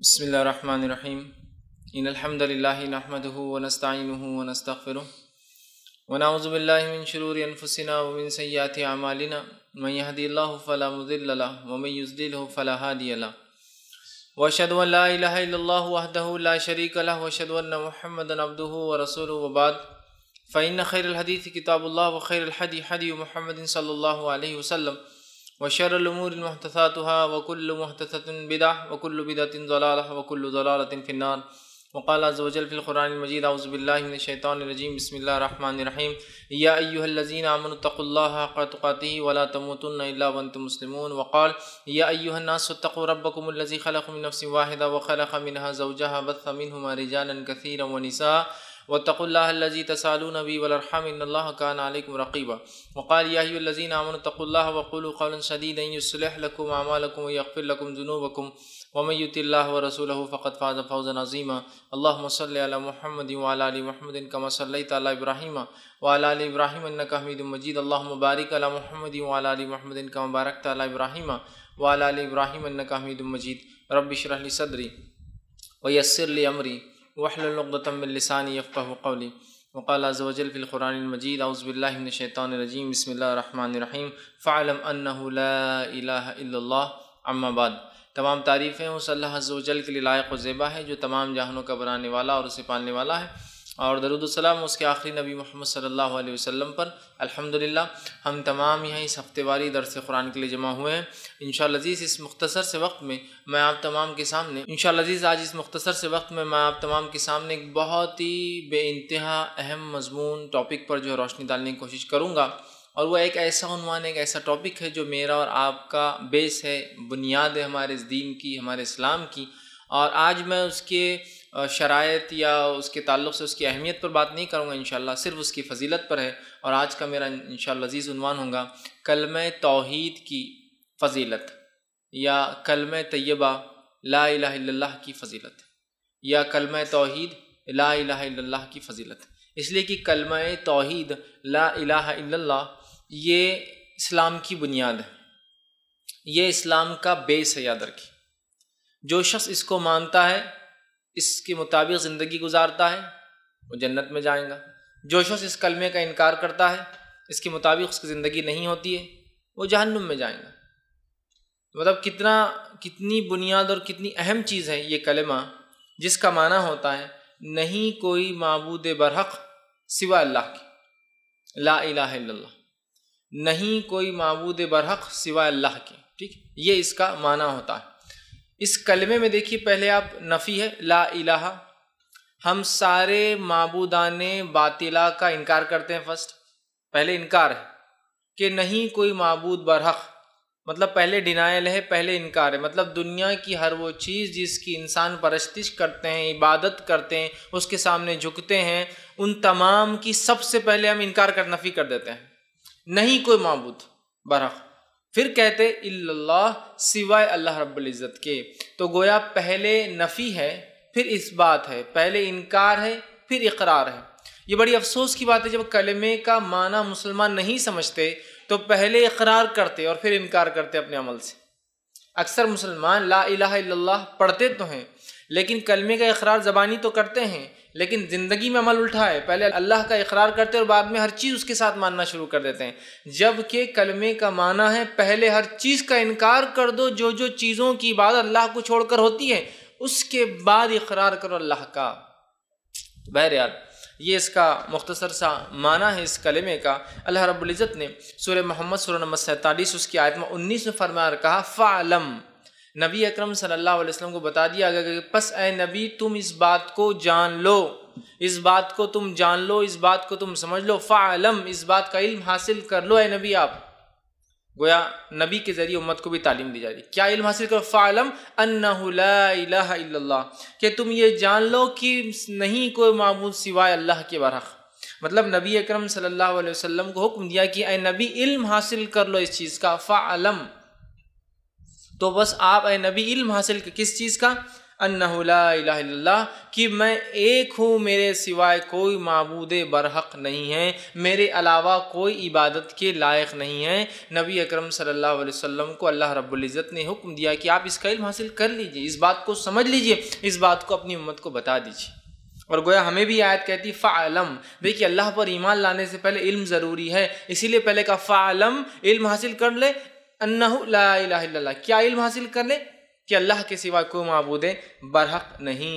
बसमीम् इन अलहमदिल्लाहमदह वनस्तिन वनस्तफ़िर वनाउज़बिल्लिन शरूर अनफुसिना वमिन सयात आमालिना मैं यहदील्ला फ़ला मुदिल्ला वमैज़दिल फ़ला हादियला वशद वहदला शरीक ला वशदन महमद अब्दू व रसूल वबाद फ़ैन खैरहदीत किताबुल्ला व खैरहदी हदी महमद सल्ला वसम वशर महतसातहा वकुल महतसतन बिदा वकुल बिदतिन जलाल वकुल जलालतिन फ़िन्नार वक़ाल अज़वजल फ़िलक़ुरान मजीद अउज़बिल्लिनशैतरजीम बसमीम याज़ीन अमनतक़ुल्लाक़ाती वला तमतुल्ला वन मुस्लिम वक़ाल याज़नासतक़ रबकुमज़ी खलमिनफ़ी वाहिदा वखल मिनहा जवजहा बसमिन हमारी जानन कसीर वनिसा واتقوا الله الذي تسالون به والارحام ان الله كان عليكم رقيبا وقال يا ايها الذين امنوا اتقوا الله وقولوا قولا سديدا يصلح لكم اعمالكم ويغفر لكم ذنوبكم ومن يطع الله ورسوله فقد فاز فوزا عظيما اللهم صل على محمد وعلى ال محمد كما صليت على ابراهيم وعلى ال ابراهيم انك حميد مجيد اللهم بارك على محمد وعلى ال محمد كما باركت على ابراهيم وعلى ال ابراهيم انك حميد مجيد رب اشرح لي صدري ويسر لي امري वहलतमलसान यफ़ाक़ली वक़ाल अज़वजल फ़िलक़ुरानमजीद अज़बिल्लाशैतानरजीम बसमीम फ़ालम अम्माबाद तमाम तारीफ़ें उस अल्लाह अज़वजल के लिए लायक व ज़ेबा है जो तमाम जहनों का बनाने वाला और उसे पालने वाला है और दरुद्सलम उसके आखिरी नबी मोहम्मद सल्लल्लाहु अलैहि वसल्लम पर अल्हम्दुलिल्लाह हम तमाम यहाँ इस हफ्तेवारी दरस कुरान के लिए जमा हुए हैं इन शज़ीज़ इस मुख्तसर से वक्त में मैं आप तमाम के सामने इन अजीज़ आज इस मुख्तसर से वक्त में मैं आप तमाम के सामने एक बहुत ही बे अहम मजमून टॉपिक पर जो है रोशनी डालने की कोशिश करूँगा और वह एक ऐसा उनवान एक ऐसा टॉपिक है जो मेरा और आपका बेस है बुनियाद है हमारे दीन की हमारे इस्लाम की और आज मैं उसके शरात या उसके ताल्लुक से उसकी अहमियत पर बात नहीं करूँगा इन सिर्फ उसकी फजीलत पर है और आज का मेरा इन उनवान होगा कलम तोहद की फजीलत या कलम तय्यबा ला इलाह की फजीलत या कलम तोहद ला ला की फजीलत इसलिए कि कलम तोहद ला इलाह ये इस्लाम की बुनियाद है ये इस्लाम का बेस है याद रखी जो शख्स इसको मानता है इसके मुताबिक ज़िंदगी गुजारता है वो जन्नत में जाएगा जो शख्स इस कलमे का इनकार करता है इसके मुताबिक उसकी ज़िंदगी नहीं होती है वो जहन्नुम में जाएगा मतलब कितना कितनी बुनियाद और कितनी अहम चीज़ है ये कलमा जिसका माना होता है नहीं कोई मबूद बरहक सिवा अल्लाह के ला ला नहीं कोई मबूद बरहक सिवा अल्लाह के ठीक ये इसका माना होता है इस कलमे में देखिए पहले आप नफ़ी है ला इलाहा हम सारे मबूदान बातिला का इनकार करते हैं फर्स्ट पहले इनकार है कि नहीं कोई मबूद बरहक मतलब पहले डिनाइल है पहले इनकार है मतलब दुनिया की हर वो चीज़ जिसकी इंसान परस्तिश करते हैं इबादत करते हैं उसके सामने झुकते हैं उन तमाम की सबसे पहले हम इनकार कर नफ़ी कर देते हैं नहीं कोई मबूद बरहक फिर कहते इल्लाह सिवाय अल्लाह रब्बुल इज़्ज़त के तो गोया पहले नफ़ी है फिर इस बात है पहले इनकार है फिर इकरार है ये बड़ी अफसोस की बात है जब कलमे का माना मुसलमान नहीं समझते तो पहले इकरार करते और फिर इनकार करते अपने अमल से अक्सर मुसलमान ला इलाहा इल्लल्लाह पढ़ते तो हैं लेकिन कलमे का इकरार ज़बानी तो करते हैं लेकिन ज़िंदगी में अमल उल्टा है पहले अल्लाह का इकरार करते हैं और बाद में हर चीज़ उसके साथ मानना शुरू कर देते हैं जबकि कलमे का माना है पहले हर चीज़ का इनकार कर दो जो जो चीज़ों की इबादत अल्लाह को छोड़कर होती है उसके बाद इकरार करो अल्लाह का यार ये इसका मुख्तसर सा माना है इस कलमे का अल्लाह रब्ज़त ने सूर्य मोहम्मद सूर नंबर सैंतालीस उसकी आयत में उन्नीस में फरमाया कहा फ़ालम नबी अकरम सल्लल्लाहु अलैहि वसल्लम को बता दिया गया बस ए नबी तुम इस बात को जान लो इस बात को तुम जान लो इस बात को तुम समझ लो फ़ालम इस बात का इल्म हासिल कर लो ए नबी आप गोया नबी के ज़रिए उम्मत को भी तालीम दी जा रही क्या इल्म हासिल करो फ़ालम अन्ना कि तुम ये जान लो कि नहीं कोई मामूद सिवाय अल्लाह के बरख मतलब नबी अकरम सल्ला अलैहि को हुक्म दिया कि ए नबी इल्म हासिल कर लो इस चीज़ का फ़ालम तो बस आप ए नबी इल्म हासिल किस चीज़ का अन्ना कि मैं एक हूँ मेरे सिवाय कोई मबूद बरहक नहीं है मेरे अलावा कोई इबादत के लायक नहीं है नबी अकरम सल्लल्लाहु अलैहि वसल्लम को अल्लाह रब्ज़त ने हुक्म दिया कि आप इसका इल्म हासिल कर लीजिए इस बात को समझ लीजिए इस बात को अपनी उम्मत को बता दीजिए और गोया हमें भी आयत कहती फ़ालम देखिए अल्लाह पर ईमान लाने से पहले इल्म ज़रूरी है इसीलिए पहले का फ़ालम इल्म हासिल कर ले अन्ना क्या इल्म हासिल कर ले कि अल्लाह के सिवा कोई मबूद बरहक नहीं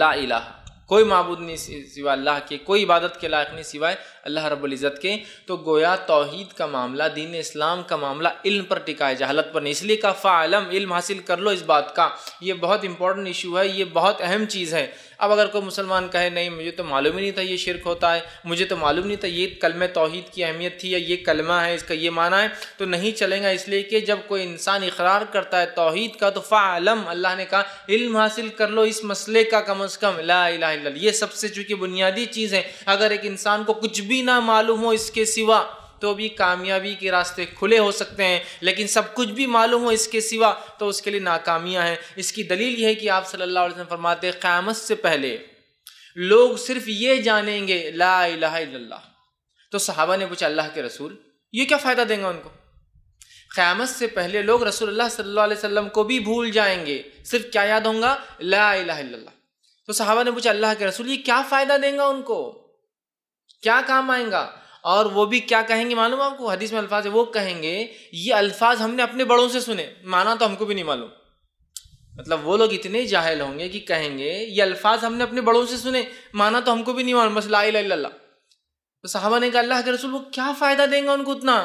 ला इलाह कोई मबूद नहीं सिवा अल्लाह के कोई इबादत के लायक नहीं सिवाय अल्लाह रब्ज़त के तो गोया तोहद का मामला दीन इस्लाम का मामला इल्म पर टिका है जहालत पर नहीं इसलिए कहा फ़ालम इल्म हासिल कर लो इस बात का ये बहुत इंपॉर्टेंट इशू है ये बहुत अहम चीज़ है अब अगर कोई मुसलमान कहे नहीं मुझे तो मालूम ही नहीं था ये शिरक होता है मुझे तो मालूम नहीं था ये कलम तोहद की अहमियत थी या ये कलमा है इसका ये माना है तो नहीं चलेगा इसलिए कि जब कोई इंसान इकरार करता है तोहद का तो फ़ालम अल्लाह ने कहा इल्म हासिल कर लो इस मसले का कम अज़ कम ला ये सबसे चूँकि बुनियादी चीज़ है अगर एक इंसान को कुछ भी भी ना मालूम हो इसके सिवा तो भी कामयाबी के रास्ते खुले हो सकते हैं लेकिन सब कुछ भी मालूम हो इसके सिवा तो उसके लिए नाकामियां हैं इसकी दलील यह है कि आप सल्लल्लाहु अलैहि वसल्लम फरमाते हैं क़यामत से पहले लोग सिर्फ ये जानेंगे ला इलाहा इल्लल्लाह तो सहाबा ने पूछा अल्लाह के रसूल ये क्या फ़ायदा देंगे उनको क़्यामत से पहले लोग रसूल सल्लल्लाहु अलैहि वसल्लम को भी भूल जाएंगे सिर्फ क्या याद होगा ला इलाहा तो सहाबा ने पूछा अल्लाह के रसूल ये क्या फ़ायदा देंगे उनको क्या काम आएगा और वो भी क्या कहेंगे मालूम आपको हदीस में अल्फाज है वो कहेंगे ये अल्फाज हमने अपने बड़ों से सुने माना तो हमको भी नहीं मालूम मतलब वो लोग इतने जाहिल होंगे कि कहेंगे ये अल्फाज हमने अपने बड़ों से सुने माना तो हमको भी नहीं मालूम बस ला ला तो साहबा ने कहा अल्लाह के रसूल वो क्या फ़ायदा देंगे उनको उतना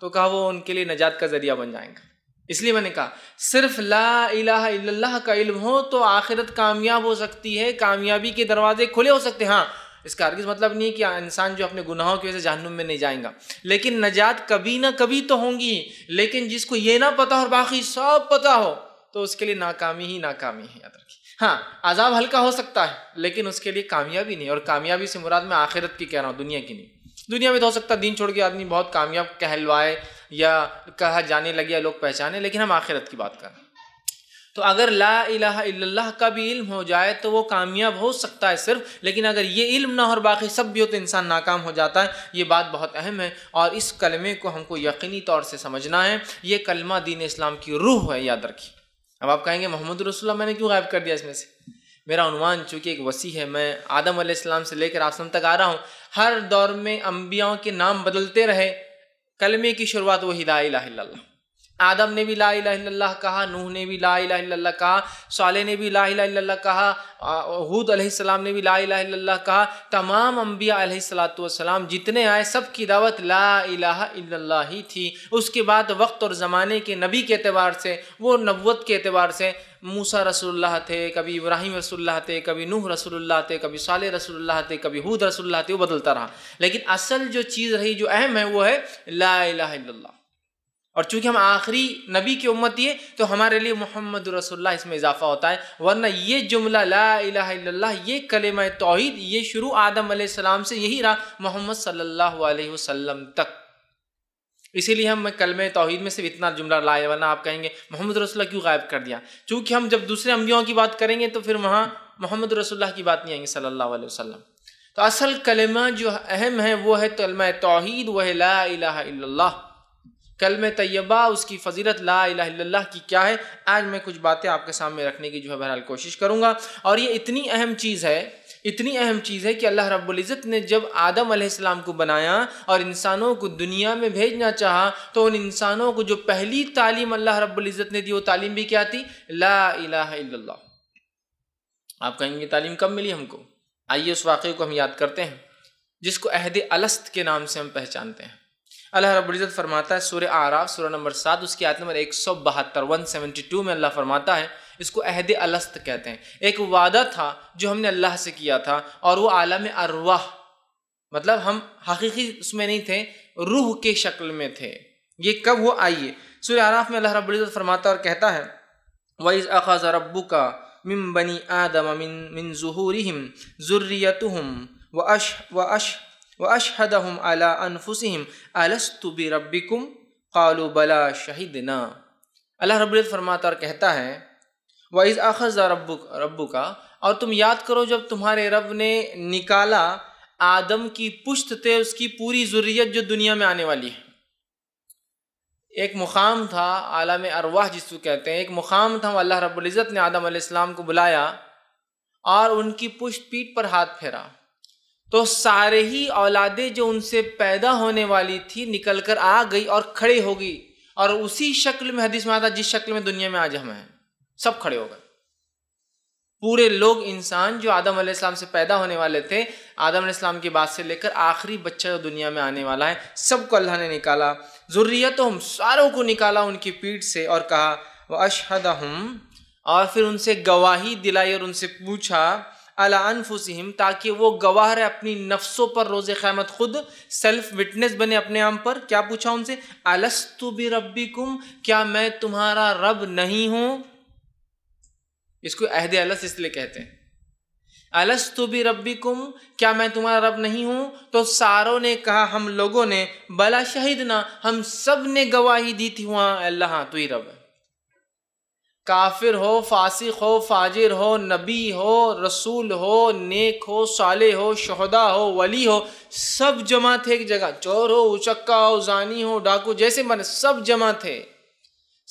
तो कहा वो उनके लिए नजात का ज़रिया बन जाएंगे इसलिए मैंने कहा सिर्फ ला इलाहा इल्लल्लाह का इल्म हो तो आखिरत कामयाब हो सकती है कामयाबी के दरवाजे खुले हो सकते हैं हाँ इसका अर्गज मतलब नहीं कि इंसान जो अपने गुनाहों की वजह से जहनुम में नहीं जाएगा लेकिन नजात कभी ना कभी तो होंगी लेकिन जिसको ये ना पता हो और बाकी सब पता हो तो उसके लिए नाकामी ही नाकामी है याद रखिए हाँ आज़ाब हल्का हो सकता है लेकिन उसके लिए कामयाबी नहीं और कामयाबी से मुराद मैं आखिरत की कह रहा हूँ दुनिया की नहीं दुनिया में तो हो सकता है दिन छोड़ के आदमी बहुत कामयाब कहलवाए या कहा जाने लगे या लोग पहचाने लेकिन हम आखिरत की बात कर रहे हैं तो अगर ला इलाहा इल्लल्लाह का भी इल्म हो जाए तो वो कामयाब हो सकता है सिर्फ लेकिन अगर ये इल्म ना हो और बाकी सब भी हो तो इंसान नाकाम हो जाता है ये बात बहुत अहम है और इस कलमे को हमको यकीनी तौर से समझना है ये कलमा दीन इस्लाम की रूह है याद रखिए अब आप कहेंगे मोहम्मद रसुल्ला मैंने क्यों गायब कर दिया इसमें से मेरा अनुमान चूँकि एक वसी है मैं आदम आसमाम से लेकर आसम तक आ रहा हूँ हर दौर में अम्बियाओं के नाम बदलते रहे कलमे की शुरुआत वही ला आदम ने भी ला इला कहा नूह ने भी ला इलाह कहा साले ने भी ला इलाह कहा हूद अलैहिस्सलाम ने भी ला इलाह कहा तमाम अम्बिया अलैहिस्सलाम जितने आए सब की दावत ला इला ही थी उसके बाद वक्त और ज़माने के नबी के अतबार से वो नबवत के अतबार से मूसा रसोल्ला थे कभी इब्राहिम रसोल्ला थे कभी नूह रसोल्ला थे कभी साल रसोल्ला थे कभी हूद रसोल्ला थे वो बदलता रहा लेकिन असल जो चीज़ रही जो अहम है वो है ला इलाह और चूंकि हम आखिरी नबी की उम्मत है तो हमारे लिए मोहम्मद रसोल्ला इसमें इजाफा होता है वरना ये जुमला ला इला ये कलेम तोहद ये शुरू आदम सलाम से यही रहा मोहम्मद सल्ला अलैहि तक इसीलिए हम कलम तोहहीद में सिर्फ इतना जुमला लाए वरना आप कहेंगे मोहम्मद रसोल्ला क्यों गायब कर दिया चूँकि हम जब दूसरे अम्बियों की बात करेंगे तो फिर वहाँ मोहम्मद रसोल्ला की बात नहीं आएंगे सल्ला वसलम तो असल कलमा जो अहम है वो है कलम तोहहीद वह ला कलम तय्यबा उसकी फजीलत ला इलाह की क्या है आज मैं कुछ बातें आपके सामने रखने की जो है बहरहाल कोशिश करूँगा और ये इतनी अहम चीज़ है इतनी अहम चीज़ है कि अल्लाह रब्बुल्ज़त ने जब आदम आसमाम को बनाया और इंसानों को दुनिया में भेजना चाहा तो उन इंसानों को जो पहली तालीम अल्लाह रब्बुल्ज़त ने दी वो तालीम भी क्या थी ला इलाह आप कहेंगे तालीम कब मिली हमको आइए उस वाक़े को हम याद करते हैं जिसको अहद अलस्त के नाम से हम पहचानते हैं अल्लाह रब्ज़त फरमाता है सूर्य आराफ सूर्य नंबर सात उसकी आयत नंबर एक सौ बहत्तर वन सेवेंटी टू में अल्लाह फरमाता है इसको अहद अलस्त कहते हैं एक वादा था जो हमने अल्लाह से किया था और वो आलम अरवाह मतलब हम हकीकी उसमें नहीं थे रूह के शक्ल में थे ये कब वो आइए सूर्य आराफ में अल्लाह रब्ज़त फरमाता और कहता है वईज़ अखाज रबू का मिम बनी आदम मिन मिन जहूरिम ज़ुर्रियतुम व अश व अश व अशहदम अला अनफुसम अलस्तु रबिकुम कालू बला शहीदना अल्लाह रब फरमाता और कहता है वाइज आखज़ रब्बू रब्बू का और तुम याद करो जब तुम्हारे रब ने निकाला आदम की पुश्त थे उसकी पूरी ज़ुर्रियत जो दुनिया में आने वाली है एक मुकाम था आलम अरवाह जिसको कहते हैं एक मुकाम था अल्लाह रब्ज़त ने आदम आसमाम को बुलाया और उनकी पुश्त पीठ पर हाथ फेरा तो सारे ही औलादे जो उनसे पैदा होने वाली थी निकल कर आ गई और खड़े हो गई और उसी शक्ल में हदीस माता जिस शक्ल में दुनिया में आज हम हैं सब खड़े हो गए पूरे लोग इंसान जो आदम आदम से पैदा होने वाले थे आदम आदम की बात से लेकर आखिरी बच्चा जो दुनिया में आने वाला है सबको अल्लाह ने निकाला ज़ुर्रियत हम सारों को निकाला उनकी पीठ से और कहा वह अशहद और फिर उनसे गवाही दिलाई और उनसे पूछा अलानफुसम ताकि वो गवाह रहे अपनी नफ्सों पर रोज़ क़्यामत खुद सेल्फ विटनेस बने अपने आम पर क्या पूछा उनसे अलस्तु भी रबी कुम क्या मैं तुम्हारा रब नहीं हूँ इसको अहद अलस इसलिए कहते हैं अलस्तु भी रबी कुम क्या मैं तुम्हारा रब नहीं हूँ तो सारों ने कहा हम लोगों ने बला शहीद ना हम सब ने गवाही दी थी वहाँ अल्लाह तो ही रब है काफिर हो फासिक हो फाजिर हो नबी हो रसूल हो नेक हो साले हो शहदा हो वली हो सब जमा थे एक जगह चोर हो उचक्का हो जानी हो डाकू जैसे मन सब जमा थे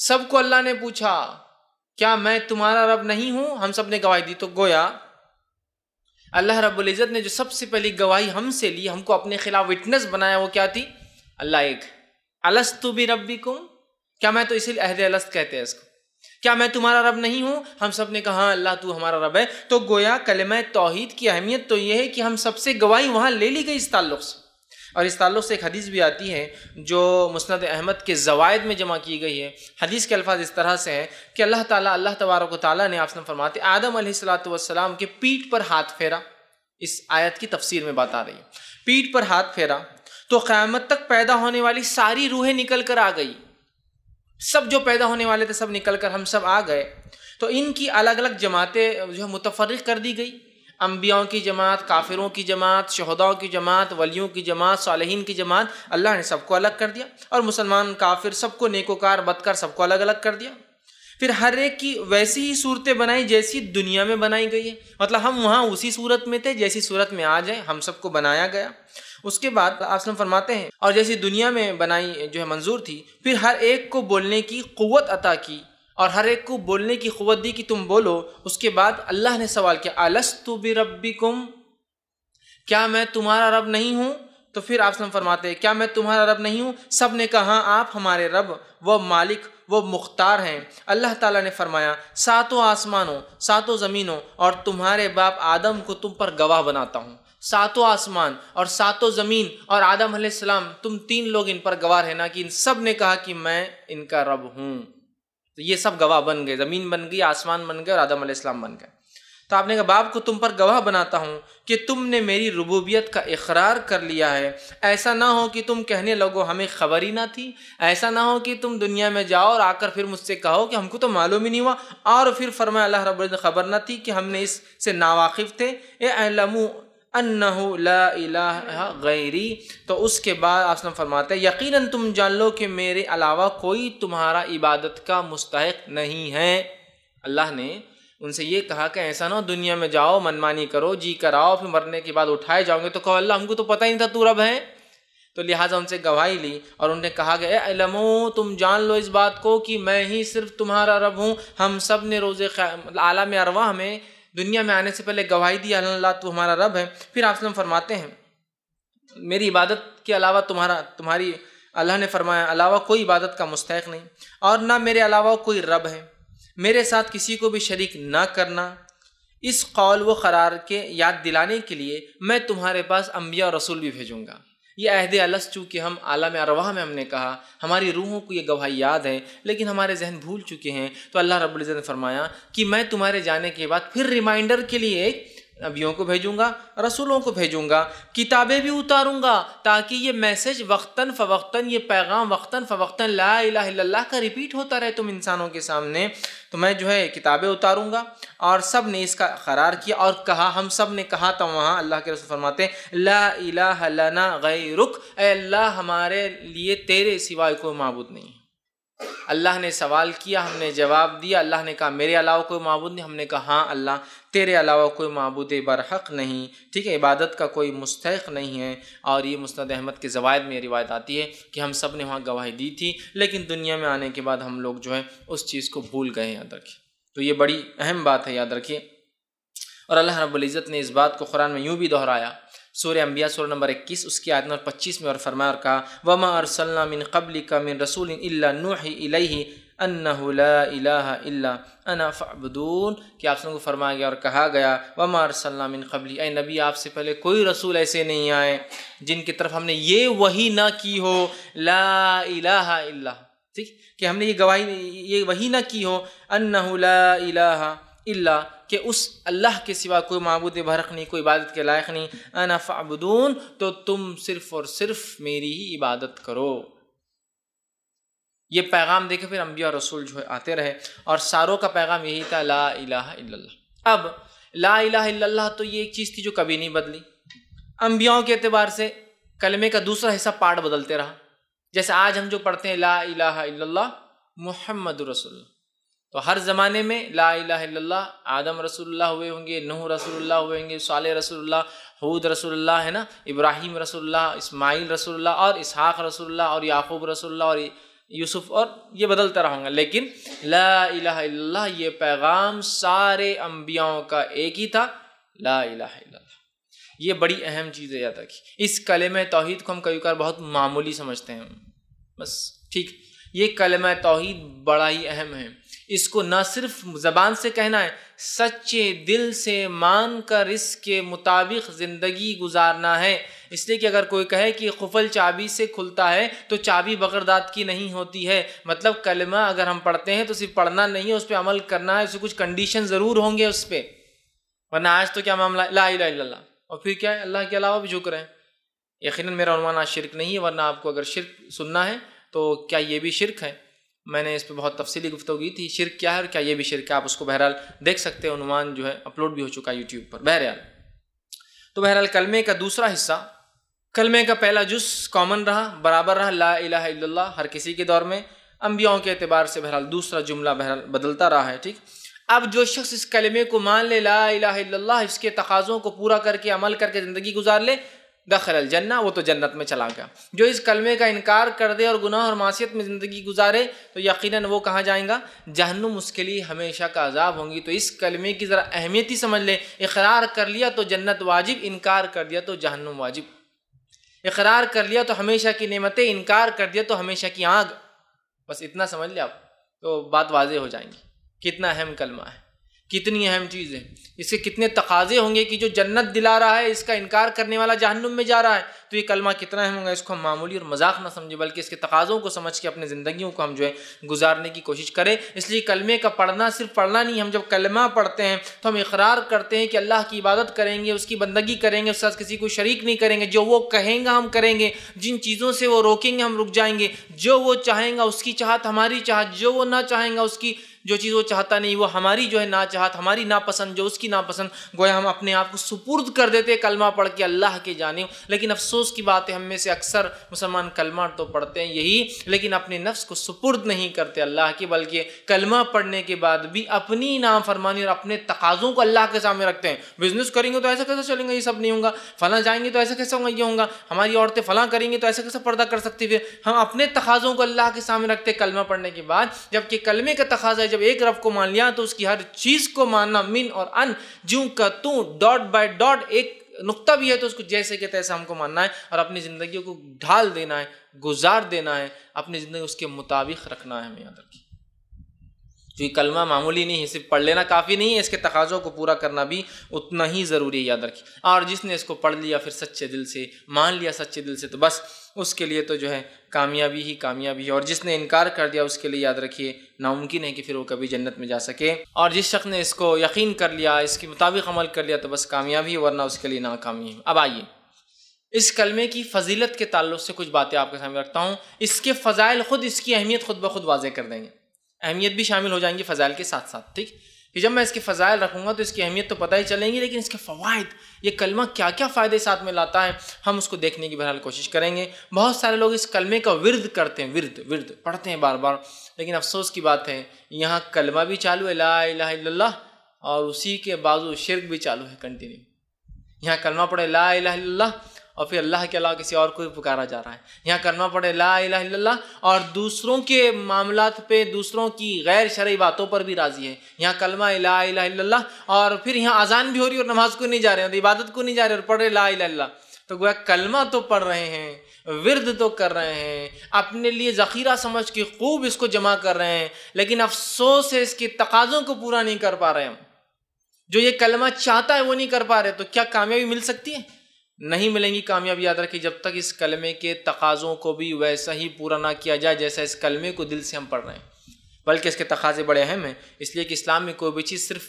सबको अल्लाह ने पूछा क्या मैं तुम्हारा रब नहीं हूं हम सब ने गवाही दी तो गोया अल्लाह रब्बुल इज़्ज़त ने जो सबसे पहली गवाही हमसे ली हमको अपने खिलाफ विटनेस बनाया वो क्या थी अल्लाह एक अलस्तु भी रब्बी क्या मैं तो इसीलिए अहद अलस्त कहते हैं इसको क्या मैं तुम्हारा रब नहीं हूँ हम सब ने कहा अल्लाह तू हमारा रब है तो गोया कलम तोहहीद की अहमियत तो यह है कि हम सबसे गवाही वहाँ ले ली गई इस ताल्लुक से और इस ताल्लुक से एक हदीस भी आती है जो मुस्नद अहमद के ज़वायद में जमा की गई है हदीस के अल्फाज इस तरह से हैं कि अल्लाह ताला अल्लाह तबारक ताला ने आपसे फरमाते आदम सलाम के पीठ पर हाथ फेरा इस आयत की तफसीर में बात आ रही है पीठ पर हाथ फेरा तो क़्यामत तक पैदा होने वाली सारी रूहें निकल कर आ गई सब जो पैदा होने वाले थे सब निकल कर हम सब आ गए तो इनकी अलग अलग जमातें जो है मुतफरक कर दी गई अम्बियाओं की जमात काफिरों की जमात शहदाओं की जमात वलियों की जमात सालहीन की जमात अल्लाह ने सबको अलग कर दिया और मुसलमान काफिर सबको नेकोकार बदकर सबको अलग अलग कर दिया फिर हर एक की वैसी ही सूरतें बनाई जैसी दुनिया में बनाई गई है मतलब हम वहाँ उसी सूरत में थे जैसी सूरत में आ जाए हम सबको बनाया गया उसके बाद आप फरमाते हैं और जैसी दुनिया में बनाई जो है मंजूर थी फिर हर एक को बोलने की क़वत अता की और हर एक को बोलने की क़वत दी कि तुम बोलो उसके बाद अल्लाह ने सवाल किया आलस तो भी रबी क्या मैं तुम्हारा रब नहीं हूँ तो फिर आप फरमाते हैं क्या मैं तुम्हारा रब नहीं हूँ सब ने कहा हाँ, आप हमारे रब व मालिक वो मुख्तार हैं अल्लाह ताला ने फरमाया सातों आसमानों सातों ज़मीनों और तुम्हारे बाप आदम को तुम पर गवाह बनाता हूँ सातों आसमान और सातों ज़मीन और आदम सलाम तुम तीन लोग इन पर गवाह रहना कि इन सब ने कहा कि मैं इनका रब हूँ तो ये सब गवाह बन गए ज़मीन बन गई आसमान बन गए और आदम सलाम बन गए तो आपने कहा बाप को तुम पर गवाह बनाता हूँ कि तुमने मेरी रबूबियत का इकरार कर लिया है ऐसा ना हो कि तुम कहने लगो हमें खबर ही ना थी ऐसा ना हो कि तुम दुनिया में जाओ और आकर फिर मुझसे कहो कि हमको तो मालूम ही नहीं हुआ और फिर फरमाए अल्लाह रब खबर ना थी कि हमने इससे नावाफ़ थे ए गैरी तो उसके बाद आपने फरमाते हैं यकीनन तुम जान लो कि मेरे अलावा कोई तुम्हारा इबादत का मुस्तक नहीं है अल्लाह ने उनसे ये कहा कि ऐसा ना दुनिया में जाओ मनमानी करो जी कराओ फिर मरने के बाद उठाए जाओगे तो कहो अल्लाह हमको तो पता ही नहीं था तू रब है तो लिहाजा उनसे गवाही ली और उन्हें कहा गया अलमो तुम जान लो इस बात को कि मैं ही सिर्फ तुम्हारा रब हूँ हम सब ने रोज़ आलम अरवा हमें दुनिया में आने से पहले गवाही दी अल्लाह तू हमारा रब है फिर आप फरमाते हैं मेरी इबादत के अलावा तुम्हारा तुम्हारी अल्लाह ने फरमाया अलावा कोई इबादत का मुस्तक नहीं और ना मेरे अलावा कोई रब है मेरे साथ किसी को भी शरीक ना करना इस कौल व करार के याद दिलाने के लिए मैं तुम्हारे पास अम्बिया और रसूल भी भेजूँगा ये अहद अलस चूँकि हम आलम अरवाह में हमने कहा हमारी रूहों को ये गवाही याद है लेकिन हमारे जहन भूल चुके हैं तो अल्लाह रब्ज़त ने फरमाया कि मैं तुम्हारे जाने के बाद फिर रिमाइंडर के लिए एक नबियों को भेजूंगा रसूलों को भेजूंगा किताबें भी उतारूंगा ताकि ये मैसेज वक्ता फ़वक्ता ये पैगाम वक्ता फ़वक्ता ला अला का रिपीट होता रहे तुम इंसानों के सामने तो मैं जो है किताबें उतारूंगा और सब ने इसका करार किया और कहा हम सब ने कहा तो वहाँ अल्लाह के रसूल फरमाते ला गई रुख अल्लाह हमारे लिए तेरे सिवाय कोई मबूद नहीं अल्लाह ने सवाल किया हमने जवाब दिया अल्लाह ने कहा मेरे अलावा कोई मबूद नहीं हमने कहा हाँ अल्लाह तेरे अलावा कोई मबूद बरहक नहीं ठीक है इबादत का कोई मुस्तक नहीं है और ये मुस्द अहमद के ज़वायद में रिवायत आती है कि हम सब ने वहाँ गवाही दी थी लेकिन दुनिया में आने के बाद हम लोग जो है उस चीज़ को भूल गए याद रखिए तो ये बड़ी अहम बात है याद रखिए और अल्लाह रबुल्ज़त ने इस बात को कुरान में यूँ भी दोहराया सूर्य अम्बिया सूर्य नंबर इक्कीस उसकी आयत नंबर पच्चीस में और और कहा वमा और मिन कबली का मिन रसूल अना फ़ाबदून कि आप सबको फरमाया गया और कहा गया वमार सलामिन कबली ए नबी आपसे पहले कोई रसूल ऐसे नहीं आए जिनकी तरफ हमने ये वही ना की हो ला इला ठीक कि हमने ये गवाही ये वही ना की हो अन्ना ला इल्ला कि उस अल्लाह के सिवा कोई मबूद भरक नहीं कोई इबादत के लायक नहीं अना फ़ाबदून तो तुम सिर्फ़ और सिर्फ़ मेरी ही इबादत करो ये पैगाम देखे फिर अम्बिया रसूल जो है आते रहे और सारों का पैगाम यही था ला इला इल्लल्लाह अब ला इला इल्लल्लाह तो ये एक चीज़ थी जो कभी नहीं बदली अम्बियाओं के अतबार से कलमे का दूसरा हिस्सा पार्ट बदलते रहा जैसे आज हम जो पढ़ते हैं ला इला इल्लल्लाह मोहम्मद रसुल्ला तो हर ज़माने में ला इला इल्लल्लाह आदम रसूलुल्लाह हुए होंगे नूह रसूलुल्लाह हुए होंगे साल रसूलुल्लाह हूद रसूलुल्लाह है ना इब्राहिम रसूलुल्लाह इस्माइल रसूलुल्लाह और इसहाक़ रसूलुल्लाह और याकूब रसूलुल्लाह और यूसुफ और ये बदलता रहूँगा लेकिन ला इलाह इल्लाह ये पैगाम सारे अम्बियाओं का एक ही था ला इलाह इल्लाह ये बड़ी अहम चीज़ है याद रखी इस कलम तोहद को हम कई बार बहुत मामूली समझते हैं बस ठीक ये कलम तोहद बड़ा ही अहम है इसको ना सिर्फ ज़बान से कहना है सच्चे दिल से मान कर इसके मुताबिक ज़िंदगी गुजारना है इसलिए कि अगर कोई कहे कि खुफल चाबी से खुलता है तो चाबी बकरदात की नहीं होती है मतलब कलमा अगर हम पढ़ते हैं तो सिर्फ पढ़ना नहीं है उस पर अमल करना है उसे कुछ कंडीशन ज़रूर होंगे उस पर वरना आज तो क्या मामला ला ला और फिर क्या है अल्लाह के अलावा भी झुक रहे हैं यकीन मेरा अनुमान आज शिरक नहीं है वरना आपको अगर शिरक सुनना है तो क्या ये भी शिरक है मैंने इस पर बहुत तफसली गुफ्त की थी शिरक क्या है और क्या ये भी शिरक है आप उसको बहरहाल देख सकते हैं अनुमान जो है अपलोड भी हो चुका है यूट्यूब पर बहरहाल तो बहरहाल कलमे का दूसरा हिस्सा कलमे का पहला जुस कॉमन रहा बराबर रहा ला इला हर किसी के दौर में अम्बियाओं के अतबार से बहरहाल दूसरा जुमला बहरहाल बदलता रहा है ठीक अब जो शख्स इस कलमे को मान ले ला इला इसके तकाज़ों को पूरा करके अमल करके ज़िंदगी गुजार ले दखल जन्ना वो तो जन्नत में चला गया जो इस कलमे का इनकार कर दे और गुनाह और मासीत में ज़िंदगी गुजारे तो यकीनन वो कहाँ जाएगा जहनुम उसके लिए हमेशा का अजाब होंगी तो इस कलमे की ज़रा अहमियत ही समझ ले इकरार कर लिया तो जन्नत वाजिब इनकार कर दिया तो जहनुम वाजिब इकरार कर लिया तो हमेशा की नेमतें इनकार कर दिया तो हमेशा की आग बस इतना समझ लिया आप तो बात वाजे हो जाएंगी कितना अहम कलमा है कितनी अहम चीज़ है इसके कितने तकाजे होंगे कि जो जन्नत दिला रहा है इसका इनकार करने वाला जहन्नुम में जा रहा है तो ये कलमा कितना अहम होगा इसको हम मामूली और मजाक ना समझें बल्कि इसके तकाज़ों को समझ के अपने ज़िंदगियों को हम जो है गुजारने की कोशिश करें इसलिए कलमे का पढ़ना सिर्फ पढ़ना नहीं हम जब कलमा पढ़ते हैं तो हम इकरार करते हैं कि अल्लाह की इबादत करेंगे उसकी बंदगी करेंगे उसके साथ किसी को शरीक नहीं करेंगे जो वो कहेंगे हम करेंगे जिन चीज़ों से वो रोकेंगे हम रुक जाएंगे जो वो चाहेंगे उसकी चाहत हमारी चाहत जो वो ना चाहेंगे उसकी जो चीज़ वो चाहता नहीं वो हमारी जो है ना चाहत हमारी नापसंद जो उसकी नापसंद गोया हम अपने आप को सुपुर्द कर देते कलमा पढ़ के अल्लाह के जाने लेकिन अफसोस की बात है हम में से अक्सर मुसलमान कलमा तो पढ़ते हैं यही लेकिन अपने नफ्स को सुपुर्द नहीं करते अल्लाह के बल्कि कलमा पढ़ने के बाद भी अपनी नाफरमानी और अपने तकाज़ों को अल्लाह के सामने रखते हैं बिजनेस करेंगे तो ऐसा कैसे चलेंगे ये सब नहीं होगा फला जाएंगे तो ऐसा कैसे होगा ये होगा हमारी औरतें फला करेंगे तो ऐसा कैसे पर्दा कर सकती फिर हम अपने तकाज़ों को अल्लाह के सामने रखते कलमा पढ़ने के बाद जबकि कलमे का तकाजा जब एक रब को मान लिया तो उसकी हर चीज़ को मानना मिन और अन जू का तू डॉट बाय डॉट एक नुकता भी है तो उसको जैसे के तैसे हमको मानना है और अपनी ज़िंदगी को ढाल देना है गुजार देना है अपनी ज़िंदगी उसके मुताबिक रखना है हमें याद रखिए जो ये कलमा मामूली नहीं है सिर्फ पढ़ लेना काफ़ी नहीं है इसके तकाज़ों को पूरा करना भी उतना ही ज़रूरी है याद रखिए और जिसने इसको पढ़ लिया फिर सच्चे दिल से मान लिया सच्चे दिल से तो बस उसके लिए तो जो है कामयाबी ही कामयाबी है और जिसने इनकार कर दिया उसके लिए याद रखिए नामुमकिन है कि फिर वो कभी जन्नत में जा सके और जिस शख्स ने इसको यकीन कर लिया इसके मुताबिक अमल कर लिया तो बस कामयाबी वरना उसके लिए नाकामी है अब आइए इस कलमे की फजीलत के ताल्लुक से कुछ बातें आपके सामने रखता हूँ इसके फ़जाइल ख़ुद इसकी अहमियत खुद ब खुद वाजे कर देंगे अहमियत भी शामिल हो जाएंगी फ़ज़ाइल के साथ साथ ठीक कि जब मैं इसके फ़ज़ाइल रखूँगा तो इसकी अहमियत तो पता ही चलेंगी लेकिन इसके फ़वाद ये कलमा क्या क्या फ़ायदे साथ में लाता है हम उसको देखने की बहरहाल कोशिश करेंगे बहुत सारे लोग इस कलमे का विरद करते हैं विरद विरद पढ़ते हैं बार बार लेकिन अफसोस की बात है यहाँ कलमा भी चालू है ला ला और उसी के बाजू शिरक भी चालू है कंटिन्यू यहाँ कलमा पढ़े ला ला और फिर अल्लाह के अलावा किसी और को भी पुकारा जा रहा है यहाँ करना पड़े ला इला और दूसरों के मामला पे दूसरों की गैर शर्य बातों पर भी राजी है यहाँ कलमा ला इला और फिर यहाँ अजान भी हो रही और नमाज को नहीं जा रहे हैं इबादत को नहीं जा रहे और पढ़ रहे ला इला तो गोया कलमा तो पढ़ रहे हैं विरद तो कर रहे हैं अपने लिए ज़ख़ीरा समझ के खूब इसको जमा कर रहे हैं लेकिन अफसोस है इसके तकाज़ों को पूरा नहीं कर पा रहे हम जो ये कलमा चाहता है वो नहीं कर पा रहे तो क्या कामयाबी मिल सकती है नहीं मिलेंगी कामयाबी याद रखी जब तक इस कलमे के तकाज़ों को भी वैसा ही पूरा ना किया जाए जैसा इस कलमे को दिल से हम पढ़ रहे हैं बल्कि इसके तकाजे बड़े अहम हैं इसलिए कि इस्लाम में कोई भी चीज़ सिर्फ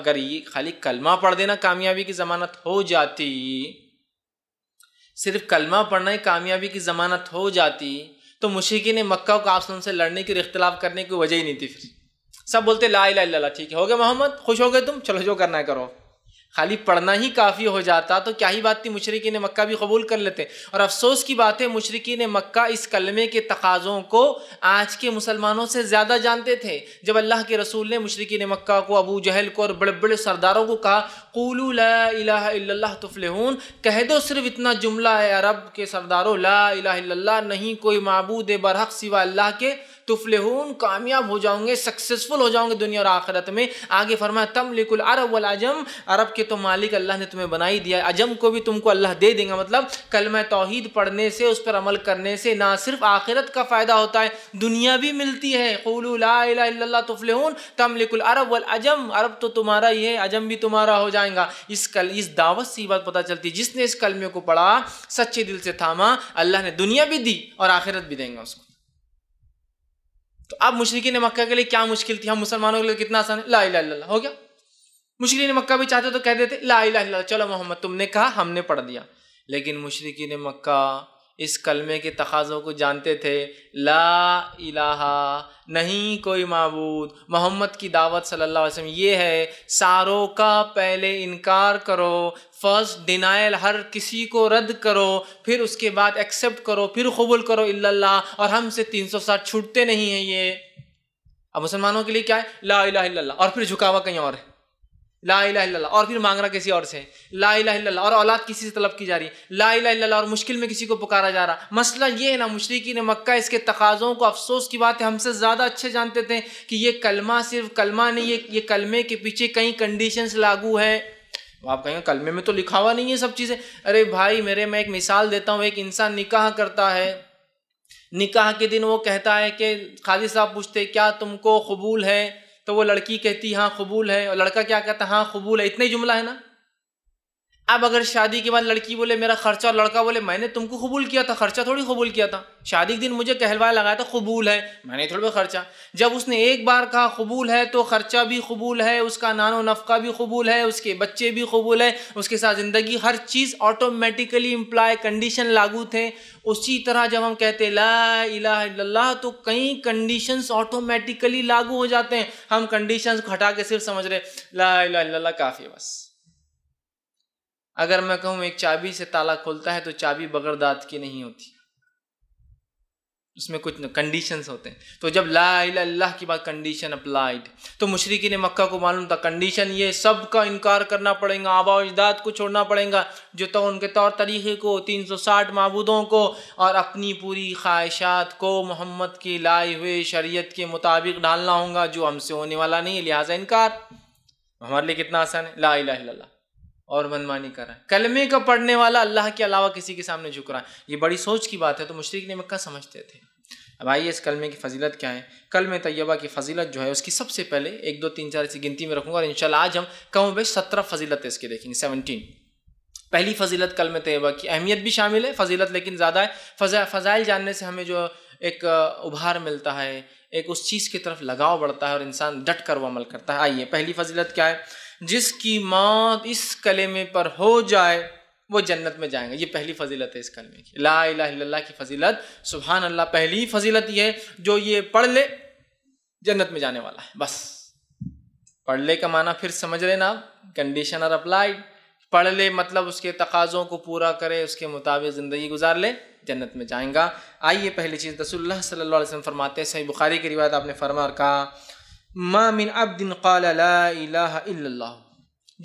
अगर ये खाली कलमा पढ़ देना कामयाबी की ज़मानत हो जाती सिर्फ कलमा पढ़ना ही कामयाबी की ज़मानत हो जाती तो मुशीकी ने मक्का को आप से लड़ने की इख्तलाफ करने की वजह ही नहीं थी फिर सब बोलते ला ला ठीक है हो गए मोहम्मद खुश हो गए तुम चलो जो करना है करो खाली पढ़ना ही काफ़ी हो जाता तो क्या ही बात थी मुशरकिन मक्का भी कबूल कर लेते और अफसोस की बात है मुशरकिन मक्का इस कलमे के तकाज़ों को आज के मुसलमानों से ज़्यादा जानते थे जब अल्लाह के रसूल ने मुशरकिन मक्का को अबू जहल को और बड़े बड़े सरदारों को कहा कुलू ला तुफलहून कह दो सिर्फ इतना जुमला है अरब के सरदारों ला नहीं कोई मबूद बरहक सिवा अल्लाह के तुफलेहून कामयाब हो जाओगे सक्सेसफुल हो जाओगे दुनिया और आखिरत में आगे फरमाया तम लिकुल अरब वल अजम अरब के तो मालिक अल्लाह ने तुम्हें बनाई दिया अजम को भी तुमको अल्लाह दे देंगे मतलब कलम तोहद पढ़ने से उस पर अमल करने से ना सिर्फ आखिरत का फ़ायदा होता है दुनिया भी मिलती है तुफलेहून तम लिकुल अरब वल अजम अरब तो तुम्हारा ही है अजम भी तुम्हारा हो जाएगा इस कल इस दावत से बात पता चलती है जिसने इस कलमे को पढ़ा सच्चे दिल से थामा अल्लाह ने दुनिया भी दी और आखिरत भी देंगे उसको तो अब ने मक्का के लिए क्या मुश्किल थी हम मुसलमानों के लिए कितना आसान है ला ला हो गया ने मक्का भी चाहते तो कह देते ला ला चलो मोहम्मद तुमने कहा हमने पढ़ दिया लेकिन ने मक्का इस कलमे के तकाज़ों को जानते थे ला इलाहा नहीं कोई मबूद मोहम्मद की दावत सल्लल्लाहु अलैहि वसल्लम ये है सारों का पहले इनकार करो फर्स्ट डिनाइल हर किसी को रद्द करो फिर उसके बाद एक्सेप्ट करो फिर कबूल करो इल्ला और हमसे तीन सौ साठ छूटते नहीं हैं ये अब मुसलमानों के लिए क्या है ला इला और फिर झुकावा कहीं और है ला इला और फिर मांगना किसी और से ला इला और औलाद किसी से तलब की जा रही ला इला और मुश्किल में किसी को पुकारा जा रहा मसला ये है ना मुशरकी ने मक्का इसके तकाज़ों को अफसोस की बात है हमसे ज़्यादा अच्छे जानते थे कि ये कलमा सिर्फ कलमा नहीं ये ये कलमे के पीछे कई कंडीशंस लागू है आप कहेंगे कलमे में तो लिखा हुआ नहीं है सब चीज़ें अरे भाई मेरे मैं एक मिसाल देता हूँ एक इंसान निकाह करता है निकाह के दिन वो कहता है कि खालिद साहब पूछते क्या तुमको कबूल है तो वो लड़की कहती हाँ कबूल है और लड़का क्या कहता हाँ कबूल है इतना ही जुमला है ना अब अगर शादी के बाद लड़की बोले मेरा खर्चा और लड़का बोले मैंने तुमको कबूल किया था खर्चा थोड़ी कबूल किया था शादी के दिन मुझे कहलवा लगाया था कबूल है मैंने थोड़ी बहुत खर्चा जब उसने एक बार कहा कबूल है तो खर्चा भी कबूल है उसका नानो नफका भी कबूल है उसके बच्चे भी कबूल है उसके साथ ज़िंदगी हर चीज़ ऑटोमेटिकली इम्प्लाय कंडीशन लागू थे उसी तरह जब हम कहते ला तो कई कंडीशन ऑटोमेटिकली लागू हो जाते हैं हम कंडीशन को हटा के सिर्फ समझ रहे ला काफ़ी बस अगर मैं कहूँ एक चाबी से ताला खोलता है तो चाबी बगैर दांत की नहीं होती उसमें कुछ कंडीशंस होते हैं तो जब ला की बात कंडीशन अप्लाइड तो मुशरकी ने मक्का को मालूम था कंडीशन ये सब का इनकार करना पड़ेगा आबा अजदाद को छोड़ना पड़ेगा जो तो उनके तौर तरीक़े को 360 मबूदों को और अपनी पूरी ख्वाहिशात को मोहम्मद के लाए हुए शरीयत के मुताबिक ढालना होगा जो हमसे होने वाला नहीं है लिहाजा इनकार हमारे लिए कितना आसान है ला और मनमानी कर रहा है कलमे का पढ़ने वाला अल्लाह के अलावा किसी के सामने झुक रहा है ये बड़ी सोच की बात है तो मुशरक ने मक्का समझते थे अब आइए इस कलमे की फजीलत क्या है कलम तय्यबा की फजीलत जो है उसकी सबसे पहले एक दो तीन चार ऐसी गिनती में रखूँगा और इन आज हम कम बेच सत्रह फजीलत इसके देखेंगे सेवनटीन पहली फजीलत कलम तय्यबा की अहमियत भी शामिल है फजीलत लेकिन ज़्यादा है फजा फजाइल जानने से हमें जो एक उभार मिलता है एक उस चीज़ की तरफ लगाव बढ़ता है और इंसान डट कर वो अमल करता है आइए पहली फजीलत क्या है जिसकी मौत इस कलेमे पर हो जाए वो जन्नत में जाएंगे ये पहली फजीलत है इस कलमे की ला इला की फजीलत सुबहान अल्लाह पहली फजीलत ये है जो ये पढ़ ले जन्नत में जाने वाला है बस पढ़ ले का माना फिर समझ लेना आप कंडीशन आर अप्लाइड पढ़ ले मतलब उसके तकाज़ों को पूरा करे उसके मुताबिक ज़िंदगी गुजार ले जन्नत में जाएगा आइए पहली चीज़ रसोल्ला सल्ला वसम फरमाते सही बुखारी की रिवायत आपने फरमा और कहा मामिन दिन काला ला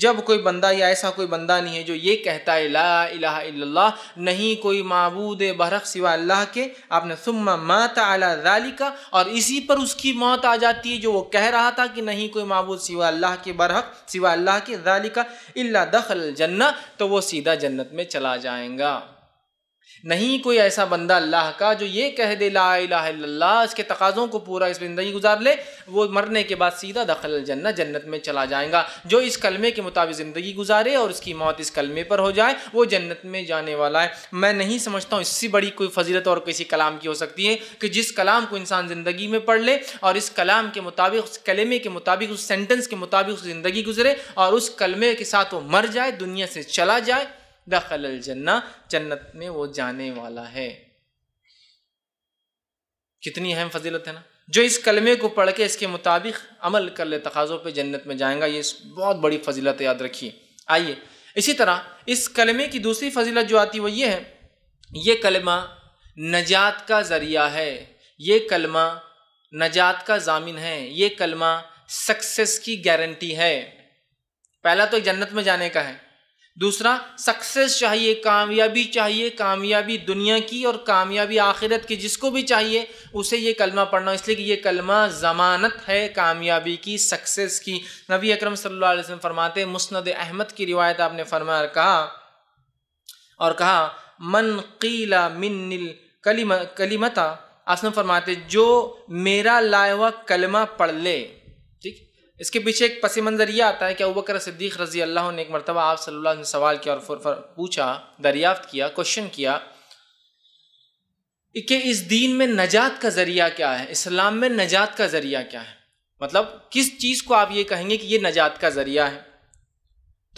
जब कोई बंदा या ऐसा कोई बंदा नहीं है जो ये कहता है ला इलाहा इल्लल्लाह नहीं कोई मबूद बरक सिवा अल्लाह के आपने सुम्मा मात अला का और इसी पर उसकी मौत आ जाती है जो वो कह रहा था कि नहीं कोई मबूद सिवा अल्लाह के बरहक सिवा अल्लाह के का इल्ला दखल जन्ना तो वो सीधा जन्नत में चला जाएगा नहीं कोई ऐसा बंदा अल्लाह का जो ये कह दे ला इसके तकाज़ों को पूरा इस ज़िंदगी गुजार ले वो मरने के बाद सीधा दखल जन्ना जन्नत में चला जाएगा जो इस कलमे के मुताबिक ज़िंदगी गुजारे और उसकी मौत इस कलमे पर हो जाए वो जन्नत में जाने वाला है मैं नहीं समझता हूँ इससे बड़ी कोई फजीलत और किसी कलाम की हो सकती है कि जिस कलाम को इंसान ज़िंदगी में पढ़ ले और इस कलाम के मुताबिक उस कलमे के मुताबिक उस सेंटेंस के मुताबिक उस ज़िंदगी गुजरे और उस कलमे के साथ वो मर जाए दुनिया से चला जाए दखल जन्ना जन्नत में वो जाने वाला है कितनी अहम फजीलत है ना जो इस कलमे को पढ़ के इसके मुताबिक अमल कर ले तकाज़ों पे जन्नत में जाएगा ये बहुत बड़ी फजीलत याद रखिए आइए इसी तरह इस कलमे की दूसरी फजीलत जो आती है वो ये है ये कलमा नजात का ज़रिया है ये कलमा नजात का जामिन है ये कलमा सक्सेस की गारंटी है पहला तो जन्नत में जाने का है दूसरा सक्सेस चाहिए कामयाबी चाहिए कामयाबी दुनिया की और कामयाबी आखिरत की जिसको भी चाहिए उसे ये कलमा पढ़ना इसलिए कि ये कलमा ज़मानत है कामयाबी की सक्सेस की नबी अकरम सल्लल्लाहु अलैहि वसल्लम फरमाते मुस्नद अहमद की रिवायत आपने फरमा कहा और कहा मन कीला मिन कलिम कलीमता आपने फरमाते जो मेरा हुआ कलमा पढ़ ले इसके पीछे एक पस मंज़र यह आता है कि अबकर सिद्दीक रजी अल्लाह ने एक मरतबा आप सल्ला ने सवाल किया और फुर फुर पूछा दरियाफ्त किया क्वेश्चन किया कि इस दीन में नजात का ज़रिया क्या है इस्लाम में नजात का ज़रिया क्या है मतलब किस चीज़ को आप ये कहेंगे कि ये नजात का ज़रिया है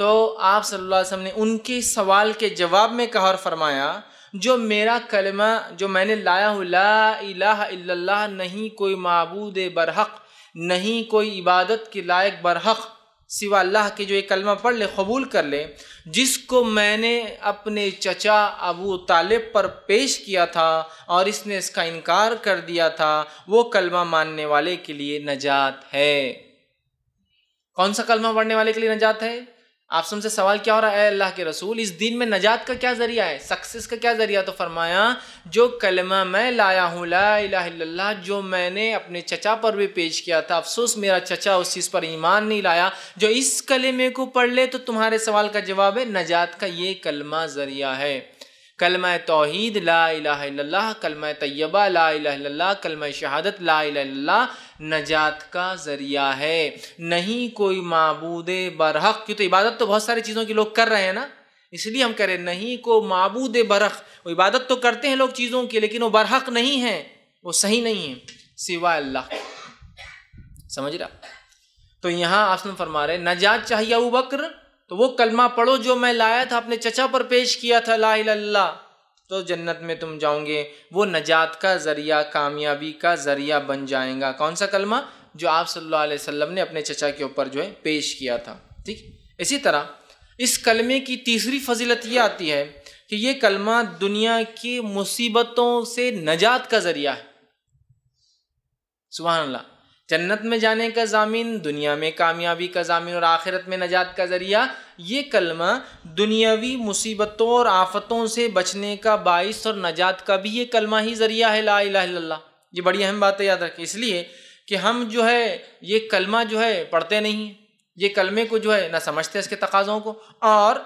तो आप सल्ला ने उनके सवाल के जवाब में कहा और फरमाया जो मेरा कलमा जो मैंने लाया हूँ ला इला नहीं कोई मबूद बरहक़ नहीं कोई इबादत के लायक बरहक़ सिवा अल्लाह के जो एक कलमा पढ़ ले कबूल कर ले जिसको मैंने अपने चचा अबू तालिब पर पेश किया था और इसने इसका इनकार कर दिया था वो कलमा मानने वाले के लिए नजात है कौन सा कलमा पढ़ने वाले के लिए नजात है आप से सवाल क्या हो रहा है अल्लाह के रसूल इस दिन में नजात का क्या ज़रिया है सक्सेस का क्या ज़रिया तो फरमाया जो कलमा मैं लाया हूँ ला इला जो मैंने अपने चचा पर भी पेश किया था अफसोस मेरा चचा उस चीज़ पर ईमान नहीं लाया जो इस कलमे को पढ़ ले तो तुम्हारे सवाल का जवाब है नजात का ये कलमा ज़रिया है कलम तोहद ला कलम तय्यबा ला कलम शहादत ला नजात का ज़रिया है नहीं कोई मबूद बरहक क्यों तो इबादत तो बहुत सारी चीज़ों की लोग कर रहे हैं ना इसलिए हम करें नहीं को मबूद बरहक वो इबादत तो करते हैं लोग चीज़ों की लेकिन वो बरहक नहीं है वो सही नहीं है सिवा अल्लाह समझ रहा तो यहाँ आसन फरमा रहे नजात चाहिए अबू बकर तो वो कलमा पढ़ो जो मैं लाया था अपने चचा पर पेश किया था ला इल्ला तो जन्नत में तुम जाओगे वो नजात का ज़रिया कामयाबी का ज़रिया बन जाएगा कौन सा कलमा जो आप सल्लल्लाहु अलैहि वसल्लम ने अपने चचा के ऊपर जो है पेश किया था ठीक इसी तरह इस कलमे की तीसरी फजीलत यह आती है कि ये कलमा दुनिया की मुसीबतों से नजात का ज़रिया है सुबह अल्लाह जन्नत में जाने का जामिन दुनिया में कामयाबी का जामिन और आखिरत में नजात का ज़रिया ये कलमा दुनियावी मुसीबतों और आफतों से बचने का बाइस और नजात का भी ये कलमा ही ज़रिया है ला इला ये बड़ी अहम बात है याद रखें इसलिए कि हम जो है ये कलमा जो है पढ़ते नहीं ये कलमे को जो है ना समझते इसके तकाज़ों को और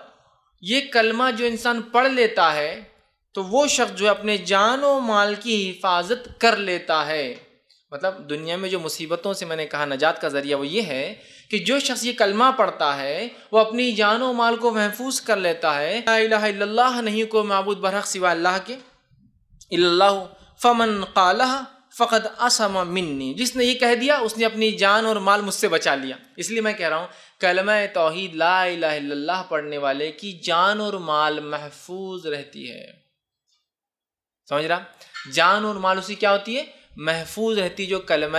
ये कलमा जो इंसान पढ़ लेता है तो वो शख्स जो है अपने जान और माल की हिफाजत कर लेता है मतलब दुनिया में जो मुसीबतों से मैंने कहा नजात का ज़रिया वो ये है कि जो शख्स ये कलमा पढ़ता है वो अपनी जान माल को महफूज कर लेता है अल्लाह नहीं को मबूद बरहक सिवा अल्लाह के अल्लाह फमन काला फ़कत असम मिन्नी जिसने ये कह दिया उसने अपनी जान और माल मुझसे बचा लिया इसलिए मैं कह रहा हूँ कलम तोहद ला पढ़ने वाले की जान और माल महफूज रहती है समझ रहा जान और माल उसी क्या होती है महफूज रहती जो कलम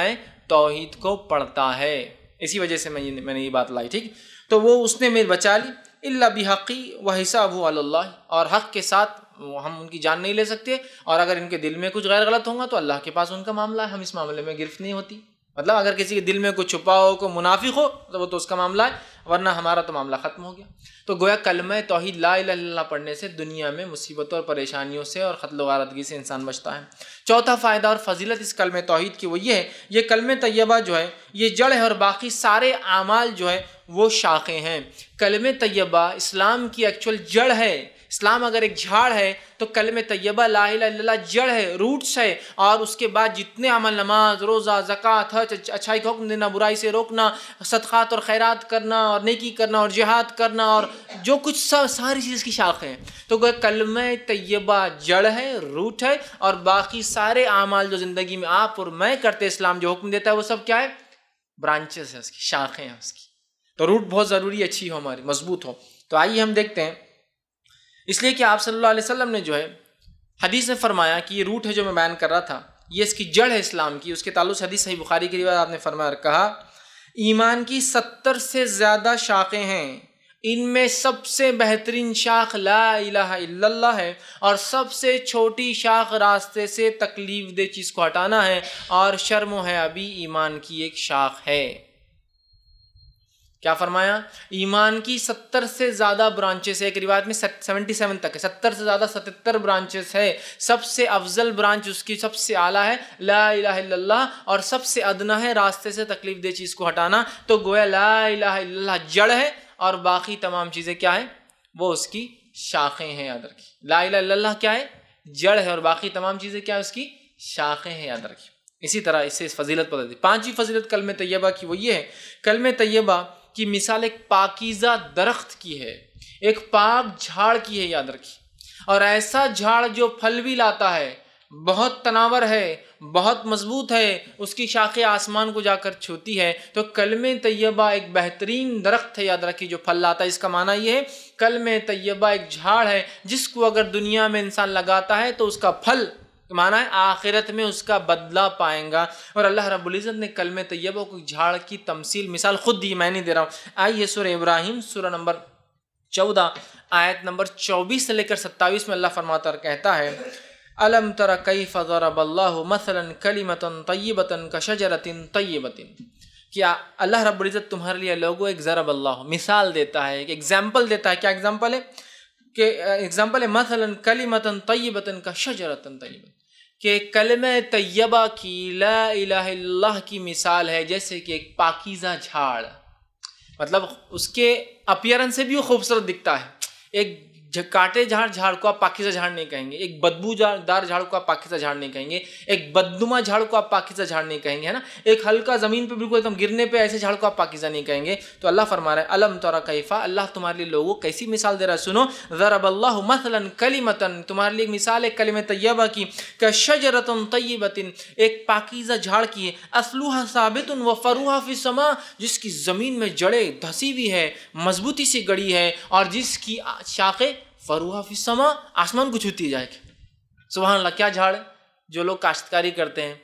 तोहद को पढ़ता है इसी वजह से मैं मैंने ये बात लाई ठीक तो वो उसने मेरी बचा ली अल्ला बिहकी व हिसाब अल्लाह और हक़ के साथ हम उनकी जान नहीं ले सकते और अगर इनके दिल में कुछ गैर गलत होगा तो अल्लाह के पास उनका मामला है हम इस मामले में गिरफ्त नहीं होती मतलब अगर किसी के दिल में कुछ छुपा हो कोई मुनाफिक हो तो वो तो उसका मामला है वरना हमारा तो मामला ख़त्म हो गया तो गोया कलम तोहद ला पढ़ने से दुनिया में मुसीबतों और परेशानियों से और खतल वारदगी से इंसान बचता है चौथा फ़ायदा और फजीलत इस कलम तोहद की वो ये है ये कलम तयबा जो है ये जड़ है और बाकी सारे अमाल जो है वो शाखें हैं कलम तयबा इस्लाम की एक्चुअल जड़ है इस्लाम अगर एक झाड़ है तो कल में तय्यबा ला जड़ है रूट्स है और उसके बाद जितने अमल नमाज रोज़ा ज़क़़त हज अच्छाई का हुक्म देना बुराई से रोकना सदक़ात और खैरात करना और नेकी करना और जिहाद करना और जो कुछ सब सारी चीज़ की शाख है तो कल में तैयबा जड़ है रूट है और बाकी सारे अमाल जो ज़िंदगी में आप और मैं करते इस्लाम जो हुक्म देता है वो सब क्या है ब्रांचेस है उसकी शाखें हैं उसकी तो रूट बहुत ज़रूरी अच्छी हो हमारी मजबूत हो तो आइए हम देखते हैं इसलिए कि आप सल्लल्लाहु अलैहि वसल्लम ने जो है हदीस में फरमाया कि ये रूट है जो मैं बयान कर रहा था ये इसकी जड़ है इस्लाम की उसके ताल्लुक से हदीस सही बुखारी के बाद आपने फरमाया कहा ईमान की सत्तर से ज़्यादा शाखें हैं इनमें सबसे बेहतरीन शाख ला इलाहा इल्लल्लाह है और सबसे छोटी शाख रास्ते से तकलीफ दे चीज़ को हटाना है और शर्म है अभी ईमान की एक शाख है क्या फरमाया ईमान की सत्तर से ज़्यादा ब्रांचेस है एक रिवायत में सेवेंटी सेवन तक है सत्तर से ज़्यादा सतहत्तर ब्रांचेस है सबसे अफजल ब्रांच उसकी सबसे आला है ला इला और सबसे अदना है रास्ते से तकलीफ दे चीज़ को हटाना तो गोया ला इला जड़ है और बाकी तमाम चीज़ें क्या है वो उसकी शाखें हैं याद रखी ला इला क्या है जड़ है और बाकी तमाम चीज़ें क्या है उसकी शाखें हैं याद रखी इसी तरह इससे इस फजीलत पता थी पांचवी फजीलत कल में की वो ये है कल में तय्यबा की मिसाल एक पाकिज़ा दरख्त की है एक पाक झाड़ की है याद रखिए और ऐसा झाड़ जो फल भी लाता है बहुत तनावर है बहुत मजबूत है उसकी शाखें आसमान को जाकर छूती है तो कलम तयबा एक बेहतरीन दरख्त है याद रखिए जो फल लाता है इसका माना यह है कलम तयबा एक झाड़ है जिसको अगर दुनिया में इंसान लगाता है तो उसका फल तो माना है आखिरत में उसका बदला पाएंगा और अल्लाह रबुल्ज़त ने कल में तैयबों को झाड़ की तमसील मिसाल खुद दी मैं नहीं दे रहा हूँ आइए सुर इब्राहिम सुर नंबर चौदह आयत नंबर चौबीस से लेकर सत्ताईस में अल्लाह फरमाता कहता है अलम तर कई फ़रबल्ल मसलन कलीमतन तयबतन का शजरतिन तयबतिन क्या अल्लाह रबुल्ज़त तुम्हारे लिए लोगो एक ज़रब अल्लाह मिसाल देता है एक एग्ज़ाम्पल देता है क्या एग्ज़ाम्पल है कि एग्ज़ाम्पल है मतन कलीमतन तयबतन का शजरतन तयबतन कि कलम तय्यबा की ला की मिसाल है जैसे कि एक पाकिज़ा झाड़ मतलब उसके अपियरेंस से भी वो खूबसूरत दिखता है एक कांटे झाड़ झाड़ को आप पाकिज़ा झाड़ नहीं कहेंगे एक बदबूदार झाड़ को आप पाकिज़ा झाड़ नहीं कहेंगे एक बदनुमा झाड़ को आप पाकिजा झाड़ नहीं कहेंगे है ना एक हल्का ज़मीन पे बिल्कुल एकदम गिरने पे ऐसे झाड़ को आप पाकिज़ा नहीं कहेंगे तो अल्लाह फरमा रहा है अलम तौरा कैफ़ा अल्लाह तुम्हारे लिए लोगों कैसी मिसाल दे रहा है सुनो ज़रबल्ला मसलन मतन तुम्हारे लिए एक मिसाल है कलीम तैयबा की का शजरतन तयबतिन एक पाकिजा झाड़ की है असलूहा साबित व फरूहा फिसमा जिसकी ज़मीन में जड़े धसी हुई है मजबूती से गड़ी है और जिसकी शाखें फरुहा फिसमा आसमान को छूती जाएगी सुबह अल्लाह क्या झाड़ जो लोग काश्तकारी करते हैं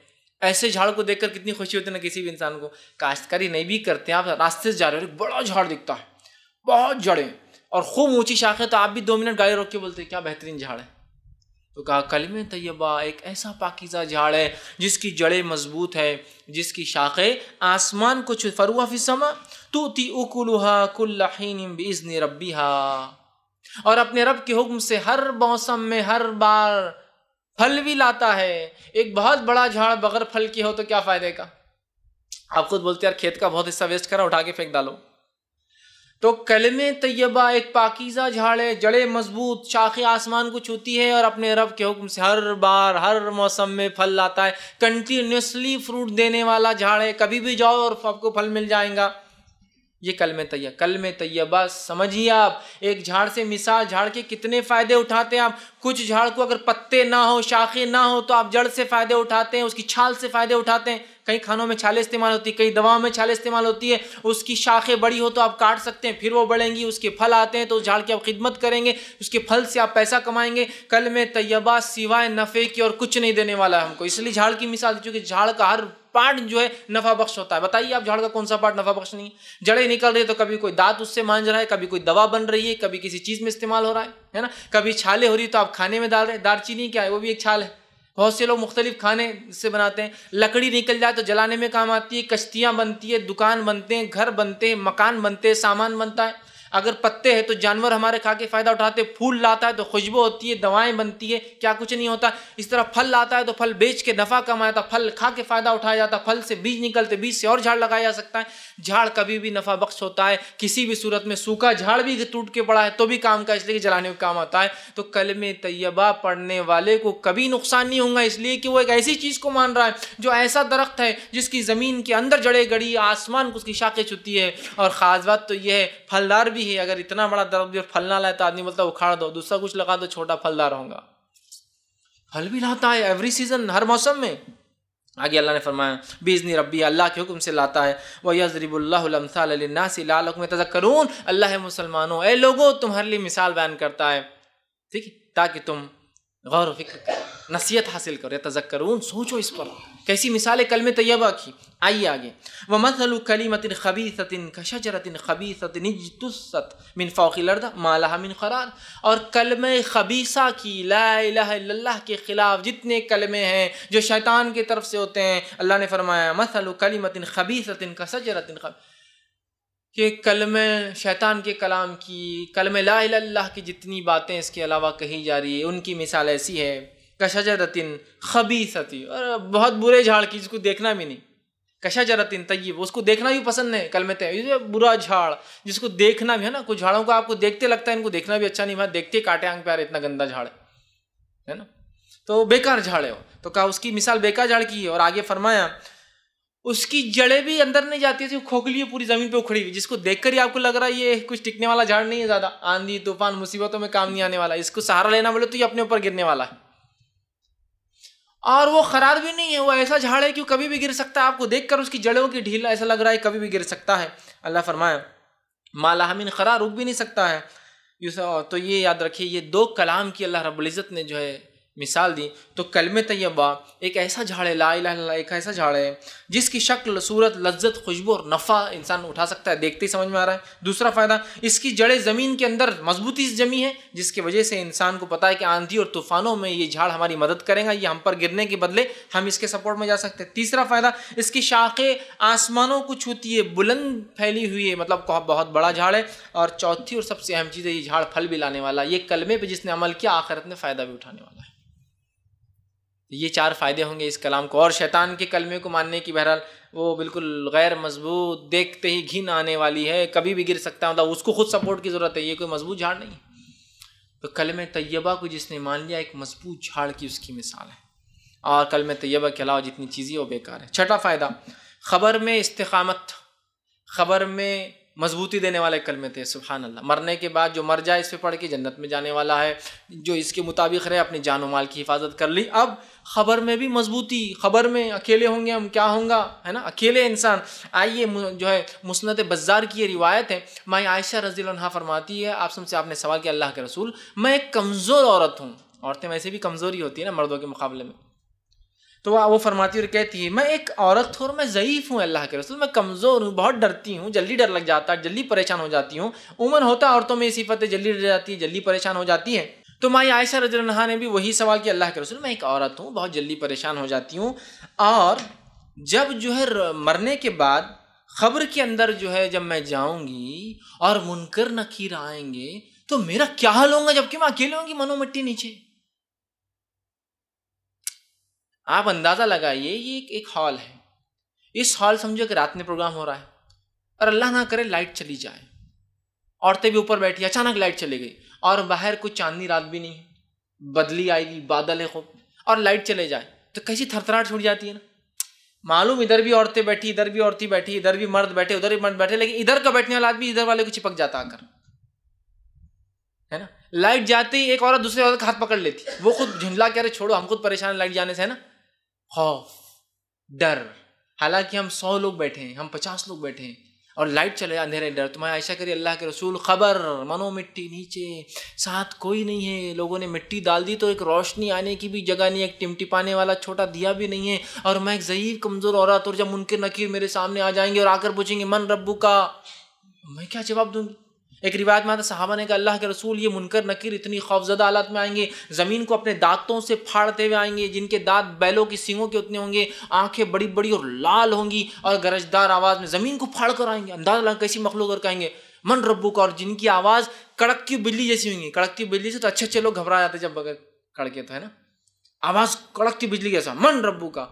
ऐसे झाड़ को देखकर कितनी खुशी होती है ना किसी भी इंसान को काश्तकारी नहीं भी करते आप रास्ते से जा रहे हो बड़ा झाड़ दिखता है बहुत जड़ें और खूब ऊंची शाख है तो आप भी दो मिनट गाड़ी रोक के बोलते हैं क्या बेहतरीन झाड़ है तो कहा में तैयबा एक ऐसा पाकिजा झाड़ है जिसकी जड़ें मजबूत है जिसकी शाखें आसमान को छू फरुआ फिसमा तो ती उकुलहा कुल्लाहीन बिजनी रबी हा और अपने रब के हुक्म से हर मौसम में हर बार फल भी लाता है एक बहुत बड़ा झाड़ बगैर फल के हो तो क्या फायदे का आप खुद बोलते यार खेत का बहुत हिस्सा वेस्ट करा उठा के फेंक डालो तो कलमे तैयबा एक पाकिजा झाड़ है जड़े मजबूत शाखे आसमान को छूती है और अपने रब के हुक्म से हर बार हर मौसम में फल लाता है कंटिन्यूसली फ्रूट देने वाला झाड़ है कभी भी जाओ और आपको फल मिल जाएगा ये कल में तैया कल में तैयबा समझिए आप एक झाड़ से मिसाल झाड़ के कितने फायदे उठाते हैं आप कुछ झाड़ को अगर पत्ते ना हो शाखे ना हो तो आप जड़ से फायदे उठाते हैं उसकी छाल से फायदे उठाते हैं कई खानों में छाले इस्तेमाल होती है कई दवाओं में छाले इस्तेमाल होती है उसकी शाखें बड़ी हो तो आप काट सकते हैं फिर वो बढ़ेंगी उसके फल आते हैं तो उस झाड़ की आप खिदमत करेंगे उसके फल से आप पैसा कमाएंगे कल में तयबा सिवाय नफ़े की और कुछ नहीं देने वाला है हमको इसलिए झाड़ की मिसाल दी चूँकि झाड़ का हर पार्ट जो है नफा बख्श होता है बताइए आप झाड़ का कौन सा पार्ट नफा बख्श नहीं है जड़ें निकल रही है तो कभी कोई दांत उससे मांझ रहा है कभी कोई दवा बन रही है कभी किसी चीज़ में इस्तेमाल हो रहा है है ना कभी छाले हो रही है तो आप खाने में डाल रहे हैं दारचीनी क्या है वो भी एक छाल है बहुत से लोग मुख्तलिफ खाने से बनाते हैं लकड़ी निकल जाए तो जलाने में काम आती है कश्तियाँ बनती है दुकान बनते हैं घर बनते हैं मकान बनते हैं सामान बनता है अगर पत्ते हैं तो जानवर हमारे खा के फ़ायदा उठाते फूल लाता है तो खुशबू होती है दवाएं बनती है क्या कुछ नहीं होता इस तरह फल लाता है तो फल बेच के नफ़ा कमाया था फल खा के फ़ायदा उठाया जाता फल से बीज निकलते बीज से और झाड़ लगाया जा सकता है झाड़ कभी भी नफ़ा बख्श होता है किसी भी सूरत में सूखा झाड़ भी टूट के पड़ा है तो भी काम का इसलिए कि जलाने में काम आता है तो कल में तैयबा पढ़ने वाले को कभी नुकसान नहीं होगा इसलिए कि वो एक ऐसी चीज़ को मान रहा है जो ऐसा दरख्त है जिसकी ज़मीन के अंदर जड़े गड़ी आसमान उसकी शाखें छुती है और ख़ास बात तो यह है फलदार भी भी है अगर इतना बड़ा दरख्त भी फल ना लाए तो आदमी बोलता है उखाड़ दो दूसरा कुछ लगा दो छोटा फलदार होगा फल भी लाता है एवरी सीजन हर मौसम में आगे अल्लाह ने फरमाया बिजनी रब्बी अल्लाह के हुक्म से लाता है वह यजरिबुल्लामसालनासिलालक में तजक्रून अल्लाह मुसलमानों ए लोगो तुम्हारे लिए मिसाल बयान करता है ठीक है ताकि तुम गौर फिक्र करो नसीहत हासिल करो उन सोचो इस पर कैसी मिसाल कल में तैयबा की आइए आगे व मसल कलीमतिन खबी सतिन कशजरतिन खबी सतनिजत मिन फ़ौलर्द माला मिन खरार और कलम खबीसा की ला के ख़िलाफ़ जितने कलमे हैं जो शैतान की तरफ से होते हैं अल्लाह ने फरमाया मसल कलीमतिन खबी सतिन खबी कि कलम शैतान के कलाम की कलम ला की जितनी बातें इसके अलावा कही जा रही है उनकी मिसाल ऐसी है रतिन खबी सती और बहुत बुरे झाड़ की जिसको देखना भी नहीं कशाजरतिन तयब उसको देखना भी पसंद है कल में तय बुरा झाड़ जिसको देखना भी है ना कुछ झाड़ों को आपको देखते लगता है इनको देखना भी अच्छा नहीं मैं देखते काटे आंग प्यार इतना गंदा झाड़ है ना तो बेकार झाड़ है तो कहा उसकी मिसाल बेकार झाड़ की है और आगे फरमाया उसकी जड़ें भी अंदर नहीं जाती थी खोखली है पूरी ज़मीन पे उखड़ी हुई जिसको देखकर ही आपको लग रहा है ये कुछ टिकने वाला झाड़ नहीं है ज़्यादा आंधी तूफान मुसीबतों में काम नहीं आने वाला इसको सहारा लेना बोले तो ये अपने ऊपर गिरने वाला है और वो ख़राब भी नहीं है वो ऐसा झाड़ है कि कभी भी गिर सकता है आपको देख कर उसकी जड़ों की ढील ऐसा लग रहा है कभी भी गिर सकता है अल्लाह फरमाए मालाहमिन खरा रुक भी नहीं सकता है तो ये याद रखिए ये दो कलाम की अल्लाह रबुल्ज़त ने जो है मिसाल दी तो कलम तैयबा एक ऐसा झाड़ है ला इला एक ऐसा झाड़ है जिसकी शक्ल सूरत लज्जत खुशबू और नफ़ा इंसान उठा सकता है देखते ही समझ में आ रहा है दूसरा फ़ायदा इसकी जड़ें ज़मीन के अंदर मजबूती से जमी है जिसकी वजह से इंसान को पता है कि आंधी और तूफानों में ये झाड़ हमारी मदद करेगा ये हम पर गिरने के बदले हम इसके सपोर्ट में जा सकते हैं तीसरा फ़ायदा इसकी शाखें आसमानों को छूती है बुलंद फैली हुई है मतलब बहुत बड़ा झाड़ है और चौथी और सबसे अहम चीज़ है ये झाड़ फल भी लाने वाला ये कलमे पर जिसने अमल किया आखिरत में फ़ायदा भी उठाने वाला है तो ये चार फ़ायदे होंगे इस कलाम को और शैतान के कलमे को मानने की बहरहाल वो बिल्कुल गैर मजबूत देखते ही घिन आने वाली है कभी भी गिर सकता होता मतलब उसको खुद सपोर्ट की ज़रूरत है ये कोई मजबूत झाड़ नहीं तो कलम तयबा को जिसने मान लिया एक मजबूत झाड़ की उसकी मिसाल है और कलम तय्यबा के अलावा जितनी चीज़ें वो बेकार है छठा फ़ायदा खबर में इस्तकामत खबर में मजबूती देने वाले कलमे थे सुबहान अल्लाह मरने के बाद जो मर जाए इस पर पढ़ के जन्नत में जाने वाला है जो इसके मुताबिक रहे अपनी जान माल की हिफाजत कर ली अब खबर में भी मजबूती खबर में अकेले होंगे हम क्या होंगे है ना अकेले इंसान आइए जो है मुसनत बज़ार की ये रिवायत है माई आयशा रजील फरमाती है आप से आपने सवाल किया अल्लाह के रसूल मैं एक कमज़ोर औरत हूँ औरतें वैसे भी कमज़ोरी होती है ना मर्दों के मुकाबले में तो वह वो फरमाती और कहती है मैं एक औरत हूँ और मैं ज़यीफ़ हूँ अल्लाह के रसूल मैं कमज़ोर हूँ बहुत डरती हूँ जल्दी डर लग जाता है जल्दी परेशान हो जाती हूँ उम्र होता औरतों में सिफत जल्दी डर जाती है जल्दी परेशान हो जाती है तो माई आयशा रजनहा ने भी वही सवाल किया अल्लाह के रसूल मैं एक औरत हूँ बहुत जल्दी परेशान हो जाती हूँ और जब जो है मरने के बाद खबर के अंदर जो है जब मैं जाऊँगी और मुनकर नखीर आएंगे तो मेरा क्या हाल होगा जबकि मैं अकेले होंगी मनोमट्टी नीचे आप अंदाज़ा लगाइए ये एक, एक हॉल है इस हॉल समझो कि रात में प्रोग्राम हो रहा है और अल्लाह ना करे लाइट चली जाए औरतें भी ऊपर बैठी अचानक लाइट चली गई और बाहर कोई चांदनी रात भी नहीं है बदली आएगी बादल है खूब और लाइट चले जाए तो कैसी थरथराहट छूट जाती है ना मालूम इधर भी औरतें बैठी इधर भी औरतें बैठी इधर भी मर्द बैठे उधर भी मर्द बैठे लेकिन इधर का बैठने वाला आदमी इधर वाले को चिपक जाता आकर है ना लाइट जाते ही एक औरत दूसरे औरत का हाथ पकड़ लेती वो खुद झुंझला कह रहे छोड़ो हम खुद परेशान लाइट जाने से है ना खौफ डर हालांकि हम सौ लोग बैठे हैं हम पचास लोग बैठे हैं और लाइट चले अंधेरे डर तुम्हारे ऐसा करिए अल्लाह के रसूल खबर मनो मिट्टी नीचे साथ कोई नहीं है लोगों ने मिट्टी डाल दी तो एक रोशनी आने की भी जगह नहीं एक टिमटिपाने वाला छोटा दिया भी नहीं है और मैं एक जहीर कमज़ोर औरत और जब मुनकर नकीर मेरे सामने आ जाएंगे और आकर पूछेंगे मन रब्बू का मैं क्या जवाब दूंगी एक रिवायत में आता साहबा ने कहा अल्लाह के रसूल ये मुनकर नकीर इतनी खौफजदा हालत में आएंगे ज़मीन को अपने दांतों से फाड़ते हुए आएंगे जिनके दांत बैलों की सींगों के उतने होंगे आंखें बड़ी बड़ी और लाल होंगी और गरजदार आवाज़ में ज़मीन को फाड़ कर आएंगे अंदाज लगा कैसी मखलूक और कहेंगे मन रब्बू का और जिनकी आवाज़ कड़क की बिल्ली जैसी होंगी की बिल्ली से तो अच्छे अच्छे लोग घबरा जाते जब बगैर कड़के तो है ना आवाज़ कड़क की बिजली जैसा मन रब्बू का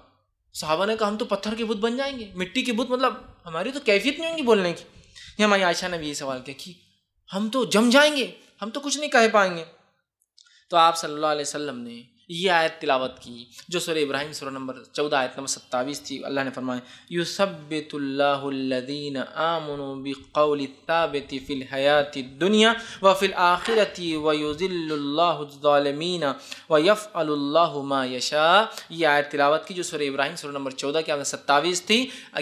साहबा ने कहा हम तो पत्थर के बुत बन जाएंगे मिट्टी के बुत मतलब हमारी तो कैफियत नहीं होंगी बोलने की ये हमारी आयशा ने भी ये सवाल किया कि हम तो जम जाएंगे हम तो कुछ नहीं कह पाएंगे तो आप सल्लल्लाहु अलैहि वसल्लम ने ये आयत तिलावत की जो सर इब्राहिम सर नंबर चौदह आयत नंबर सत्ताईस थी अल्लाह ने फरमाया यूसबीन आमनबिलताबति फ़िल हयात दुनिया व फिल आखिरती वज़िल्लामीन व यफ़ अल्लामा यशा ये आयत तिलावत की जो सर इब्राहिम सर नंबर चौदह की आपने सत्ताईस थी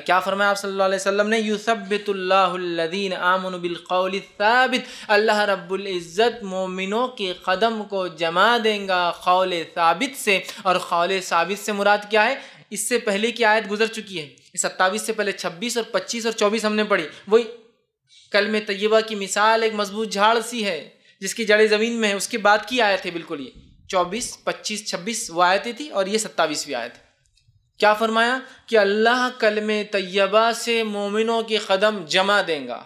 क्या फरमाया आप सल्लल्लाहु ने वसल्लम आमन यूसबीन आमनबिलताबित अल्लाह रब्ज़त मोमिनों के कदम को जमा देंगा कौल साबित से और कौल साबित से मुराद क्या है इससे पहले की आयत गुजर चुकी है सत्ताईस से पहले छब्बीस और पच्चीस और चौबीस हमने पढ़ी वही कल में तयबा की मिसाल एक मजबूत झाड़ सी है जिसकी जड़ें ज़मीन में है उसके बाद की आयत है बिल्कुल ये चौबीस पच्चीस छब्बीस वो आयतें थी और ये सत्ताईसवीं आयत क्या फरमाया कि अल्लाह कल में तयबा से मोमिनों के कदम जमा देगा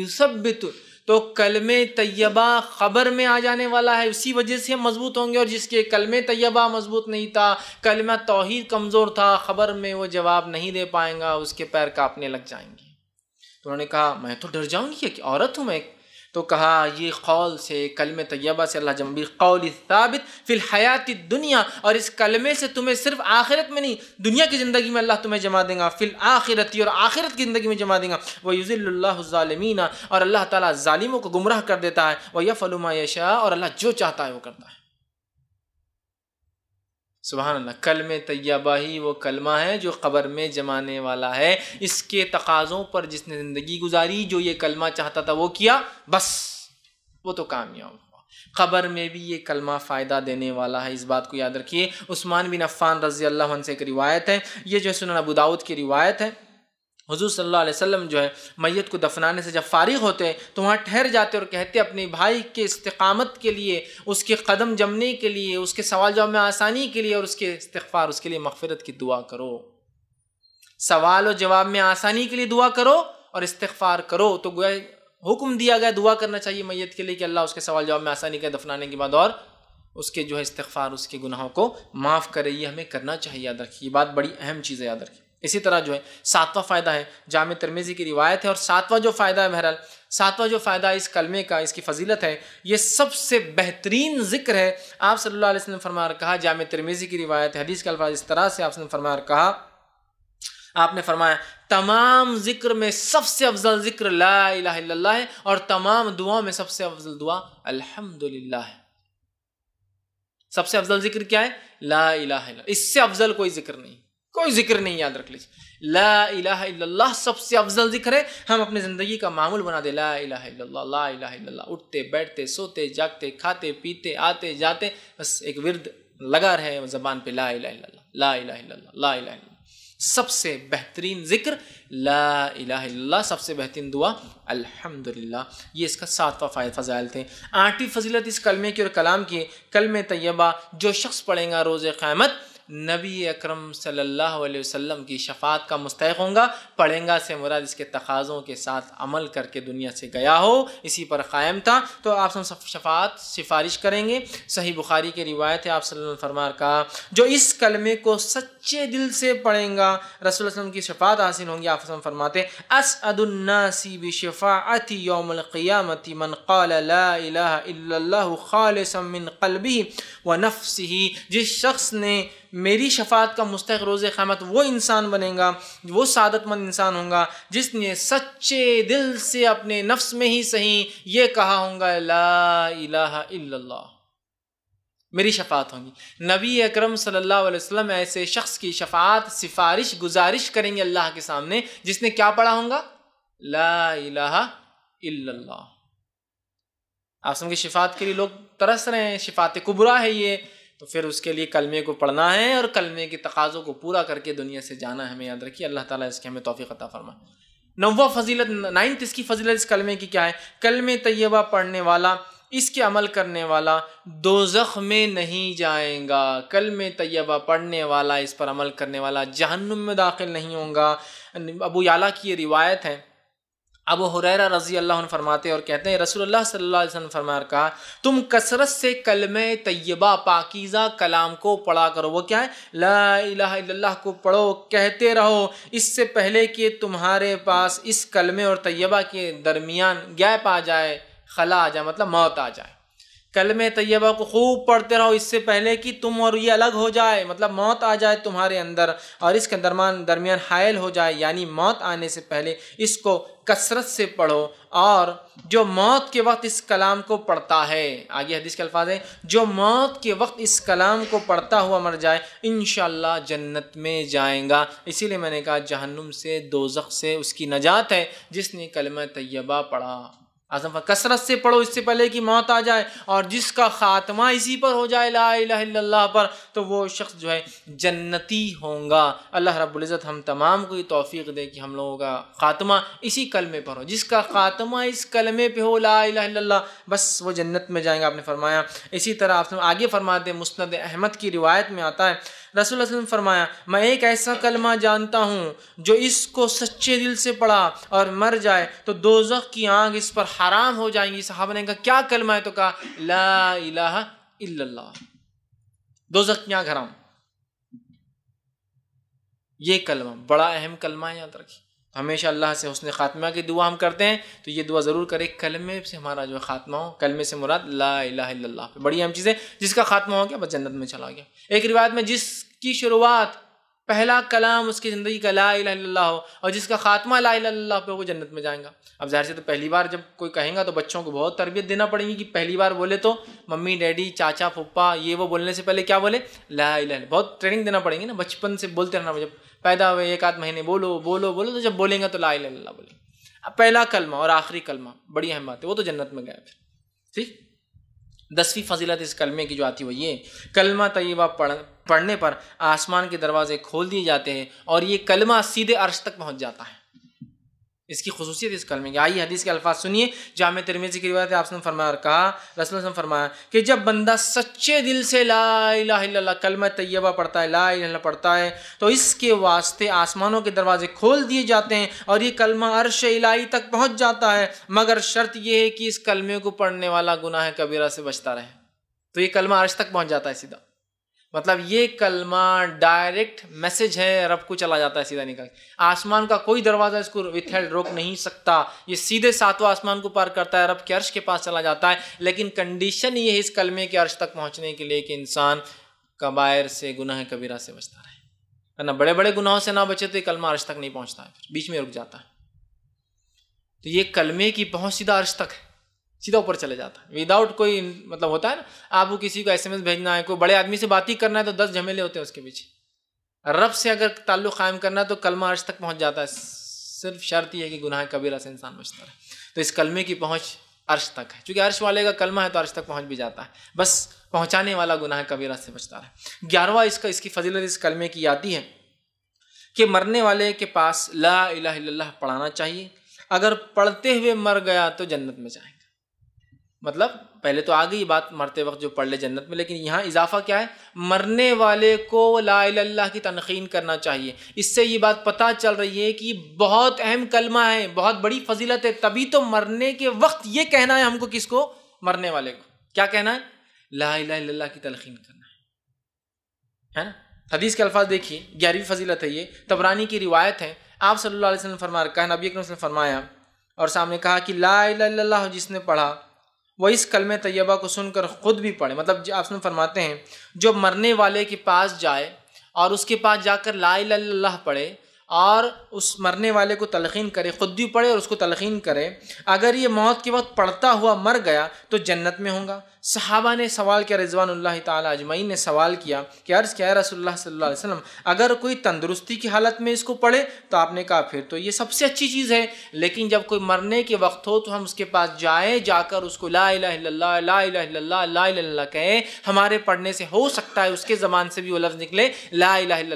यूसबित तो कलम तय्यबा ख़बर में आ जाने वाला है उसी वजह से मजबूत होंगे और जिसके कलम तय्यबा मजबूत नहीं था कलमा तोहद कमज़ोर था ख़बर में वो जवाब नहीं दे पाएगा उसके पैर काँपने लग जाएंगे तो उन्होंने कहा मैं तो डर जाऊंगी कि औरत हूँ मैं तो कहा ये कौल से कलम तैयबा से अल्लाह जम्बी कौल साबित फिल हयात दुनिया और इस कलमे से तुम्हें सिर्फ आखिरत में नहीं दुनिया की ज़िंदगी में अल्लाह तुम्हें जमा देगा फिल आखिरती और आखिरत की ज़िंदगी में जमा देगा वह युज़िल्लामीना और अल्लाह ताली ालिमों को गुमराह कर देता है वह फ़लुमा यशा और अल्लाह जो चाहता है वो करता है सुबहान अल्लाह कलम तैयबा ही वो कलमा है जो ख़बर में जमाने वाला है इसके तकाज़ों पर जिसने ज़िंदगी गुजारी जो ये कलमा चाहता था वो किया बस वो तो कामयाब हुआ ख़बर में भी ये कलमा फ़ायदा देने वाला है इस बात को याद रखिए उस्मान बिन अफ़ान रज़ी अल्लाह से एक रिवायत है ये जो है सुन अबू दाऊद की रिवायत है हजूर सल्ला वसम जो है मैत को दफनाने से जब फारिग होते हैं तो वहाँ ठहर जाते और कहते अपने भाई के इस्तकामत के लिए उसके कदम जमने के लिए उसके सवाल जवाब में आसानी के लिए और उसके इस्तफ़ार उसके लिए मफ़रत की दुआ करो सवाल और जवाब में आसानी के लिए दुआ करो और इस्तफ़ार करो तो गोया हुक्म दिया गया दुआ करना चाहिए मैत के लिए कि अल्लाह उसके सवाल जवाब में आसानी के दफनाने के बाद और उसके जो है इस्तफ़ार उसके गुनाहों को माफ़ करे ये हमें करना चाहिए याद रखिए ये बात बड़ी अहम चीज़ है याद रखिए इसी तरह जो है सातवां फ़ायदा है जाम तरमेज़ी की रिवायत है और सातवां जो फ़ायदा है बहरहाल सातवां जो फ़ायदा इस कलमे का इसकी फजीलत है ये सबसे बेहतरीन जिक्र है आप सल्लल्लाहु अलैहि वसल्लम फरमार कहा जाम तरमेज़ी की रिवायत है हदीस के अल्फाज इस तरह से आपने फरमार कहा आपने फरमाया तमाम जिक्र में सबसे अफजल जिक्र ला है और तमाम दुआ में सबसे अफजल दुआ अलहमदल्ला है सबसे अफजल जिक्र क्या है ला इससे अफजल कोई जिक्र नहीं कोई जिक्र नहीं याद रख लीजिए ला इलाह इल्लल्लाह सबसे अफजल जिक्र है हम अपने ज़िंदगी का मामूल बना दे ला इलाह इल्लल्लाह ला इलाह इल्लल्लाह उठते बैठते सोते जागते खाते पीते आते जाते बस एक विरद लगा रहे ज़बान पे ला इलाह इल्लल्लाह ला इलाह इल्लल्लाह ला इलाह इल्लल्लाह सबसे बेहतरीन जिक्र ला इलाह इल्लल्लाह सबसे बेहतरीन दुआ अल्हम्दुलिल्लाह ये इसका सातवां फ़ायद फ़जाइल थे आठवीं फजीलत इस कलमे की और कलाम की कलम तय्यबा जो शख्स पढ़ेगा रोज़ क़्यामत नबी अकरम सल्लल्लाहु अलैहि वसल्लम की शफात का मुस्तक होंगा पढ़ेंगा से मुराद इसके तकाज़ों के साथ अमल करके दुनिया से गया हो इसी पर क़ायम था तो आप शफात सिफारिश करेंगे सही बुखारी की रिवायत है आप वसल्लम फरमार का जो इस कलमे को सच सच्चे दिल से पढ़ेंगा रसूल वसलम की शफात हासिल होंगी आप फरमाते असअदुन्नासी बिशफ़ाअति यौमल क़ियामति मन क़ाल ला इलाहा इल्लल्लाह खालिसन मिन क़ल्बिही व नफ्सिही जिस शख्स ने मेरी शफात का मुस्तक रोज़ क़्यामत वो इंसान बनेगा वो सादतमंद इंसान होगा जिसने सच्चे दिल से अपने नफ्स में ही सही ये कहा होगा ला इलाहा इल्लल्लाह मेरी शफात होंगी नबी अकरम सल्लल्लाहु अलैहि वसल्लम ऐसे शख्स की शफात सिफारिश गुजारिश करेंगे अल्लाह के सामने जिसने क्या पढ़ा होगा ला इलाहा इल्लल्लाह आप समझे शिफात के लिए लोग तरस रहे हैं शिफात कुबरा है ये तो फिर उसके लिए कलमे को पढ़ना है और कलमे के तकाज़ों को पूरा करके दुनिया से जाना है हमें याद रखिए अल्लाह ताला इसके हमें तोफ़ी अता फरमाए नवा फजीलत नाइन्थ इसकी फजीलत इस कलमे की क्या है कलमे तैयबा पढ़ने वाला इसके अमल करने वाला दोजख में नहीं जाएगा कल में तयबा पढ़ने वाला इस पर अमल करने वाला जहन्नुम में दाखिल नहीं होगा अबू याला की ये रिवायत है अब हुरैरा रजी अल्लाह फरमाते और कहते हैं रसूलुल्लाह सल्लल्लाहु अलैहि वसल्लम फरमा कहा तुम कसरत से कलम तैयबा पाकिज़ा कलाम को पढ़ा करो वो क्या है ला इलाहा इल्लल्लाह को पढ़ो कहते रहो इससे पहले कि तुम्हारे पास इस कलमे और तैयबा के दरमियान गैप आ जाए खला आ जाए मतलब मौत आ जाए कलम तैयबा को खूब पढ़ते रहो इससे पहले कि तुम और ये अलग हो जाए मतलब मौत आ जाए तुम्हारे अंदर और इसके दरमान दरमियान हायल हो जाए यानी मौत आने से पहले इसको कसरत से पढ़ो और जो मौत के वक्त इस कलाम को पढ़ता है आगे हदीस के अल्फाज है जो मौत के वक्त इस कलाम को पढ़ता हुआ मर जाए इन जन्नत में जाएगा इसीलिए मैंने कहा जहन्नुम से दोजख से उसकी नजात है जिसने कलम तैयबा पढ़ा आजम कसरत से पढ़ो इससे पहले कि मौत आ जाए और जिसका ख़ात्मा इसी पर हो जाए ला पर तो वो शख्स जो है जन्नती होगा अल्लाह रब्ज़त हम तमाम को ये तोफ़ी दे कि हम लोगों का ख़ात्मा इसी कलमे पर हो जिसका ख़ात्मा इस कलमे पे हो ला ला बस वो जन्नत में जाएंगे आपने फरमाया इसी तरह आपने आगे फरमाते मुस्ंद अहमद की रिवायत में आता है रसूल ने फरमाया मैं एक ऐसा कलमा जानता हूँ जो इसको सच्चे दिल से पढ़ा और मर जाए तो दो की आग इस पर हराम हो जाएंगी साहब ने कहा क्या कलमा है तो कहा ला इलाहा इल्लल्लाह दो की आग हराम ये कलमा बड़ा अहम कलमा है याद रखिए हमेशा अल्लाह से हसन ख़ात्मा की दुआ हम करते हैं तो ये दुआ ज़रूर करें कलमे से हमारा जो है ख़ात्मा हो कलमे से मुराद ला इला बड़ी अहम चीज़ है जिसका ख़ात्मा हो गया बस जन्नत में चला गया एक रिवायत में जिसकी शुरुआत पहला कलाम उसकी ज़िंदगी का ला इला हो और जिसका ख़ात्मा ला इला पे वो जन्नत में जाएगा अब जाहिर से तो पहली बार जब कोई कहेगा तो बच्चों को बहुत तरबियत देना पड़ेगी कि पहली बार बोले तो मम्मी डैडी चाचा पप्पा ये वो बोलने से पहले क्या बोले ला इला बहुत ट्रेनिंग देना पड़ेगी ना बचपन से बोलते रहना जब पैदा हुए एक आध महीने बोलो बोलो बोलो तो जब बोलेंगे तो ला ला बोलेंगे अब पहला कलमा और आखिरी कलमा बड़ी अहम बात है वो तो जन्नत में गया फिर ठीक दसवीं फजीलत इस कलमे की जो आती हुई ये कलमा तयबा पढ़ पढ़ने पर आसमान के दरवाजे खोल दिए जाते हैं और ये कलमा सीधे अर्श तक पहुंच जाता है इसकी खसूसियत इस कलमे की आई हदीस के अल्फाज सुनिए जाम तिरमेजी की रिवायत आपने फरमाया और कहा रसल फरमाया कि जब बंदा सच्चे दिल से ला कलम तैयबा पढ़ता है ला पढ़ता है तो इसके वास्ते आसमानों के दरवाजे खोल दिए जाते हैं और ये कलमा अरश इलाही तक पहुँच जाता है मगर शर्त यह है कि इस कलमे को पढ़ने वाला गुनाह कबीरा से बचता रहे तो ये कलमा अरश तक पहुँच जाता है सीधा मतलब ये कलमा डायरेक्ट मैसेज है रब को चला जाता है सीधा निकाल आसमान का कोई दरवाज़ा इसको विथहेल्ड रोक नहीं सकता ये सीधे सातवां आसमान को पार करता है रब के अर्श के पास चला जाता है लेकिन कंडीशन ये है इस कलमे के अर्श तक पहुंचने के लिए कि इंसान कबायर से गुनाह कबीरा से बचता रहे वरना बड़े बड़े गुनाहों से ना बचे तो ये कलमा अर्श तक नहीं पहुँचता है बीच में रुक जाता है तो ये कलमे की पहुँच सीधा अर्श तक है सीधा ऊपर चले जाता है विदाउट कोई मतलब होता है ना आपको किसी को एसएमएस भेजना है कोई बड़े आदमी से बात ही करना है तो दस झमेले होते हैं उसके पीछे रब से अगर ताल्लुक कायम करना है तो कलमा अर्श तक पहुंच जाता है सिर्फ शर्त यह है कि गुनाह कबीरा से इंसान बचता है तो इस कलमे की पहुंच अर्श तक है चूंकि अर्श वाले का कलमा है तो अर्श तक पहुंच भी जाता है बस पहुंचाने वाला गुनाह कबीरा से बचता है ग्यारहवा इसका इसकी फजीलत इस कलमे की आती है कि मरने वाले के पास ला इला पढ़ाना चाहिए अगर पढ़ते हुए मर गया तो जन्नत में जाए मतलब पहले तो आ गई बात मरते वक्त जो पढ़ ले जन्नत में लेकिन यहाँ इजाफा क्या है मरने वाले को ला अल्लाह की तनखीन करना चाहिए इससे ये बात पता चल रही है कि बहुत अहम कलमा है बहुत बड़ी फजीलत है तभी तो मरने के वक्त ये कहना है हमको किसको मरने वाले को क्या कहना है ला की तलखीन करना है है ना हदीस के अल्फाज देखिए ग्यारहवीं फजीलत है ये तबरानी की रिवायत है आप सल्ला फरमा रखा है नबी फरमाया और सामने कहा कि ला जिसने पढ़ा वह इस कलम तैयबा को सुनकर ख़ुद भी पढ़े मतलब आप सुन फरमाते हैं जो मरने वाले के पास जाए और उसके पास जाकर ला लाला पढ़े और उस मरने वाले को तलखीन करे ख़ुद भी पढ़े और उसको तलखीन करे अगर ये मौत के वक्त पढ़ता हुआ मर गया तो जन्नत में होगा सहाबा ने सवाल किया रिजवान तजमैन ने सवाल किया कि अर्ज़ क्या रसोल्ला सल्ला वसम अगर कोई तंदुरुस्ती की हालत में इसको पढ़े तो आपने कहा फिर तो ये सबसे अच्छी चीज़ है लेकिन जब कोई मरने के वक्त हो तो हम उसके पास जाएँ जाकर उसको ला ला ला ला कहें हमारे पढ़ने से हो सकता है उसके ज़बान से भी वो लफ्ज़ निकले ला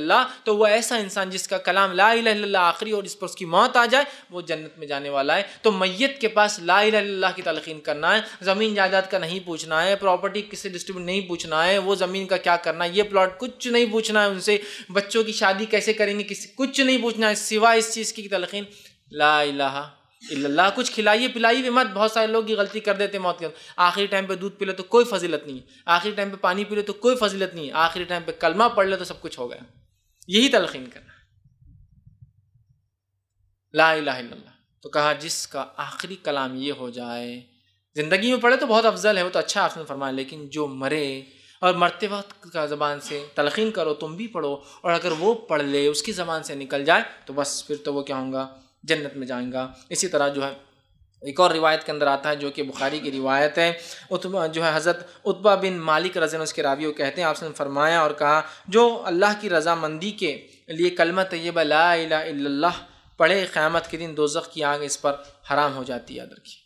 ला तो वह ऐसा इंसान जिसका कलाम ला ला आखिरी और इस पर उसकी मौत आ जाए वो जन्नत में जाने वाला है तो मैत के पास ला ला की तलखीन करना है ज़मीन जायदाद का नहीं पूछना करना है प्रॉपर्टी किससे डिस्ट्रीब्यूट नहीं पूछना है वो ज़मीन का क्या करना है ये प्लॉट कुछ नहीं पूछना है उनसे बच्चों की शादी कैसे करेंगे किस कुछ नहीं पूछना है सिवा इस चीज़ की तलखीन ला इलाहा इल्ला कुछ खिलाइए पिलाइए भी मत बहुत सारे लोग ये गलती कर देते मौत के आखिरी टाइम पे दूध पी तो कोई फजीलत नहीं है आखिरी टाइम पे पानी पी तो कोई फजीलत नहीं है आखिरी टाइम पे कलमा पढ़ ले तो सब कुछ हो गया यही तलखीन करना ला इला तो कहा जिसका आखिरी कलाम ये हो जाए ज़िंदगी में पढ़े तो बहुत अफजल है वो तो अच्छा आसन फ़रमाए लेकिन जो मरे और मरते वक्त का ज़बान से तलखीन करो तुम भी पढ़ो और अगर वो पढ़ ले उसकी ज़बान से निकल जाए तो बस फिर तो वो क्या होगा जन्नत में जाएगा इसी तरह जो है एक और रिवायत के अंदर आता है जो कि बुखारी की रिवायत है उतबा जो है हज़रत उतबा बिन मालिक रजन उसके रावियों कहते हैं आपसे फरमाया और कहा जो अल्लाह की रजामंदी के लिए कलमा तयब ला पढ़े क़्यामत के दिन दोजख की आग इस पर हराम हो जाती है याद रखिए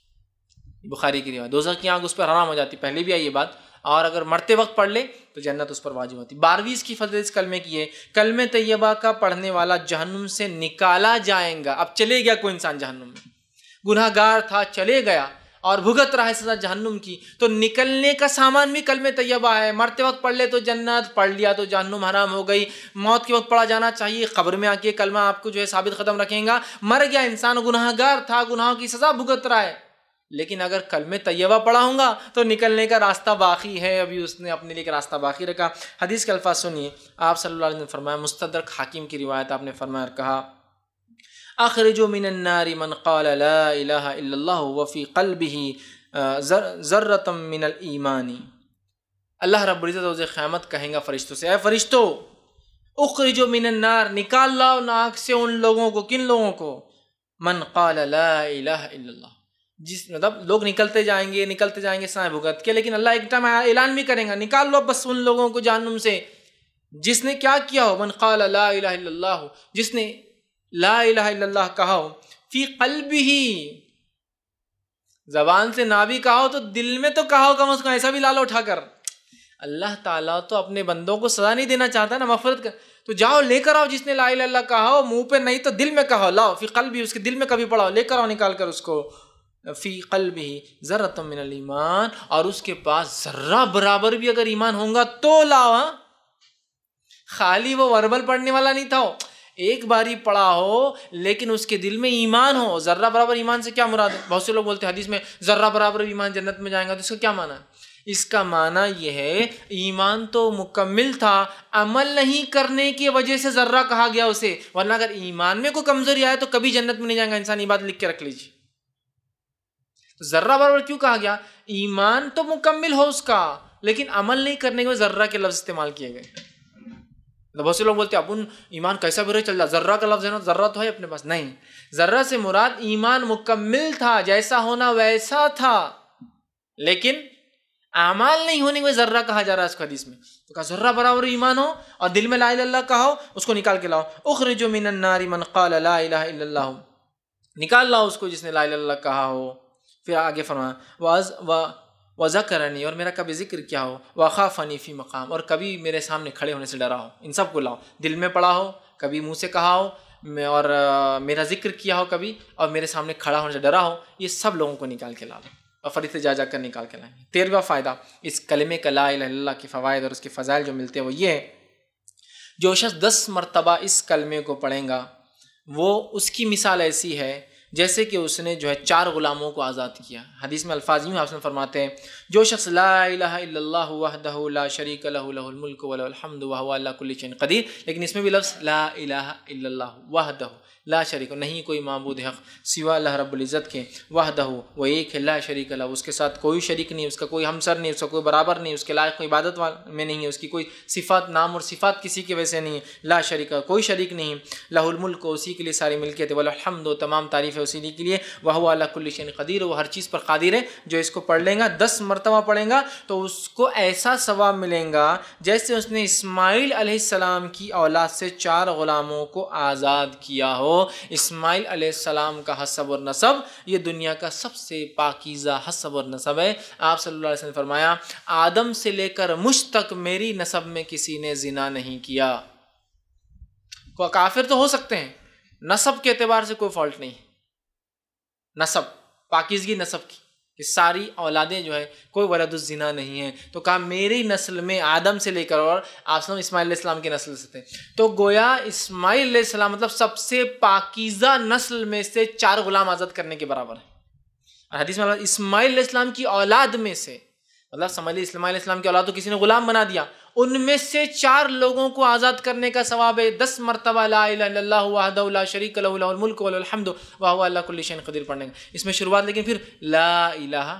बुखारी की रिवायत दोजा की आँख उस पर हराम हो जाती पहले भी आई ये बात और अगर मरते वक्त पढ़ ले तो जन्नत उस पर वाजिब होती बारहवीं इसकी फजल इस कलमे की है कलम तैयबा का पढ़ने वाला जहनुम से निकाला जाएगा अब चले गया कोई इंसान जहनुम में गुनागार था चले गया और भुगत रहा है सजा जहनुम की तो निकलने का सामान भी कलम तैयबा है मरते वक्त पढ़ ले तो जन्नत पढ़ लिया तो जहनुम हराम हो गई मौत के वक्त पढ़ा जाना चाहिए खबर में आके कलमा आपको जो है साबित ख़त्म रखेगा मर गया इंसान गुनाहगार था गुनाहों की सज़ा भुगत रहा है लेकिन अगर कल में तय्यबा पढ़ा होगा तो निकलने का रास्ता बाकी है अभी उसने अपने लिए रास्ता बाकी रखा हदीस के अल्फाज सुनिए आप सल्ला ने फरमाया मुस्तर हाकिम की रिवायत आपने फरमाया कहा अखरजो मिनन्नारी मन वफ़ी कल भी ज़र्रतम मिनल ईमानी अल्लाह रब्ज़त ख़ैमत कहेंगे फ़रिश्तों से अः फ़रिश्तो जो मिनन्नार निकाल लाओ नाक से उन लोगों को किन लोगों को मन कला जिस मतलब लोग निकलते जाएंगे निकलते जाएंगे साय भुगत के लेकिन अल्लाह एक टाइम ऐलान भी करेंगे निकाल लो बस उन लोगों को जानुम से जिसने क्या किया हो मन काल जिसने ला कहा हो फी कल ही जबान से ना भी कहा हो तो दिल में तो कहा हो कम उसको ऐसा भी लाल उठाकर अल्लाह ताला तो अपने बंदों को सजा नहीं देना चाहता ना मफरत कर तो जाओ लेकर आओ जिसने ला कहा हो मुंह पे नहीं तो दिल में कहा लाओ कल भी उसके दिल में कभी पढ़ाओ लेकर आओ निकाल कर उसको फ़ी कल भी ईमान और उसके पास ज़र्रा बराबर भी अगर ईमान होगा तो लावा खाली वो वर्बल पढ़ने वाला नहीं था एक बार ही पढ़ा हो लेकिन उसके दिल में ईमान हो ज़र्रा बराबर ईमान से क्या मुराद है बहुत से लोग बोलते हैं हदीस में ज़र्रा बराबर ईमान जन्नत में जाएंगा तो इसका क्या माना है इसका माना यह है ईमान तो मुकम्मल था अमल नहीं करने की वजह से ज़र्रा कहा गया उसे वरना अगर ईमान में कोई कमज़ोरी आए तो कभी जन्नत में नहीं जाएगा इंसान ये बात लिख के रख लीजिए तो जर्रा बार बार क्यों कहा गया ईमान तो मुकम्मल हो उसका लेकिन अमल नहीं करने के जर्रा के लफ्ज़ इस्तेमाल किए गए तो बहुत से लोग बोलते हैं उन ईमान कैसा भी चल जाए जर्रा का लफ्ज़ है ना जर्रा तो है अपने पास नहीं जर्रा से मुराद ईमान मुकम्मिल था जैसा होना वैसा था लेकिन अमाल नहीं होने में जर्रा कहा जा रहा है उसका हदीस में तो कहा जर्रा बराबर ईमान हो और दिल में ला इला कहा उसको निकाल के लाओ उखर जो मिन नारी मन ला निकाल लाओ उसको जिसने ला कहा हो फिर आगे फरमाया वाज व वज़ा करनी और मेरा कभी जिक्र क्या हो वाखा फ़नी फ़ी मकाम और कभी मेरे सामने खड़े होने से डरा हो इन सब को लाओ दिल में पड़ा हो कभी मुँह से कहा हो और मेरा जिक्र किया हो कभी और मेरे सामने खड़ा होने से डरा हो ये सब लोगों को निकाल के ला दो और से जा जा कर निकाल के लाएंगे तेरहवा फ़ायदा इस कलमे का ला के फ़वाद और उसके फ़जाइल जो मिलते हैं वो ये है जो शख्स दस मरतबा इस कलमे को पढ़ेंगा वो उसकी मिसाल ऐसी है जैसे कि उसने जो है चार ग़ुलामों को आज़ाद किया हदीस में अल्फाज यूँ आपसे फरमाते हैं जो शख्स ला शरीक लहमल्क कदीर लेकिन इसमें भी लफ्स ला वहदह ला शरीक नहीं कोई मबूद हक़ सिवा अल्लाह रब्ज़त के वाहदह वो एक है ला शरीक अल्लाह उसके साथ कोई शरीक नहीं उसका कोई हमसर नहीं उसका कोई बराबर नहीं उसके लायक कोई इबादत में नहीं है उसकी कोई सिफात नाम और सिफात किसी के वैसे नहीं है ला शरीक कोई शरीक नहीं को उसी के लिए सारी मिल्कियत वलहमद तमाम तारीफ़ है उसी के लिए वह अल्लाकुल्लिशन कदीर वो हर चीज़ पर कादिर है जो इसको पढ़ लेंगे दस मरतबा पढ़ेंगे तो उसको ऐसा सवाब मिलेगा जैसे उसने इसमाइल सलाम की औलाद से चार ग़ुलामों को आज़ाद किया हो इस्माइल अलैहिस्सलाम का हसब और नसब ये दुनिया का सबसे पाकिज़ा हसब और नसब है आप सल्लल्लाहु अलैहि वसल्लम ने फरमाया आदम से लेकर मुझ तक मेरी नसब में किसी ने जिना नहीं किया को काफिर तो हो सकते हैं नसब के अतबार से कोई फॉल्ट नहीं नसब पाकिजगी नसब की कि सारी औलादें जो है कोई वलदुलजिना नहीं है तो कहा मेरी नस्ल में आदम से लेकर और आसलम इसमाइल इस्लाम की नस्ल से थे तो गोया इस्माईल इस्लाम मतलब सबसे पाकिज़ा नस्ल में से चार गुलाम आज़ाद करने के बराबर है हदीस में इस्माईल इस्लाम की औलाद में से मतलब समझ ली इस्माईल इस्लाम की औलाद तो किसी ने गुलाम बना दिया उनमें से चार लोगों को आज़ाद करने का सवाब है दस मरतबा शरीक मुल्क अलहमद कदीर पढ़ने का इसमें शुरुआत लेकिन फिर ला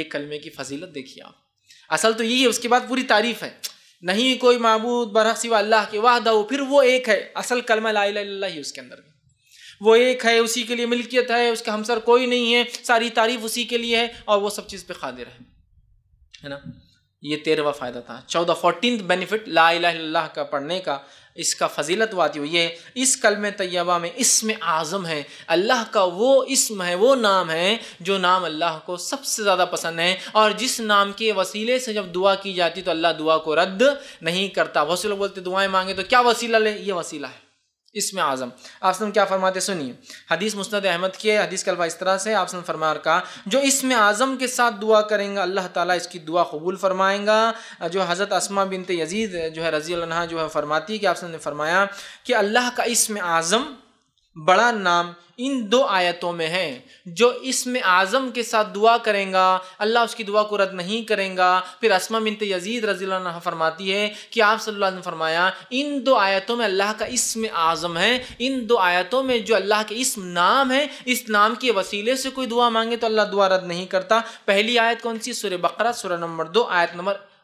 ये कलमे की फजीलत देखिए आप असल तो यही है उसके बाद पूरी तारीफ है नहीं कोई मबूद बरह सिवा अल्लाह के वाहदा फिर वो एक है असल कलमा ला इला ही उसके अंदर वो एक है उसी के लिए मिल्कियत है उसका हमसर कोई नहीं है सारी तारीफ उसी के लिए है और वो सब चीज़ पे खादिर है है ना ये तेरहवा फ़ायदा था चौदह फोर्टीन बेनिफिट ला का पढ़ने का इसका फजीलत वादी हुई है इस कलम तैयबा में इसम आज़म है अल्लाह का वो इसम है वो नाम है जो नाम अल्लाह को सबसे ज़्यादा पसंद है और जिस नाम के वसीले से जब दुआ की जाती तो अल्लाह दुआ को रद्द नहीं करता बहुत से लोग बोलते दुआएँ मांगे तो क्या वसीला ले ये वसीला है इसमें आज़म आप क्या फरमाते सुनिए हदीस मुस्त अहमद के हदीस कलवा इस तरह से आप फरमा का जो इसमें आज़म के साथ दुआ करेंगे अल्लाह ताला इसकी दुआ कबूल फरमाएगा जो हज़रत असमा बिनत यजीद जो है रजी जो है फरमाती कि आप ने फरमाया कि अल्लाह का इसम आज़म बड़ा नाम इन दो आयतों में है जो इसमें आज़म के साथ दुआ करेगा अल्लाह उसकी दुआ को रद्द नहीं करेगा फिर असमा मिनत यजीद रजी फरमाती है कि आप सल्ला ने फरमाया इन दो आयतों में अल्लाह का इसम आज़म है इन दो आयतों में जो अल्लाह के इसम नाम है इस नाम के वसीले से कोई दुआ मांगे तो अल्लाह दुआ रद्द नहीं करता पहली आयत कौन सी सुर बकरा सुर नंबर दो आयत नंबर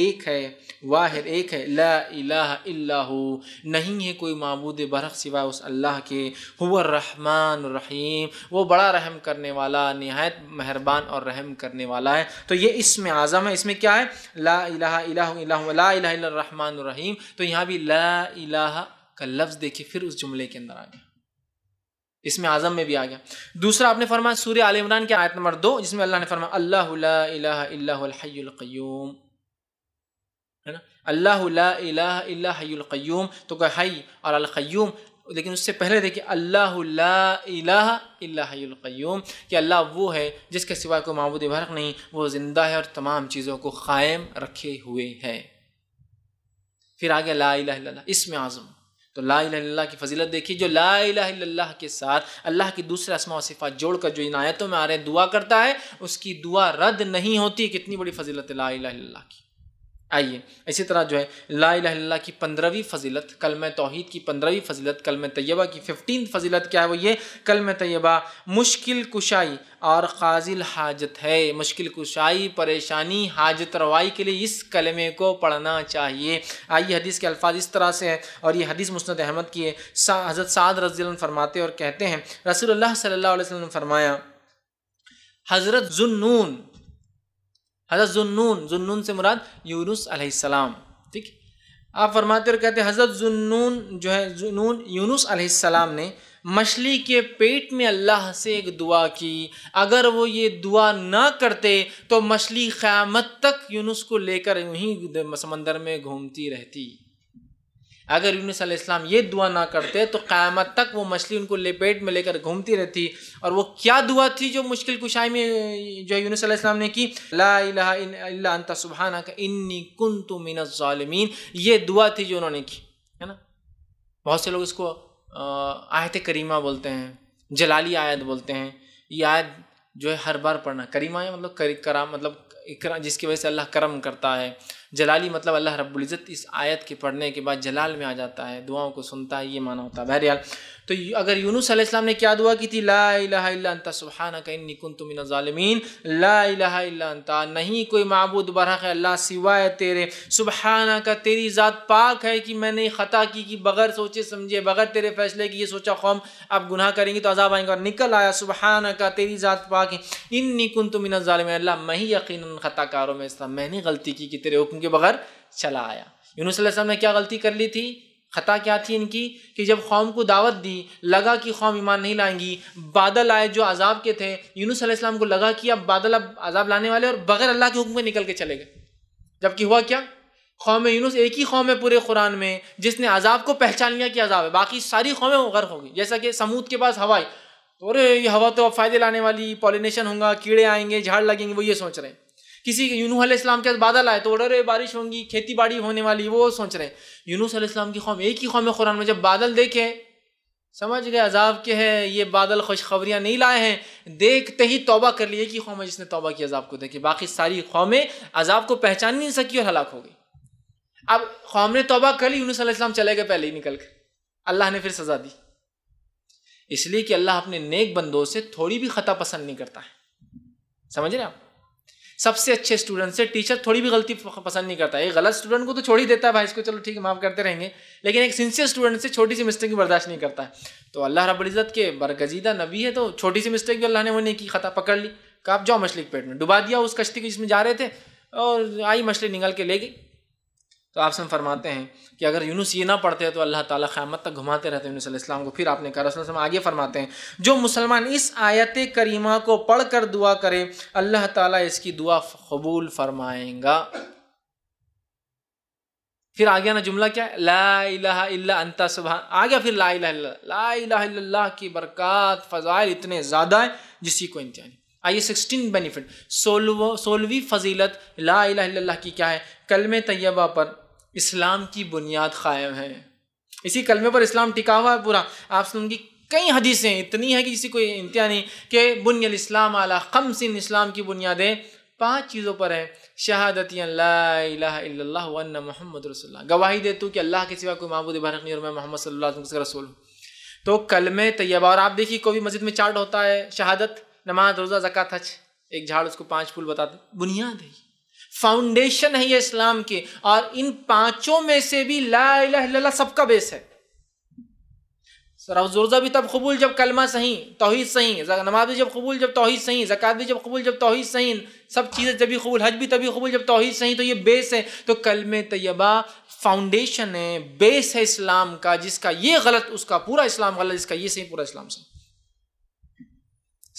एक है वाहिर एक है ला इलाह इल्ला नहीं है कोई मबूद बरक सिवा उस अल्लाह के हुआ रहमान रहीम वो बड़ा रहम करने वाला नहायत मेहरबान और रहम करने वाला है तो ये इसमें आज़म है इसमें क्या है ला इलाह इलाह इलाह ला इलाह रहमान रहीम तो यहाँ भी ला इलाह का लफ्ज़ देखिए फिर उस जुमले के अंदर आ गया इसमें आज़म में भी आ गया दूसरा आपने फरमाया सूर्य आल इमरान के आयत नंबर दो जिसमें अल्लाह ने फरमाया अल्लाह है ना अल्लाह हयुलक्यूम तो कह हई और अलक्यूम लेकिन उससे पहले देखिए अल्लाह हयुलक्यूम कि अल्लाह वो है जिसके सिवा कोई मबूद भरक नहीं वो ज़िंदा है और तमाम चीज़ों को क़ायम रखे हुए है फिर आगे ला इसमें आज़म तो ला इला की फजीलत देखिए जो ला के साथ अल्लाह की दूसरे असमा सिफात जोड़ कर जो इनायतों में आ रहे हैं दुआ करता है उसकी दुआ रद्द नहीं होती कितनी बड़ी फजीलत है ला इला की आइए इसी तरह जो है ला लाला की पंद्रहवीं फजीलत कलम तोहद की पंद्रहवीं फजीलत कलम तय्यबा की फिफ्टीन फजीलत क्या है वो ये कलम तय्यबा मुश्किल कुशाई और काजिल हाजत है मुश्किल कुशाई परेशानी हाजत रवाई के लिए इस कलमे को पढ़ना चाहिए आइए हदीस के अल्फाज इस तरह से हैं और ये हदीस मुस्ंद अहमद की है हज़रत साद रजील फरमाते और कहते हैं रसूल सल्ला वसलम फरमाया हज़रत जुन्नून हज़रत जुन्नून जुन्नून से मुराद यूनुस अलैहिस्सलाम ठीक आप फरमाते और कहते हैं हज़रत जुन्नून जो है जुनून यूनुस अलैहिस्सलाम ने मछली के पेट में अल्लाह से एक दुआ की अगर वो ये दुआ ना करते तो मछली क़्यामत तक यूनुस को लेकर वहीं समंदर में घूमती रहती अगर यूनिस आसमाम ये दुआ ना करते तो क़्यामत तक वो मछली उनको लेपेट में लेकर घूमती रहती और वो क्या दुआ थी जो मुश्किल कुशाई में जो यूनिस आसमाम ने की ला सुबहाना का इन्नी कुन तो मिनमीन ये दुआ थी जो उन्होंने की है ना बहुत से लोग इसको आयत करीमा बोलते हैं जलाली आयत बोलते हैं ये आयत जो है हर बार पढ़ना करीमा है मतलब करी, करा मतलब जिसकी वजह से अल्लाह करम करता है जलाली मतलब अल्लाह इज़्ज़त इस आयत के पढ़ने के बाद जलाल में आ जाता है दुआओं को सुनता है ये माना होता है बहरहाल तो अगर यूनुस अलैहिस्सलाम ने क्या दुआ की थी ला इलाहा इल्ला अंता सुभानक इन्नी कुंतु मिनज़ ज़ालिमीन ला इलाहा इल्ला अंता नहीं कोई माबूद बरहक अल्लाह सिवाय तेरे सुबहानक तेरी ज़ात पाक है कि मैंने ख़ता की कि बगैर सोचे समझे बगैर तेरे फैसले की ये सोचा कौम आप गुनाह करेंगे तो अजाब आएंगे और निकल आया सुबहानक तेरी ज़ात पाक है इन्नी कुंतु मिनज़ ज़ालिमीन अल्लाह मैं ही यकीनन ख़ताकारों में था मैंने गलती की कि तेरे हुक्म के बगैर चला आया यूनुस ने क्या गलती कर ली थी ख़ता क्या थी इनकी कि जब कौम को दावत दी लगा कि कौम ईमान नहीं लाएंगी बादल आए जो अजाब के थे यूनुस अलैहिस्सलाम को लगा कि अब बादल अब अजाब लाने वाले और बगैर अल्लाह के हुक्म के निकल के चले गए जबकि हुआ क्या कौम यूनुस एक ही कौम है पूरे कुरान में जिसने अजाब को पहचान लिया कि अजाब है बाकी सारी कौमें गर्क होगी जैसा कि समूद के पास हवाई तो अरे ये हवा तो अब फ़ायदे लाने वाली पॉलिनेशन होगा कीड़े आएंगे झाड़ लगेंगे वो ये सोच रहे हैं किसी यूनू इस्लाम के बादल आए तो रहे बारिश होंगी खेती बाड़ी होने वाली वो सोच रहे हैं यूनूस इस्लाम की कौम एक ही कौम है कुरान में जब बादल देखे समझ गए अजाब के है ये बादल खुशखबरियाँ नहीं लाए हैं देखते ही तोबा कर लिए कि कौम है जिसने तोबा की अजाब को देखी बाकी सारी कौमें अजाब को पहचान नहीं सकी और हलाक हो गई अब कौम ने तोबा कर ली यूनुस इस्लाम चले गए पहले ही निकल कर अल्लाह ने फिर सजा दी इसलिए कि अल्लाह अपने नेक बंदों से थोड़ी भी खता पसंद नहीं करता है समझ रहे आप सबसे अच्छे स्टूडेंट से टीचर थोड़ी भी गलती पसंद नहीं करता है गलत स्टूडेंट को तो छोड़ ही देता है भाई इसको चलो ठीक है माफ़ करते रहेंगे लेकिन एक सिंसियर स्टूडेंट से छोटी सी मिस्टेक भी बर्दाश्त नहीं करता है तो अल्लाह रबुल्ज़त के बरगजीदा नबी है तो छोटी सी मिस्टेक भी अल्लाह ने वो नहीं की खता पकड़ ली कहा आप जाओ मछली के पेट में डुबा दिया उस कश्ती के जिसमें जा रहे थे और आई मछली निकल के ले गई तो आप सब फरमाते हैं कि अगर यूनुस ये ना पढ़ते तो अल्लाह ताला क़्यामत तक घुमाते रहते यूनुस को फिर आपने कहा रसम आगे फरमाते हैं जो मुसलमान इस आयत करीमा को पढ़ कर दुआ करे अल्लाह ताला इसकी दुआ कबूल फरमाएगा फिर आ गया ना जुमला क्या है ला इला अंता सुबह आ गया फिर ला ला ला की बरक़ात फ़ज़ाइल इतने ज़्यादा हैं कोई को नहीं आइए सिक्सटीन बेनिफिट सोलव सोलवी फजीलत ला इला की क्या है कलम तैयबा पर इस्लाम की बुनियाद कायम है इसी कलमे पर इस्लाम टिका हुआ है पूरा आप सुनगी कई हदीसें इतनी है कि किसी को इंतहा नहीं कि बुनियल इस्लाम आला सिन इस्लाम की बुनियादें पांच चीज़ों पर है शहादत मोहम्मद रसोल गवाही दे तू कि अल्लाह के सिवा कोई महबूद बरक नहीं और मैं मोहम्मद सल्ला रसूल हूँ तो कलमे तैयब और आप देखिए कोई भी मस्जिद में चार्ट होता है शहादत नमाज रोज़ा जक़ात हज एक झाड़ उसको पाँच फूल बताते बुनियाद है फाउंडेशन है ये इस्लाम की और इन पांचों में से भी ला सबका बेस है रोज़ा भी तब कबूल जब कलमा सही तोहहीद सही नमाज भी जब कबूल जब तोहहीद सही जक़ात भी जब कबूल जब तोहहीद सही सब चीज़ें भी कबूल हज भी तभी कबूल जब तोहहीद सही तो ये बेस है तो कलम तयबा फाउंडेशन है बेस है इस्लाम का जिसका ये गलत उसका पूरा इस्लाम गलत जिसका ये सही पूरा इस्लाम सही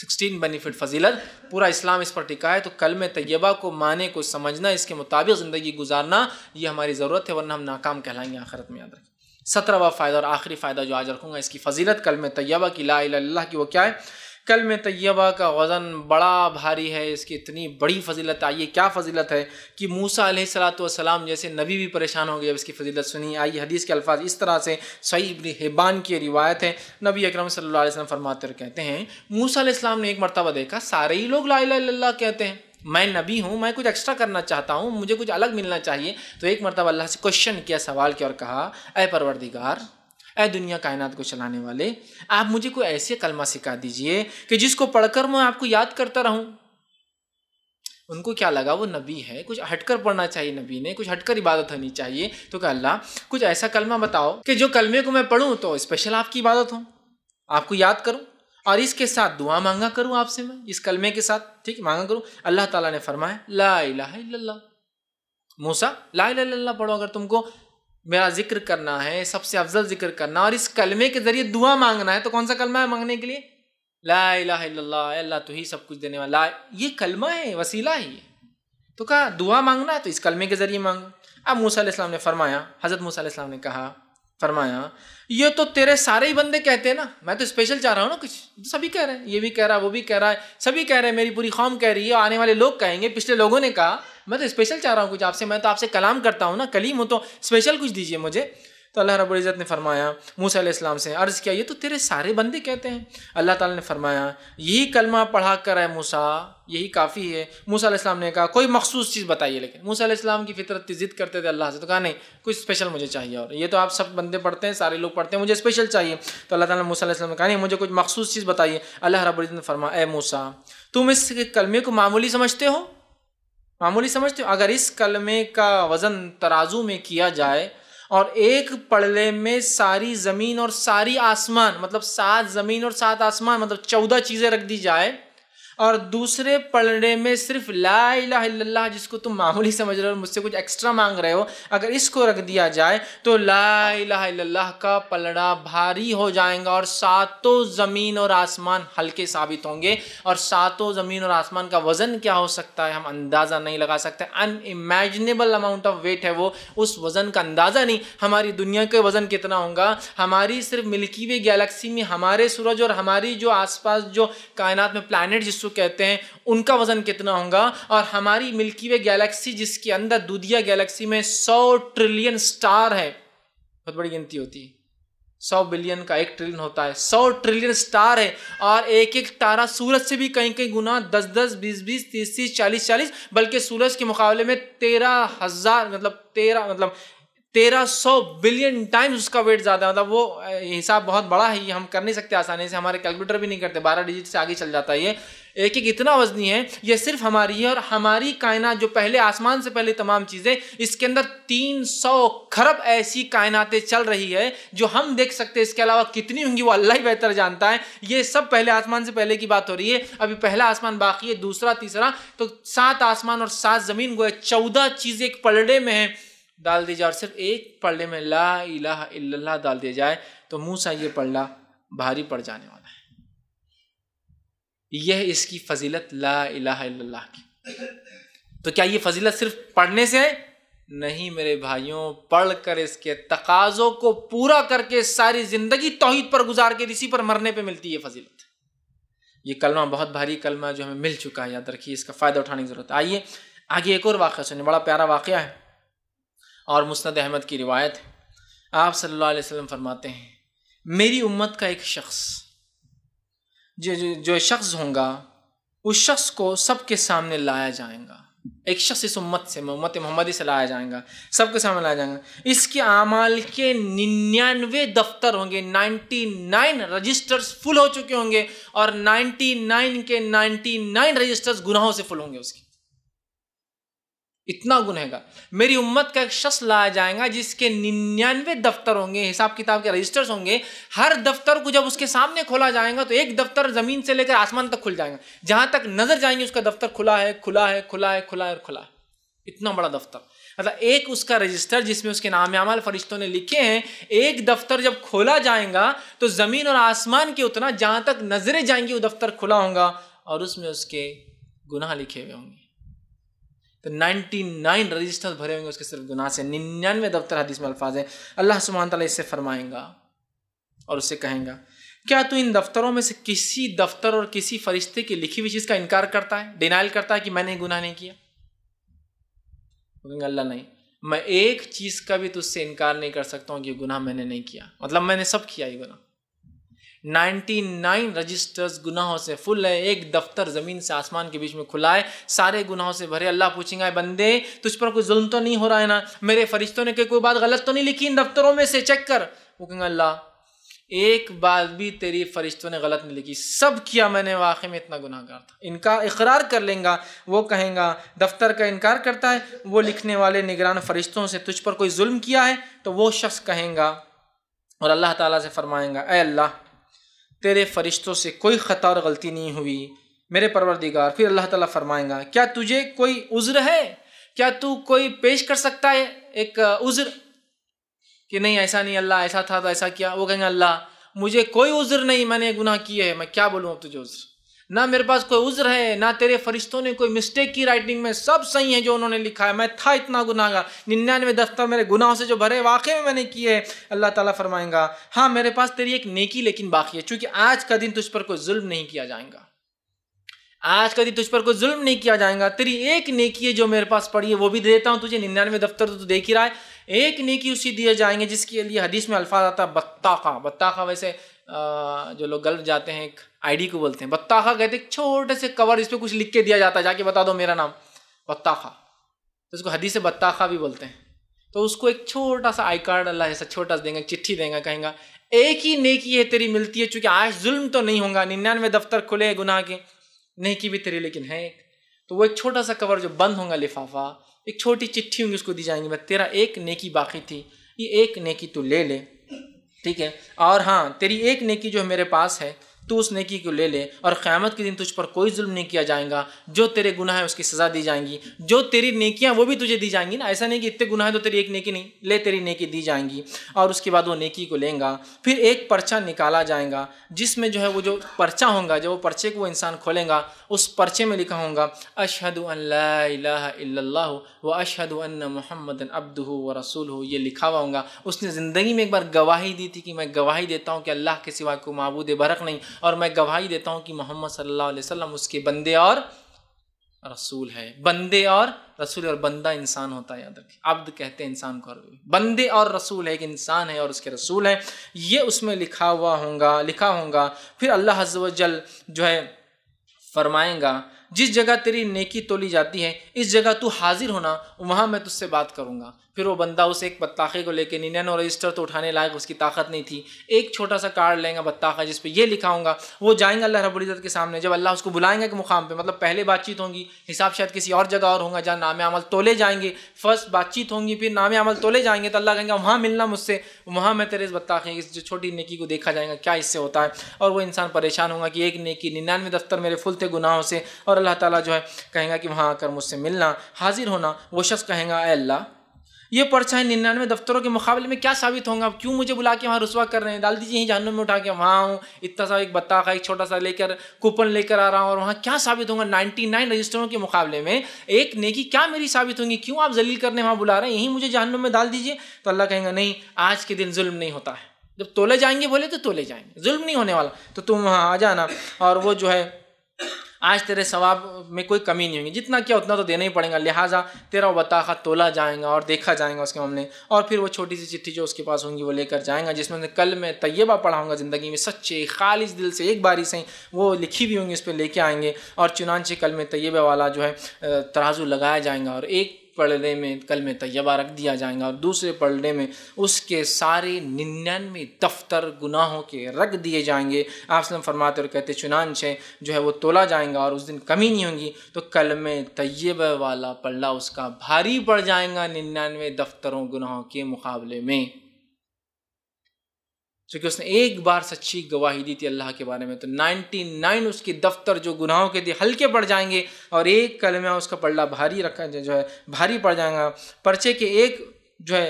सिक्सटीन बेनिफिट फजीलत पूरा इस्लाम इस पर टिका है तो कल में तयबा को माने को समझना इसके मुताबिक ज़िंदगी गुजारना ये हमारी ज़रूरत है वरना हम नाकाम कहलाएंगे आखिरत में याद रखें सत्रहवा फ़ायदा और आखिरी फ़ायदा जो आज रखूँगा इसकी फजीलत कल में तयबा की ला की वो क्या है कल में तय्यबा का वज़न बड़ा भारी है इसकी इतनी बड़ी फजीलत आई है क्या फजीलत है कि मूसा सलाम जैसे नबी भी परेशान हो गए अब इसकी फजीलत सुनी आई हदीस के अल्फाज इस तरह से सही हिबान की रिवायत है नबी अक्रम सल्लम अलैहि फरमाते कहते हैं मूसा ने एक मरतबा देखा सारे ही लोग ला ला कहते हैं मैं नबी हूँ मैं कुछ एक्स्ट्रा करना चाहता हूँ मुझे कुछ अलग मिलना चाहिए तो एक मरतब अल्लाह से क्वेश्चन किया सवाल किया और कहा अ परवरदिगार ऐ दुनिया कायनात को चलाने वाले आप मुझे कोई ऐसे कलमा सिखा दीजिए कि जिसको पढ़कर मैं आपको याद करता रहूं उनको क्या लगा वो नबी है कुछ हटकर पढ़ना चाहिए नबी ने कुछ हटकर इबादत होनी चाहिए तो कहा अल्लाह कुछ ऐसा कलमा बताओ कि जो कलमे को मैं पढ़ूँ तो स्पेशल आपकी इबादत हो आपको याद करूँ और इसके साथ दुआ मांगा करूँ आपसे मैं इस कलमे के साथ ठीक मांगा करूँ अल्लाह ताला ने फरमाया ला इलाहा इल्लल्लाह मूसा ला इलाहा इल्लल्लाह पढ़ो अगर तुमको मेरा जिक्र करना है सबसे अफजल जिक्र करना और इस कलमे के ज़रिए दुआ मांगना है तो कौन सा कलमा है मांगने के लिए ला इला अल्लाह तो ही सब कुछ देने वाला ये कलमा है वसीला ही है तो कहा दुआ मांगना है तो इस कलमे के ज़रिए मांग अब मूसा ने फरमाया हज़रत मूसा ने कहा फरमाया ये तो तेरे सारे ही बंदे कहते हैं ना मैं तो स्पेशल चाह रहा हूँ ना कुछ सभी कह रहे हैं ये भी कह रहा है वो भी कह रहा है सभी कह रहे हैं मेरी पूरी कौम कह रही है आने वाले लोग कहेंगे पिछले लोगों ने कहा मैं तो स्पेशल चाह रहा हूँ कुछ आपसे मैं तो आपसे कलाम करता हूँ ना कलीम हो तो स्पेशल कुछ दीजिए मुझे तो अल्लाह रब्बुल इज़्ज़त ने फरमाया मूसा इस्लाम से अर्ज़ किया ये तो तेरे सारे बंदे कहते हैं अल्लाह ताला ने फरमाया यही कलमा पढ़ा कर है मूसा यही काफ़ी है मूसा इस्लाम ने कहा कोई मखसूस चीज़ बताइए लेकिन मूसा इस्लाम की फितरत ज़िद करते थे अल्लाह से तो कहा नहीं कुछ स्पेशल मुझे चाहिए और ये तो आप सब बंदे पढ़ते हैं सारे लोग पढ़ते हैं मुझे स्पेशल चाहिए तो अल्लाह ताला मूसा इस्लाम ने कहा नहीं मुझे कुछ मखसूस चीज़ बताइए अल्लाह रब्बुल ने फरमाया ए मूसा तुम इस कलमे को मामूली समझते हो मामूली समझते हो अगर इस कलमे का वज़न तराजू में किया जाए और एक पड़ले में सारी ज़मीन और सारी आसमान मतलब सात ज़मीन और सात आसमान मतलब चौदह चीज़ें रख दी जाए और दूसरे पलड़े में सिर्फ ला इला जिसको तुम मामूली समझ रहे हो मुझसे कुछ एक्स्ट्रा मांग रहे हो अगर इसको रख दिया जाए तो ला इला का पलड़ा भारी हो जाएगा और सातों ज़मीन और आसमान हल्के साबित होंगे और सातों ज़मीन और आसमान का वज़न क्या हो सकता है हम अंदाज़ा नहीं लगा सकते अनइमेजनेबल अमाउंट ऑफ वेट है वो उस वज़न का अंदाज़ा नहीं हमारी दुनिया के वज़न कितना होगा हमारी सिर्फ मिल्की वे गैलेक्सी में हमारे सूरज और हमारी जो आसपास जो कायनात में प्लानट जिसको कहते हैं उनका वजन कितना होगा और हमारी मिल्की वे गैलेक्सी जिसके अंदर दुधिया गैलेक्सी में सौ ट्रिलियन स्टार है बहुत बड़ी गिनती होती है सौ बिलियन का एक ट्रिलियन होता है सौ ट्रिलियन स्टार है और एक एक तारा सूरज से भी कहीं कहीं गुना दस दस बीस बीस तीस तीस चालीस चालीस बल्कि सूरज के मुकाबले में तेरह हजार मतलब तेरह मतलब तेरह सौ बिलियन टाइम्स उसका वेट ज़्यादा है मतलब वो हिसाब बहुत बड़ा है ये हम कर नहीं सकते आसानी से हमारे कैलकुलेटर भी नहीं करते बारह डिजिट से आगे चल जाता है ये एक एक इतना वजनी है ये सिर्फ हमारी है और हमारी कायनात जो पहले आसमान से पहले तमाम चीज़ें इसके अंदर तीन सौ खरब ऐसी कायनातें चल रही है जो हम देख सकते हैं इसके अलावा कितनी होंगी वो अल्लाह ही बेहतर जानता है ये सब पहले आसमान से पहले की बात हो रही है अभी पहला आसमान बाकी है दूसरा तीसरा तो सात आसमान और सात ज़मीन गोया चौदह चीज़ें एक पलडे में हैं डाल दिया जाए और सिर्फ एक पढ़ने में ला इला इल्लल्लाह डाल दिया जाए तो मुंह सा ये पढ़ना भारी पड़ जाने वाला है यह इसकी फजीलत ला इला इल्लल्लाह की तो क्या ये फजीलत सिर्फ पढ़ने से है नहीं मेरे भाइयों पढ़कर इसके तकाजों को पूरा करके सारी जिंदगी तोहहीद पर गुजार के इसी पर मरने पर मिलती है फजीलत ये कलमा बहुत भारी कलमा जो हमें मिल चुका है याद रखिए इसका फ़ायदा उठाने की ज़रूरत है आइए आगे एक और वाक़ सुनिए बड़ा प्यारा वाक़ है और मुस्द अहमद की रिवायत आप सल्लल्लाहु अलैहि वसल्लम फरमाते हैं मेरी उम्मत का एक शख्स जो जो, शख्स होगा उस शख्स को सबके सामने लाया जाएगा एक शख्स इस उम्मत से मोहम्मत मोहम्मदी से लाया जाएगा सबके सामने लाया जाएगा इसके अमाल के निन्यानवे दफ्तर होंगे नाइन्टी नाइन रजिस्टर्स फुल हो चुके होंगे और नाइन्टी नाइन के नाइन्टी नाइन रजिस्टर्स गुनाहों से फुल होंगे उसके इतना गुनहगार मेरी उम्मत का एक शख्स लाया जाएगा जिसके निन्यानवे दफ्तर होंगे हिसाब किताब के रजिस्टर्स होंगे हर दफ्तर को जब उसके सामने खोला जाएगा तो एक दफ्तर ज़मीन से लेकर आसमान तक खुल जाएगा जहां तक नज़र जाएंगे उसका दफ्तर खुला है खुला है खुला है खुला है और खुला है इतना बड़ा दफ्तर मतलब एक उसका रजिस्टर जिसमें उसके नाम अमल फरिश्तों ने लिखे हैं एक दफ्तर जब खोला जाएगा तो ज़मीन और आसमान के उतना जहां तक नज़रें जाएंगी वो दफ्तर खुला होगा और उसमें उसके गुनाह लिखे हुए होंगे तो 99 रजिस्टर्स भरे होंगे उसके सिर्फ गुनाह से निन्यानवे दफ्तर हदीस में अल्फाज हैं अल्लाह सुबहान तला इससे फरमाएंगा और उससे कहेंगा क्या तू इन दफ्तरों में से किसी दफ्तर और किसी फरिश्ते की लिखी हुई चीज़ का इनकार करता है डिनाइल करता है कि मैंने गुनाह नहीं किया कहेंगे अल्लाह नहीं मैं एक चीज़ का भी तुझसे इनकार नहीं कर सकता हूँ कि गुनाह मैंने नहीं किया मतलब मैंने सब किया ये गुनाह 99 रजिस्टर्स गुनाहों से फुल है एक दफ्तर ज़मीन से आसमान के बीच में खुला है सारे गुनाहों से भरे अल्लाह पूछेंगे बंदे तुझ पर कोई जुल्म तो नहीं हो रहा है ना मेरे फरिश्तों ने कोई बात गलत तो नहीं लिखी इन दफ्तरों में से चेक कर वो कहेंगे अल्लाह एक बात भी तेरी फरिश्तों ने गलत नहीं लिखी सब किया मैंने वाकई में इतना गुनाहगार था इनका इकरार कर लेंगे वो कहेंगे दफ्तर का इनकार करता है वो लिखने वाले निगरान फरिश्तों से तुझ पर कोई जुल्म किया है तो वो शख्स कहेंगा और अल्लाह ताला से फरमाएंगा ए अल्लाह तेरे फरिश्तों से कोई ख़त और गलती नहीं हुई मेरे परवरदिगार फिर अल्लाह ताला फरमाएगा क्या तुझे कोई उज़्र है क्या तू कोई पेश कर सकता है एक उज़्र कि नहीं ऐसा नहीं अल्लाह ऐसा था तो ऐसा किया वो कहेंगे अल्लाह मुझे कोई उज़्र नहीं मैंने गुनाह किए है मैं क्या बोलूँ अब तुझे उज़्र ना मेरे पास कोई उज्र है ना तेरे फरिश्तों ने कोई मिस्टेक की राइटिंग में सब सही है जो उन्होंने लिखा है मैं था इतना गुनागा निन्यानवे दफ्तर मेरे गुनाहों से जो भरे वाकई में मैंने किए है अल्लाह ताला फरमाएंगा हाँ मेरे पास तेरी एक नेकी लेकिन बाकी है चूंकि आज का दिन तुझ पर कोई जुल्म नहीं किया जाएगा आज का दिन तुझ पर कोई जुल्म नहीं किया जाएगा तेरी एक नेकी है जो मेरे पास पड़ी है वो भी देता हूँ तुझे निन्यानवे दफ्तर तो तू देख ही रहा है एक नेकी उसी दिए जाएंगे जिसके लिए हदीस में अल्फाज आता है बत्ताखा बत्ताखा वैसे जो लोग गल जाते हैं एक आईडी को बोलते हैं बत्ताखा कहते हैं छोटे से कवर इस पर कुछ लिख के दिया जाता है जाके बता दो मेरा नाम बत्ताखा तो इसको से बत्ताखा भी बोलते हैं तो उसको एक छोटा सा आई कार्ड अल्लाह जैसा छोटा सा देंगे चिट्ठी देंगे कहेंगे एक ही नेकी है तेरी मिलती है चूंकि आज जुल्म तो नहीं होगा निन्यानवे दफ्तर खुले हैं गुनाह के नेकी भी तेरी लेकिन है एक तो वो एक छोटा सा कवर जो बंद होगा लिफाफा एक छोटी चिट्ठी होंगी उसको दी जाएंगी बस तेरा एक नेकी बाकी थी ये एक नेकी तू ले ले ठीक है और हाँ तेरी एक नेकी जो मेरे पास है तो उस नेकी को ले ले और क़्यामत के दिन तुझ पर कोई जुल्म नहीं किया जाएगा जो तेरे गुनाह है उसकी सज़ा दी जाएंगी जो तेरी नेकियां वो भी तुझे दी जाएंगी ना ऐसा नहीं कि इतने गुनाह है तो तेरी एक नेकी नहीं ले तेरी नेकी दी जाएंगी और उसके बाद वो नेकी को लेंगा फिर एक पर्चा निकाला जाएगा जिसमें जो है वो जो पर्चा होगा जो वो पर्चे को वो इंसान खोलेगा उस पर्चे में लिखा होगा अशहद अल्लाह व अशहद मोहम्मद अब्दू व रसूल हो ये लिखा हुआ होगा उसने ज़िंदगी में एक बार गवाही दी थी कि मैं गवाही देता हूँ कि अल्लाह के सिवा को मबूद बरक नहीं और मैं गवाही देता हूँ कि मोहम्मद सल्ला वसम उसके बंदे और रसूल है बंदे और रसूल और बंदा इंसान होता है याद रखें अब्द कहते हैं इंसान को बंदे और रसूल है एक इंसान है और उसके रसूल है ये उसमें लिखा हुआ होगा लिखा होगा फिर अल्लाह हजल जो है फरमाएंगा जिस जगह तेरी नेकी तोली जाती है इस जगह तू हाजिर होना वहाँ मैं तुझसे बात करूँगा फिर वो बंदा उस एक बत्ताखे को लेके और रजिस्टर तो उठाने लायक उसकी ताकत नहीं थी एक छोटा सा कार्ड लेंगे बत्ताखा जिस पर ये लिखा होगा वो जाएंगे अल्लाह रबुल्ज़त के सामने जब अल्लाह उसको बुलाएंगे कि मुकाम पे मतलब पहले बातचीत होंगी हिसाब शायद किसी और जगह और होगा जहाँ नाम अमल तोले जाएंगे फर्स्ट बातचीत होंगी फिर नाम अमल तोले जाएंगे तो अल्लाह कहेंगे वहाँ मिलना मुझसे वहाँ मैं तेरे इस बत्ताखे इस जो छोटी नेकी को देखा जाएगा क्या इससे होता है और वो इंसान परेशान होगा कि एक नेकी निन्यानवे दफ्तर मेरे फुल थे गुनाहों से और अल्लाह ताला जो है कहेंगे कि वहाँ आकर मुझसे मिलना हाजिर होना वो शख्स कहेंगे अल्लाह ये परछाई निन्यानवे दफ्तरों के मुकाबले में क्या साबित होगा क्यों मुझे बुला के वहाँ रसवा कर रहे हैं डाल दीजिए यहीं जहनम में उठा के वहाँ आऊँ इतना सा एक बत्ता का एक छोटा सा लेकर कूपन लेकर आ रहा हूँ और वहाँ क्या साबित होगा नाइन्टी नाइन रजिस्टरों के मुकाबले में एक नेकी क्या मेरी साबित होंगी क्यों आप जलील करने वहाँ बुला रहे हैं यहीं मुझे जहनम में डाल दीजिए तो अल्लाह कहेंगे नहीं आज के दिन जुल्म नहीं होता है जब तोले जाएंगे बोले तो तोले जाएंगे जुल्म नहीं होने वाला तो तुम वहाँ आ जाना और वो जो है आज तेरे सवाब में कोई कमी नहीं होगी जितना किया उतना तो देना ही पड़ेगा लिहाजा तेरा बताखा तोला जाएगा और देखा जाएगा उसके मामले और फिर वो छोटी सी चिट्ठी जो उसके पास होंगी वो लेकर जाएगा जिसमें कल मैं तैयबा पढ़ाऊँगा ज़िंदगी में सच्चे खालिज दिल से एक बारी से वो लिखी भी होंगी उस पर लेके आएंगे और चुनानचे कल में तैयबे वाला जो है तराजू लगाया जाएगा और एक पर्दे में कल में तयबा रख दिया जाएगा और दूसरे पर्दे में उसके सारे निन्यानवे दफ्तर गुनाहों के रख दिए जाएंगे आप फरमाते और कहते छः जो है वो तोला जाएगा और उस दिन कमी नहीं होगी तो कल में तयब वाला पलड़ा उसका भारी पड़ जाएगा निन्यानवे दफ्तरों गुनाहों के मुकाबले में क्योंकि उसने एक बार सच्ची गवाही दी थी अल्लाह के बारे में तो 99 उसके दफ्तर जो गुनाहों के दिए हल्के पड़ जाएंगे और एक कलम उसका पल्ला भारी रखा जो है भारी पड़ जाएगा पर्चे के एक जो है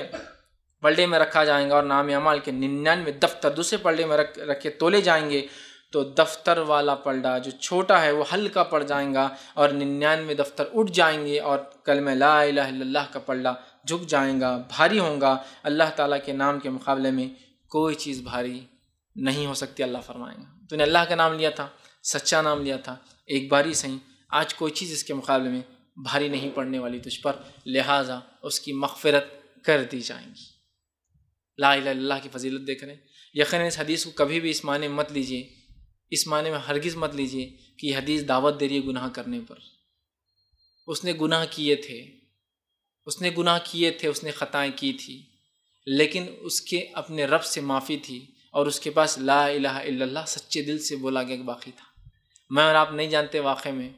पल्डे में रखा जाएगा और नाम अमाल के निन्यानवे दफ्तर दूसरे पल्डे में रख रखे तोले जाएंगे तो दफ्तर वाला पलड़ा जो छोटा है वो हल्का पड़ जाएगा और निन्यानवे दफ्तर उठ जाएंगे और कल में ला का पलड़ा झुक जाएगा भारी होगा अल्लाह ताला के नाम के मुकाबले में कोई चीज़ भारी नहीं हो सकती अल्लाह फरमाएगा तूने अल्लाह का नाम लिया था सच्चा नाम लिया था एक बारी सही आज कोई चीज़ इसके मुकाबले में भारी नहीं पड़ने वाली तुझ पर लिहाजा उसकी मगफरत कर दी जाएंगी ला की फजीलत देख रहे यकीन इस हदीस को कभी भी इस माने मत लीजिए इस माने में हरगिज़ मत लीजिए कि यह हदीस दावत दे रही है गुनाह करने पर उसने गुनाह किए थे उसने गुनाह किए थे उसने ख़ताएँ की थी लेकिन उसके अपने रब से माफ़ी थी और उसके पास ला इलाहा इल्लल्लाह सच्चे दिल से बोला गया बाकी था मैं और आप नहीं जानते वाक़े में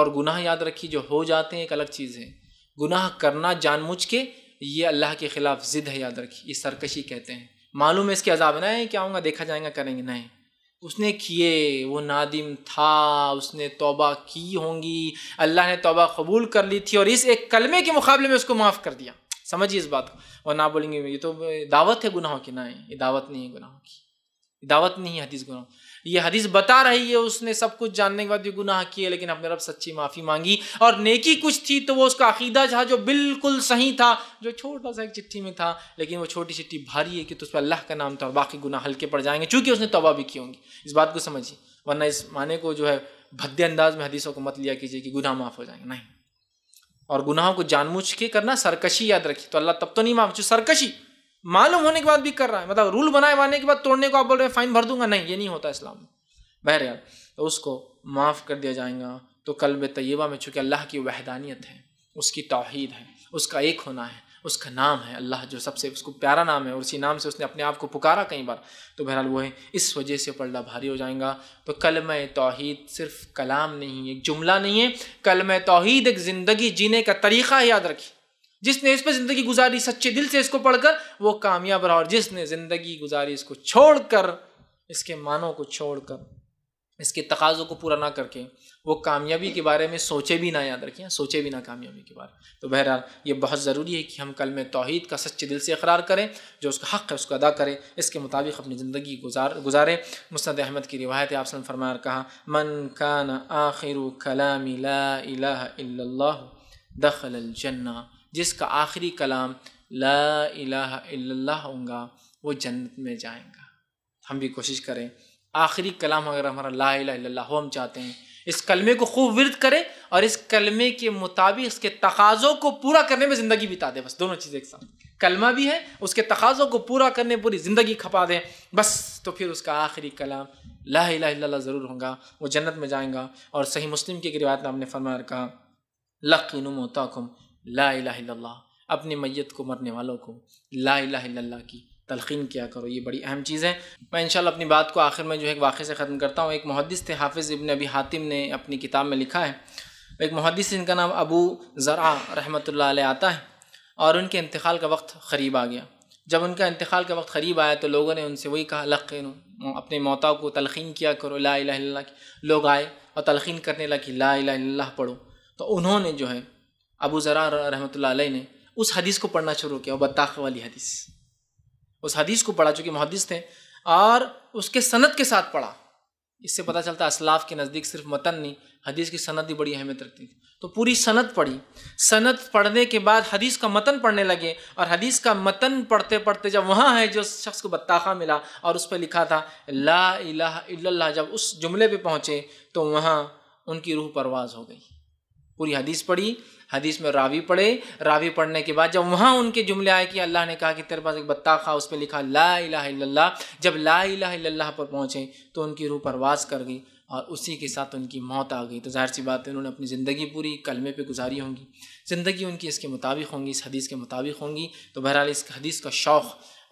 और गुनाह याद रखिए जो हो जाते हैं एक अलग चीज़ है गुनाह करना जानबूझ के ये अल्लाह के ख़िलाफ़ ज़िद है याद रखिए ये सरकशी कहते हैं मालूम है इसके अजाब नहीं क्या आऊँगा देखा जाएगा करेंगे नहीं उसने किए वो नादिम था उसने तोबा की होंगी अल्लाह ने तोबा कबूल कर ली थी और इस एक कलमे के मुकाबले में उसको माफ़ कर दिया समझिए इस बात को और ना बोलेंगे ये तो दावत है गुनाहों की ना ये दावत नहीं है गुनाहों की दावत नहीं है हदीस गुनाह ये हदीस बता रही है उसने सब कुछ जानने के बाद भी गुनाह किए लेकिन अपने रब सच्ची माफ़ी मांगी और नेकी कुछ थी तो वो उसका अकीदा था जो बिल्कुल सही था जो छोटा सा एक चिट्ठी में था लेकिन वो छोटी चिट्ठी भारी है कि तो उस पर अल्लाह का नाम था और बाकी गुनाह हल्के पड़ जाएंगे चूंकि उसने तबाह भी की होंगी इस बात को समझिए वरना इस माने को जो है भद्दे अंदाज में हदीसों को मत लिया कीजिए कि गुनाह माफ़ हो जाएंगे नहीं और गुनाहों को जानबूझ के करना सरकशी याद रखी तो अल्लाह तब तो नहीं माफ जो सरकशी मालूम होने के बाद भी कर रहा है मतलब रूल बनाए मानने के बाद तोड़ने को आप बोल रहे हैं फाइन भर दूंगा नहीं ये नहीं होता इस्लाम में बहर यार तो उसको माफ़ कर दिया जाएगा तो कल्ब तयबा में चूँकि अल्लाह की वहदानियत है उसकी तोहद है उसका एक होना है उसका नाम है अल्लाह जो सबसे उसको प्यारा नाम है और उसी नाम से उसने अपने आप को पुकारा कई बार तो बहरहाल वो है इस वजह से पर्दा भारी हो जाएगा तो कलम तोहद सिर्फ कलाम नहीं है एक जुमला नहीं है कलम तोहद एक ज़िंदगी जीने का तरीक़ा याद रखी जिसने इस पर ज़िंदगी गुजारी सच्चे दिल से इसको पढ़कर वो कामयाब रहा और जिसने ज़िंदगी गुजारी इसको छोड़ कर इसके मानों को छोड़ कर इसके तकाज़ों को पूरा ना करके वो कामयाबी के बारे में सोचे भी ना याद रखें सोचे भी ना कामयाबी के बारे में तो बहरहाल ये बहुत ज़रूरी है कि हम कल में तोहद का सच्चे दिल से इकरार करें जो उसका हक़ है उसको अदा करें इसके मुताबिक अपनी ज़िंदगी गुजार गुजारें मुस्द अहमद की रिवायत आप फरमार कहा मन कान आखिर दखल जन्ना जिसका आखिरी कलाम ला इला वो जन्नत में जाएंगा हम भी कोशिश करें आखिरी कलाम अगर हमारा ला इला हो हम चाहते हैं इस कलमे को खूब विरद करे और इस कलमे के मुताबिक इसके तकाज़ों को पूरा करने में ज़िंदगी बिता दे बस दोनों चीज़ें एक साथ कलमा भी है उसके तकाज़ों को पूरा करने पूरी ज़िंदगी खपा दें बस तो फिर उसका आखिरी कलाम ला ज़रूर होगा वो जन्नत में जाएगा और सही मुस्लिम की एक रिवायत में फरमा फरमाया कहा लकिन तकुम ला इला अपनी मैत को मरने वालों को ला इला की तलखीन किया करो ये बड़ी अहम चीज़ है मैं इंशाल्लाह अपनी बात को आखिर में जो है एक वाक़े से ख़त्म करता हूँ एक मुहदस थे हाफिज़ इबन अभी हातिम ने अपनी किताब में लिखा है एक मुहदस इनका नाम अबू ज़रा रहमत आता है और उनके इंतकाल का वक्त करीब आ गया जब उनका इंतकाल का वक्त करीब आया तो लोगों ने उनसे वही कहा लख अपने मोता को तलखीन किया करो ला इला लोग आए और तलखीन करने कि ला पढ़ो तो उन्होंने जो है अबू ज़रा रहमत ने उस हदीस को पढ़ना शुरू किया बताख़ वाली हदीस उस हदीस को पढ़ा चूँकि मुहदस थे और उसके सनत के साथ पढ़ा इससे पता चलता असलाफ के नज़दीक सिर्फ मतन नहीं हदीस की सनत भी बड़ी अहमियत रखती थी तो पूरी सनत पढ़ी सनत पढ़ने के बाद हदीस का मतन पढ़ने लगे और हदीस का मतन पढ़ते पढ़ते जब वहाँ है जो शख्स को बत्ताखा मिला और उस पर लिखा था ला इलाह इल्लल्लाह जब उस जुमले पे पहुँचे तो वहाँ उनकी रूह परवाज हो गई पूरी हदीस पढ़ी हदीस में रावी पढ़े रावी पढ़ने के बाद जब वहाँ उनके जुमले आए कि अल्लाह ने कहा कि तेरे पास एक बत्ता खा उस पर लिखा ला इला जब ला इला पर पहुँचे तो उनकी रूह परवास कर गई और उसी के साथ उनकी मौत आ गई तो जाहिर सी बात है उन्होंने अपनी ज़िंदगी पूरी कलमे पे गुजारी होंगी ज़िंदगी उनकी इसके मुताबिक होंगी इस हदीस के मुताबिक होंगी तो बहरहाल इस हदीस का शौक़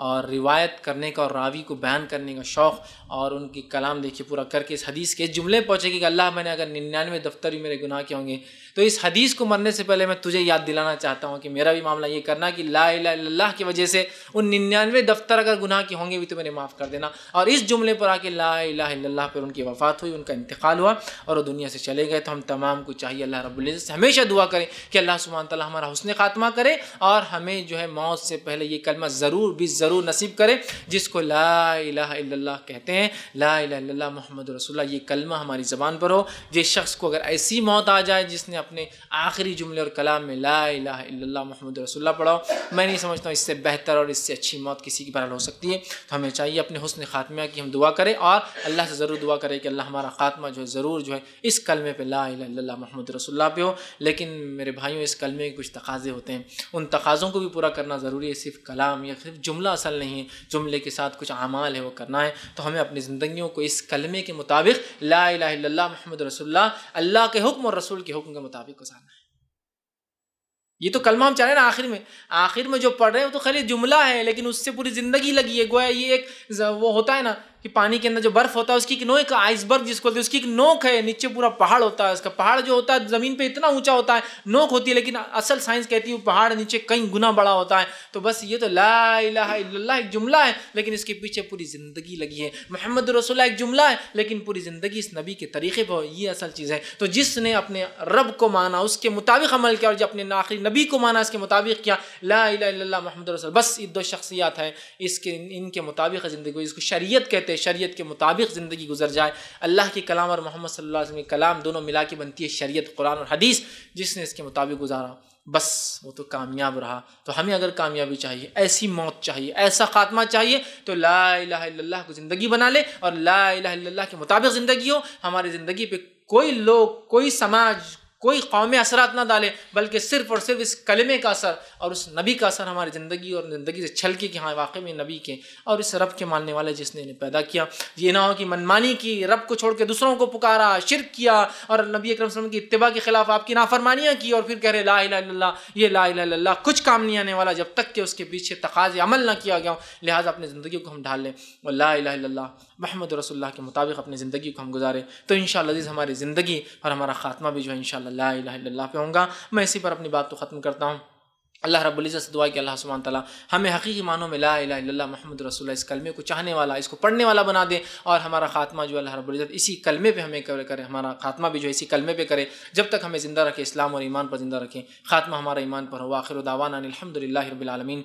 और रिवायत करने का और रावी को बयान करने का शौक़ और उनकी कलाम देखिए पूरा करके इस हदीस के जुमले पहुँचे कि अल्लाह मैंने अगर निन्यानवे दफ्तर भी मेरे गुनाह के होंगे तो इस हदीस को मरने से पहले मैं तुझे याद दिलाना चाहता हूँ कि मेरा भी मामला ये करना कि ला अल्लाह की वजह से उन निन्यानवे दफ्तर अगर गुनाह के होंगे भी तो मैंने माफ़ कर देना और इस जुमले पर आके ला अल्लाह पर उनकी वफ़ात हुई उनका इंतकाल हुआ और वो दुनिया से चले गए तो हम तमाम को चाहिए अल्लाह रबुल्ज़त से हमेशा दुआ करें कि अल्लाह सुबह तला हमारा हुसन ख़ात्मा करे और हमें जो है मौत से पहले ये कलमा ज़रूर भी ज़रूर नसीब करे जिसको ला कहते हैं हैं ला ला मोहम्मद रसोल्ला ये कलमा हमारी ज़बान पर हो जिस शख्स को अगर ऐसी मौत आ जाए जिसने अपने आखिरी जुमले और कलाम में ला ला मोहम्मद रसोल्ला पढ़ाओ मैं नहीं समझता इससे बेहतर और इससे अच्छी मौत किसी की बहरहाल हो सकती है तो हमें चाहिए अपने हसन ख़ात्मा की हम दुआ करें और अल्लाह से ज़रूर दुआ करें कि अल्लाह हमारा ख़ात्मा जो है ज़रूर जो है इस कलमे पर ला ला मोहम्मद रसोल्ला पे हो लेकिन मेरे भाइयों इस कलमे के कुछ तकाज़े होते हैं उन तकाज़ों को भी पूरा करना ज़रूरी है सिर्फ कलाम या सिर्फ जुमला असल नहीं है जुमले के साथ कुछ अमाल है वो करना है तो हमें अपनी जिंदगी को इस कलमे के मुताबिक ला लाला महमद रसोल्ला अल्लाह के हुक्म और रसूल के हुक्म के मुताबिक गुजारना है ये तो कलमा हम चाह रहे हैं ना आखिर में आखिर में जो पढ़ रहे हैं वो तो खाली जुमला है लेकिन उससे पूरी ज़िंदगी लगी है गोया ये एक वो होता है ना कि पानी के अंदर जो बर्फ होता है उसकी एक नोक आइसबर्ग जिसको बोलते हैं उसकी एक नोक है नीचे पूरा पहाड़ होता है उसका पहाड़ जो होता है जमीन पे इतना ऊंचा होता है नोक होती है लेकिन असल साइंस कहती है वो पहाड़ नीचे कई गुना बड़ा होता है तो बस ये तो ला इलाहा एक जुमला है लेकिन इसके पीछे पूरी ज़िंदगी लगी है मोहम्मद रसुल्ला एक जुमला है लेकिन पूरी ज़िंदगी इस नबी के तरीक़े पर ये असल चीज़ है तो जिसने अपने रब को माना उसके मुताबिक अमल किया और जो अपने आखिरी नबी को माना इसके मुताबिक किया ला इला मोहम्मद रसोल बस ये दो शख्सियात हैं इसके इनके मुताबिक ज़िंदगी इसको शरीयत कहते है शरीयत के मुताबिक ज़िंदगी गुजर जाए अल्लाह के कलाम और मोहम्मद सल्लल्लाहु अलैहि वसल्लम के कलाम दोनों मिला के बनती है शरीयत कुरान और हदीस जिसने इसके मुताबिक गुजारा बस वो तो कामयाब रहा तो हमें अगर कामयाबी चाहिए ऐसी मौत चाहिए ऐसा खात्मा चाहिए तो ला इलाह को ज़िंदगी बना ले और ला इलाह के मुताबिक ज़िंदगी हो हमारी ज़िंदगी पे कोई लोग कोई समाज कोई कौम असरात ना डाले बल्कि सिर्फ और सिर्फ इस कलमे का असर और उस नबी का असर हमारी ज़िंदगी और ज़िंदगी से छलके कि हाँ वाकई में नबी के और इस रब के मानने वाले जिसने इन्हें पैदा किया ये ना हो कि मनमानी की रब को छोड़ के दूसरों को पुकारा शिरक किया और नबी अक्रम सलम की इतबा के ख़िलाफ़ आपकी नाफरमानियाँ की और फिर कह रहे ला ला ये ला ला कुछ काम नहीं आने वाला जब तक कि उसके पीछे तकाज अमल ना किया गया लिहाजा अपनी ज़िंदगी को हम ढाल लें और ला महमद रसोल्ला के मुताबिक अपनी ज़िंदगी को हम गुजारें तो इन शजीज़ हमारी ज़िंदगी और हमारा ख़ात्मा भी जो है इन शाला पे होगा मैं इसी पर अपनी बात को ख़त्म करता हूँ अल्लाह रबुल्ज़त से दुआ कि अल्लाह सुबह तला हमें हकीकी मानों में ला इला महमद रसूल इस कलमे को चाहने वाला इसको पढ़ने वाला बना दे और हमारा खात्मा जो अल्लाह रबुल्ज़त इसी कलमे पे हमें करे करे हमारा खात्मा भी जो इसी कलमे पे करे जब तक हमें ज़िंदा रखे इस्लाम और ईमान पर ज़िंदा रखें खात्मा हमारा ईमान पर हो आखिर दावाना अलहमदिल्ला रबालमीन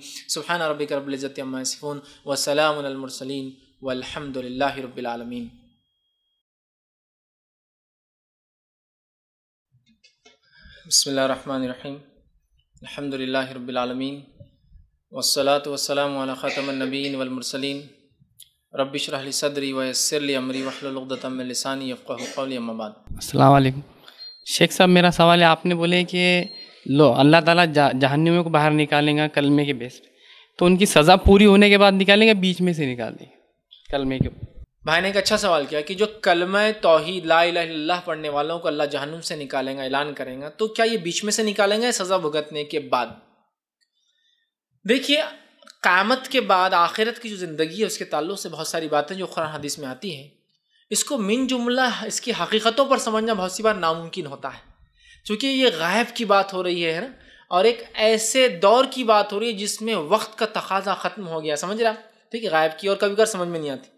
रबी करबुल्ज़त अम्मा वसलामसलिन वलहमदिल्ला रबालमीन बसमीम अलहमदिल्ला रबालमीन वसलात वसलम ख़तमनबीन वलमरसलिन रबिशरली सदरी वसरली अमरी वहलतम लसानी फ़ौलमबाद शेख साहब मेरा सवाल है आपने बोले कि लो अल्लाह ताला जहन्नुमियों को बाहर निकालेंगे कलमे के बेस पर तो उनकी सज़ा पूरी होने के बाद निकालेंगे बीच में से निकालेंगे कलमे के भाई ने एक अच्छा सवाल किया कि जो कलम तोही ला लाला पढ़ने वालों को अल्लाह जहनुम से निकालेगा ऐलान करेगा तो क्या ये बीच में से निकालेंगे सज़ा भुगतने के बाद देखिए क़्यामत के बाद आखिरत की जो ज़िंदगी है उसके ताल्लुक से बहुत सारी बातें जो कुरान हदीस में आती हैं इसको मिन जुमला इसकी हकीकतों पर समझना बहुत सी बार नामुमकिन होता है चूँकि ये गायब की बात हो रही है ना और एक ऐसे दौर की बात हो रही है जिसमें वक्त का तकाजा ख़त्म हो गया समझ रहा ठीक है गायब की और कभी कभी समझ में नहीं आती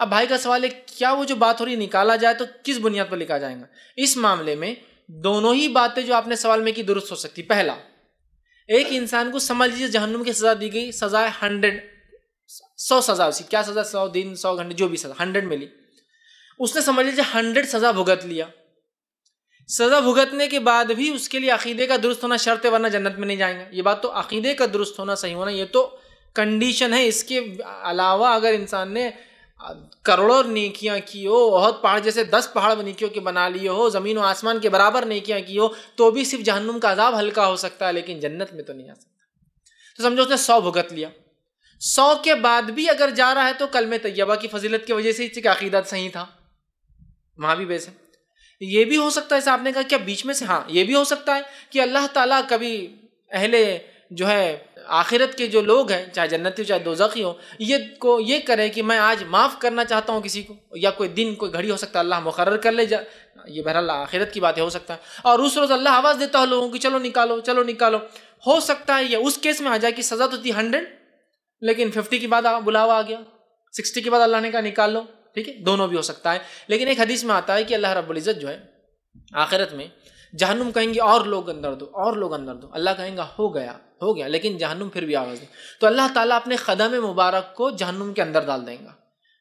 अब भाई का सवाल है क्या वो जो बात हो रही निकाला जाए तो किस बुनियाद पर लिखा जाएगा इस मामले में दोनों ही बातें जो आपने सवाल में की दुरुस्त हो सकती पहला एक इंसान को समझ लीजिए जहनुम की सजा दी गई सजा है हंड्रेड सौ सजा उसी क्या सजा सौ दिन सौ घंटे जो भी सजा हंड्रेड मिली उसने समझ लीजिए हंड्रेड सजा भुगत लिया सजा भुगतने के बाद भी उसके लिए अकीदे का दुरुस्त होना शर्त है वरना जन्नत में नहीं जाएंगे ये बात तो अकीदे का दुरुस्त होना सही होना ये तो कंडीशन है इसके अलावा अगर इंसान ने करोड़ों नेकियां की हो बहुत पहाड़ जैसे दस पहाड़ नेकियों के बना लिए हो ज़मीन और आसमान के बराबर नेकियां की हो तो भी सिर्फ जहन्नुम का अजाब हल्का हो सकता है लेकिन जन्नत में तो नहीं आ सकता तो समझो उसने सौ भुगत लिया सौ के बाद भी अगर जा रहा है तो कल में तैयबा की फजीलत की वजह से इसकी अकीदत सही था वहाँ भी वैसे ये भी हो सकता है आपने कहा क्या बीच में से हाँ ये भी हो सकता है कि अल्लाह ताला कभी अहले जो है आखिरत के जो लोग हैं चाहे जन्नती हो चाहे दो जख़ी हो ये को ये करें कि मैं आज माफ़ करना चाहता हूँ किसी को या कोई दिन कोई घड़ी हो सकता है अल्लाह मुकर कर ले जा ये बहरहाल आखिरत की बातें हो सकता है और उस रोज़ अल्लाह आवाज़ देता है लोगों की चलो निकालो चलो निकालो हो सकता है या उस केस में आ जाए कि सज़ा तो थी हंड्रेड लेकिन फिफ्टी के बाद बुलावा आ गया सिक्सटी के बाद अल्लाह ने कहा निकाल लो ठीक है दोनों भी हो सकता है लेकिन एक हदीस में आता है कि अल्लाह रब्ज़त जो है आखिरत में जहनुम कहेंगे और लोग अंदर दो और लोग अंदर दो अल्लाह कहेंगे हो गया हो गया लेकिन जहनुम फिर भी आवाज़ दो तो अल्लाह ताला अपने खदम मुबारक को जहनुम के अंदर डाल देंगे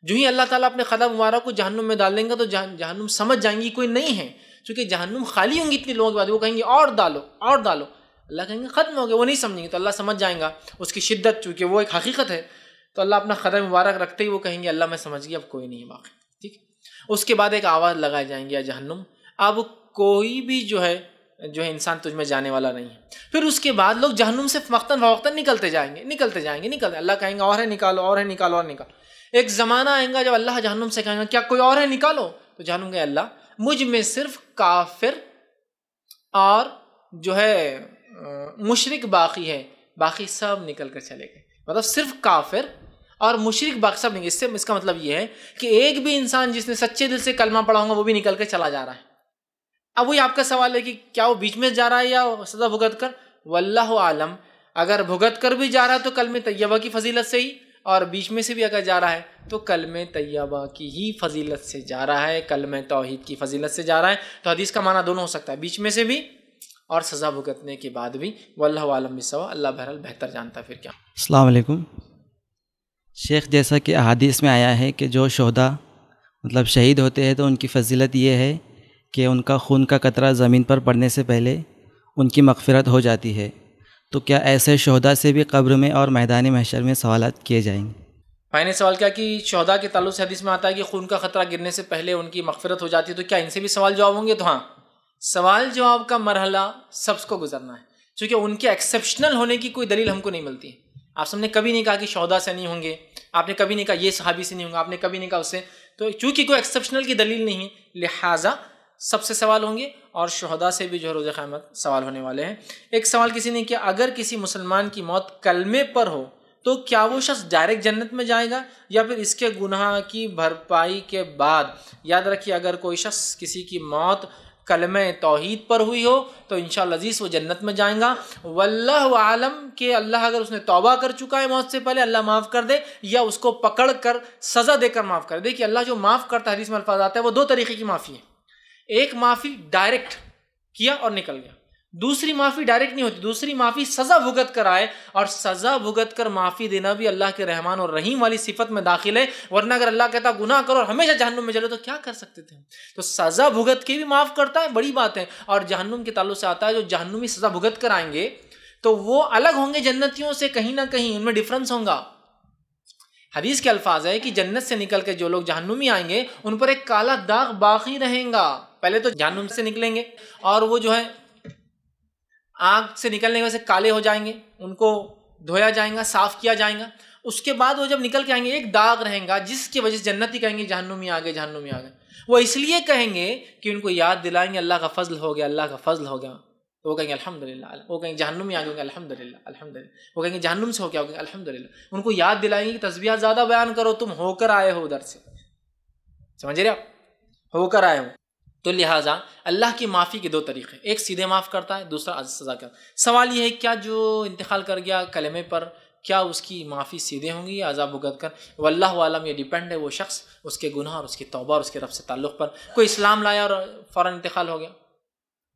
जो ही अल्लाह ताला अपने खदम मुबारक को जहनुम में डाल देंगे तो जहनुम समझ जाएंगी कोई नहीं है क्योंकि जहनुम खाली होंगी इतने लोगों के बाद वो कहेंगे और डालो और डालो अल्लाह कहेंगे ख़त्म हो गया वो नहीं समझेंगे तो अल्लाह समझ जाएगा उसकी शिद्दत चूँकि वो एक हकीकत है तो अल्लाह अपना खदम मुबारक रखते ही वो कहेंगे अल्लाह मैं समझ गया अब कोई नहीं बाकी ठीक उसके बाद एक आवाज़ लगाई जाएंगी या जहनुम अब कोई भी जो है जो है इंसान तुझमें जाने वाला नहीं है फिर उसके बाद लोग जहनुम से वक्ता फवक्ता निकलते जाएंगे निकलते जाएंगे निकलते अल्लाह कहेंगे और है निकालो और है निकालो और निकालो एक ज़माना आएगा जब अल्लाह जहनुम से कहेंगे क्या कोई और है निकालो तो जहनुम गए अल्लाह मुझ में सिर्फ काफिर और जो है मुशरक बाकी है बाकी सब निकल कर चले गए मतलब सिर्फ काफिर और मुशरक बाकी सब निकल इससे इसका मतलब ये है कि एक भी इंसान जिसने सच्चे दिल से कलमा पढ़ा होगा वो भी निकल कर चला जा रहा है अब वही आपका सवाल है कि क्या वो बीच में जा रहा है या सदा भुगत कर वल्लाह आलम अगर भुगत कर भी जा रहा है तो कल में तैयबा की फजीलत से ही और बीच में से भी अगर जा रहा है तो कल में तैयबा की ही फजीलत से जा रहा है कल में तोहहीद की फजीलत से जा रहा है तो हदीस का माना दोनों हो सकता है बीच में से भी और सज़ा भुगतने के बाद भी वल्ला आलम सवा अल्लाह बहरहाल बेहतर जानता फिर क्या अल्लाम शेख जैसा कि अदीस में आया है कि जो शहदा मतलब शहीद होते हैं तो उनकी फजीलत यह है कि उनका खून का कतरा ज़मीन पर पड़ने से पहले उनकी मगफरत हो जाती है तो क्या ऐसे शहदा से भी कब्र में और मैदान महशर में सवाल किए जाएंगे भाई ने सवाल किया कि शहदा के तल्लु से हदीस में आता है कि खून का ख़तरा गिरने से पहले उनकी मगफरत हो जाती है तो क्या इनसे भी सवाल जवाब होंगे तो हाँ सवाल जवाब का मरहला सबको गुजरना है चूँकि उनके एक्सेप्शनल होने की कोई दलील हमको नहीं मिलती आप सबने कभी नहीं कहा कि शहदा से नहीं होंगे आपने कभी नहीं कहा ये सहाबी से नहीं होंगे आपने कभी नहीं कहा उससे तो चूँकि कोई एक्सेप्शनल की दलील नहीं है लिहाजा सबसे सवाल होंगे और शहदा से भी जो रोज़ क़्यामत सवाल होने वाले हैं एक सवाल किसी ने किया अगर किसी मुसलमान की मौत कलमे पर हो तो क्या वो शख्स डायरेक्ट जन्नत में जाएगा या फिर इसके गुनाह की भरपाई के बाद याद रखिए अगर कोई शख्स किसी की मौत कलम तोहद पर हुई हो तो इन शज़ीज़ वो जन्नत में जाएगा वल्लह आलम के अल्लाह अगर उसने तौबा कर चुका है मौत से पहले अल्लाह माफ़ कर दे या उसको पकड़ कर सज़ा देकर माफ़ कर दे कि अल्लाह जो माफ़ करता है हदीस में अल्फाज आता है वो दो तरीके की माफ़ी है एक माफी डायरेक्ट किया और निकल गया दूसरी माफी डायरेक्ट नहीं होती दूसरी माफी सजा भुगत कर आए और सजा भुगत कर माफी देना भी अल्लाह के रहमान और रहीम वाली सिफत में दाखिल है वरना अगर अल्लाह कहता गुनाह करो और हमेशा जहनुम में चले तो क्या कर सकते थे तो सजा भुगत के भी माफ करता है बड़ी बात है और जहनुम के ताल्लुक से आता है जो जहनुमी सजा भुगत कर आएंगे तो वो अलग होंगे जन्नतियों से कहीं ना कहीं उनमें डिफरेंस होगा हदीस के अल्फाज है कि जन्नत से निकल के जो लोग जहनुमी आएंगे उन पर एक काला दाग बाकी रहेगा पहले तो जहनुम से निकलेंगे और वो जो है आग से निकलने वैसे काले हो जाएंगे उनको धोया जाएगा साफ किया जाएगा उसके बाद वो जब निकल के आएंगे एक दाग रहेगा जिसकी वजह से ही कहेंगे जहनुमी आ गए जहनुमी आ गए वो इसलिए कहेंगे कि उनको याद दिलाएंगे अल्लाह का फजल हो गया अल्लाह का फजल हो गया तो वो कहेंगे अल्हम्दुलिल्लाह वो कहेंगे जहनुम आ गए अल्हम्दुलिल्लाह अल्हम्दुलिल्लाह वो कहेंगे जहनुम से हो गया हो गया अल्हम्दुलिल्लाह उनको याद दिलाएंगे कि तस्बिया ज़्यादा बयान करो तुम होकर आए हो उधर से समझ रहे आप होकर आए हो तो लिहाजा अल्लाह की माफ़ी के दो तरीक़े एक सीधे माफ़ करता है दूसरा सज़ा करता है सवाल यह है क्या जो इंतकाल कर गया कलमे पर क्या उसकी माफ़ी सीधे होंगी अजाब भुगत कर वल्ला आलम यह डिपेंड है वो शख्स उसके गुनाह और उसकी तौबा और उसके रब से ताल्लुक़ पर कोई इस्लाम लाया और फ़ौर इंतकाल हो गया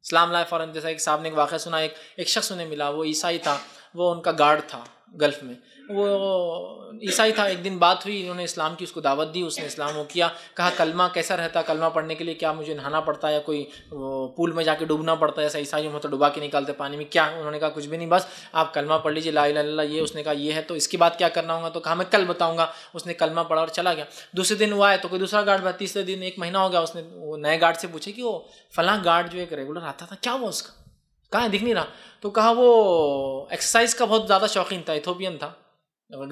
इस्लाम लाया फ़ौर जैसा एक साहब ने एक वाक़ सुना एक एक शख्स उन्हें मिला वो ईसाई था वो उनका गार्ड था गल्फ में वो ईसाई था एक दिन बात हुई इन्होंने इस्लाम की उसको दावत दी उसने इस्लाम वो किया कहा कलमा कैसा रहता कलमा पढ़ने के लिए क्या मुझे नहाना पड़ता है या कोई पूल में जाके डूबना पड़ता है ऐसा ईसाई हम तो डुबा के निकालते पानी में क्या उन्होंने कहा कुछ भी नहीं बस आप कलमा पढ़ लीजिए ला ला ये उसने कहा ये है तो इसके बाद क्या करना होगा तो कहा मैं कल बताऊँगा उसने कलमा पढ़ा और चला गया दूसरे दिन वो आया तो कोई दूसरा गार्ड तीसरे दिन एक महीना हो गया उसने वो नए गार्ड से पूछे कि वो फला गार्ड जो एक रेगुलर आता था क्या हुआ उसका कहाँ दिख नहीं रहा तो कहा वो एक्सरसाइज का बहुत ज़्यादा शौकीन था इथोपियन था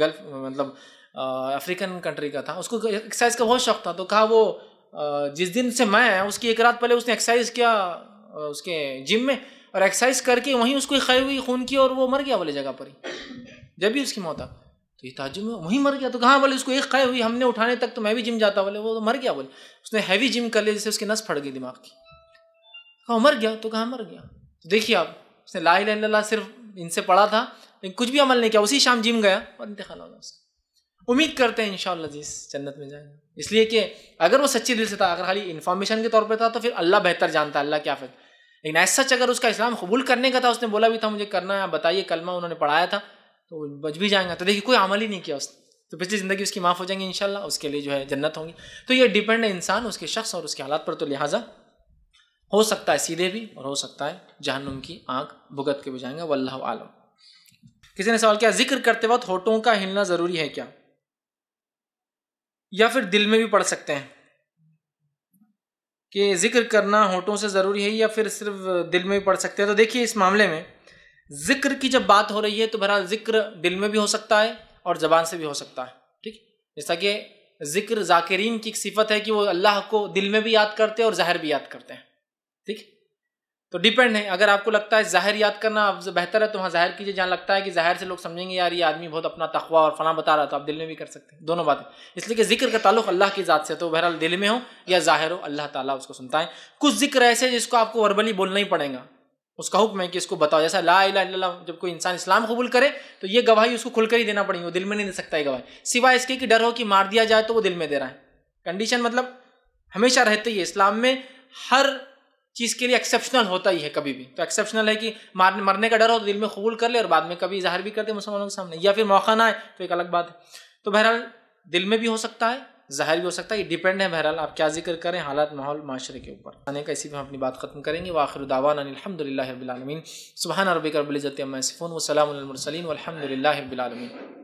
गल्फ मतलब अफ्रीकन कंट्री का था उसको एक्सरसाइज का बहुत शौक था तो कहा वो जिस दिन से मैं उसकी एक रात पहले उसने एक्सरसाइज किया उसके जिम में और एक्सरसाइज करके वहीं उसको खाई हुई खून की और वो मर गया वाली जगह पर ही जब भी उसकी मौत आ तो ये ताजुब में वहीं मर गया तो कहाँ बोले उसको एक खाई हुई हमने उठाने तक तो मैं भी जिम जाता बोले वो तो मर गया बोले उसने हैवी जिम कर लिया जैसे उसकी नस फट गई दिमाग की कहा मर गया तो कहाँ मर गया देखिए आप उसने ला ला सिर्फ इनसे पढ़ा था लेकिन कुछ भी अमल नहीं किया उसी शाम जिम गया और इंतकाल हो गया उसका उम्मीद करते हैं इन जीस जन्नत में जाएंगे इसलिए कि अगर वो सच्चे दिल से था अगर खाली इन्फॉर्मेशन के तौर पर था तो फिर अल्लाह बेहतर जानता है अल्लाह क्या फिर लेकिन ऐसा सच अगर उसका इस्लाम कबूल करने का था उसने बोला भी था मुझे करना है बताइए कलमा उन्होंने पढ़ाया था तो बच भी जाएंगे तो देखिए कोई अमल ही नहीं किया उसने तो पिछली ज़िंदगी उसकी माफ़ हो जाएंगी इन उसके लिए जो है जन्नत होंगी तो ये डिपेंड है इंसान उसके शख्स और उसके हालात पर तो लिहाजा हो सकता है सीधे भी और हो सकता है जहनुम की आंख भुगत के बुझाएंगे वल्लाह आलम किसी ने सवाल किया जिक्र करते वक्त होठों का हिलना जरूरी है क्या या फिर दिल में भी पढ़ सकते हैं कि जिक्र करना होठों से ज़रूरी है या फिर सिर्फ दिल में भी पढ़ सकते हैं तो देखिए इस मामले में जिक्र की जब बात हो रही है तो बहरहाल जिक्र दिल में भी हो सकता है और ज़बान से भी हो सकता है ठीक जैसा कि जिक्र जाकिरीन की एक सिफत है कि वो अल्लाह को दिल में भी याद करते हैं और ज़ाहिर भी याद करते हैं ठीक तो डिपेंड है अगर आपको लगता है जाहिर याद करना अब बेहतर है तो वहाँ जाहिर कीजिए जहाँ लगता है कि जाहिर से लोग समझेंगे यार ये आदमी बहुत अपना तखवा और फना बता रहा था तो आप दिल में भी कर सकते हैं दोनों बातें इसलिए कि जिक्र का ताल्लुक अल्लाह की ज़ात से तो बहरहाल दिल में हो या जाहिर हो अल्लाह ताला उसको सुनता है कुछ जिक्र ऐसे जिसको आपको वर्बली बोलना ही पड़ेगा उसका हुक्म है कि इसको बताओ जैसा ला इला जब कोई इंसान इस्लाम कबूल करे तो ये गवाही उसको खुलकर ही देना पड़ेगी वो दिल में नहीं दे सकता है गवाही सिवाय इसके कि डर हो कि मार दिया जाए तो वो दिल में दे रहा है कंडीशन मतलब हमेशा रहते है इस्लाम में हर चीज़ के लिए एक्सेप्शनल होता ही है कभी भी तो एक्सेप्शनल है कि मार मरने का डर हो तो दिल में कबूल कर ले और बाद में कभी इजहार भी करते मुसलमानों के सामने या फिर मौका ना आए तो एक अलग बात है तो बहरहाल दिल में भी हो सकता है ज़ाहिर भी हो सकता है ये डिपेंड है बहरहाल आप क्या जिक्र करें हालात माहौल माशरे के ऊपर आने का इसी में हम अपनी बात खत्म करेंगे वाखिर दावान अलहमदिल्ला रबीआलमीन सुबहान रबी करबलज़त सिफ़ोन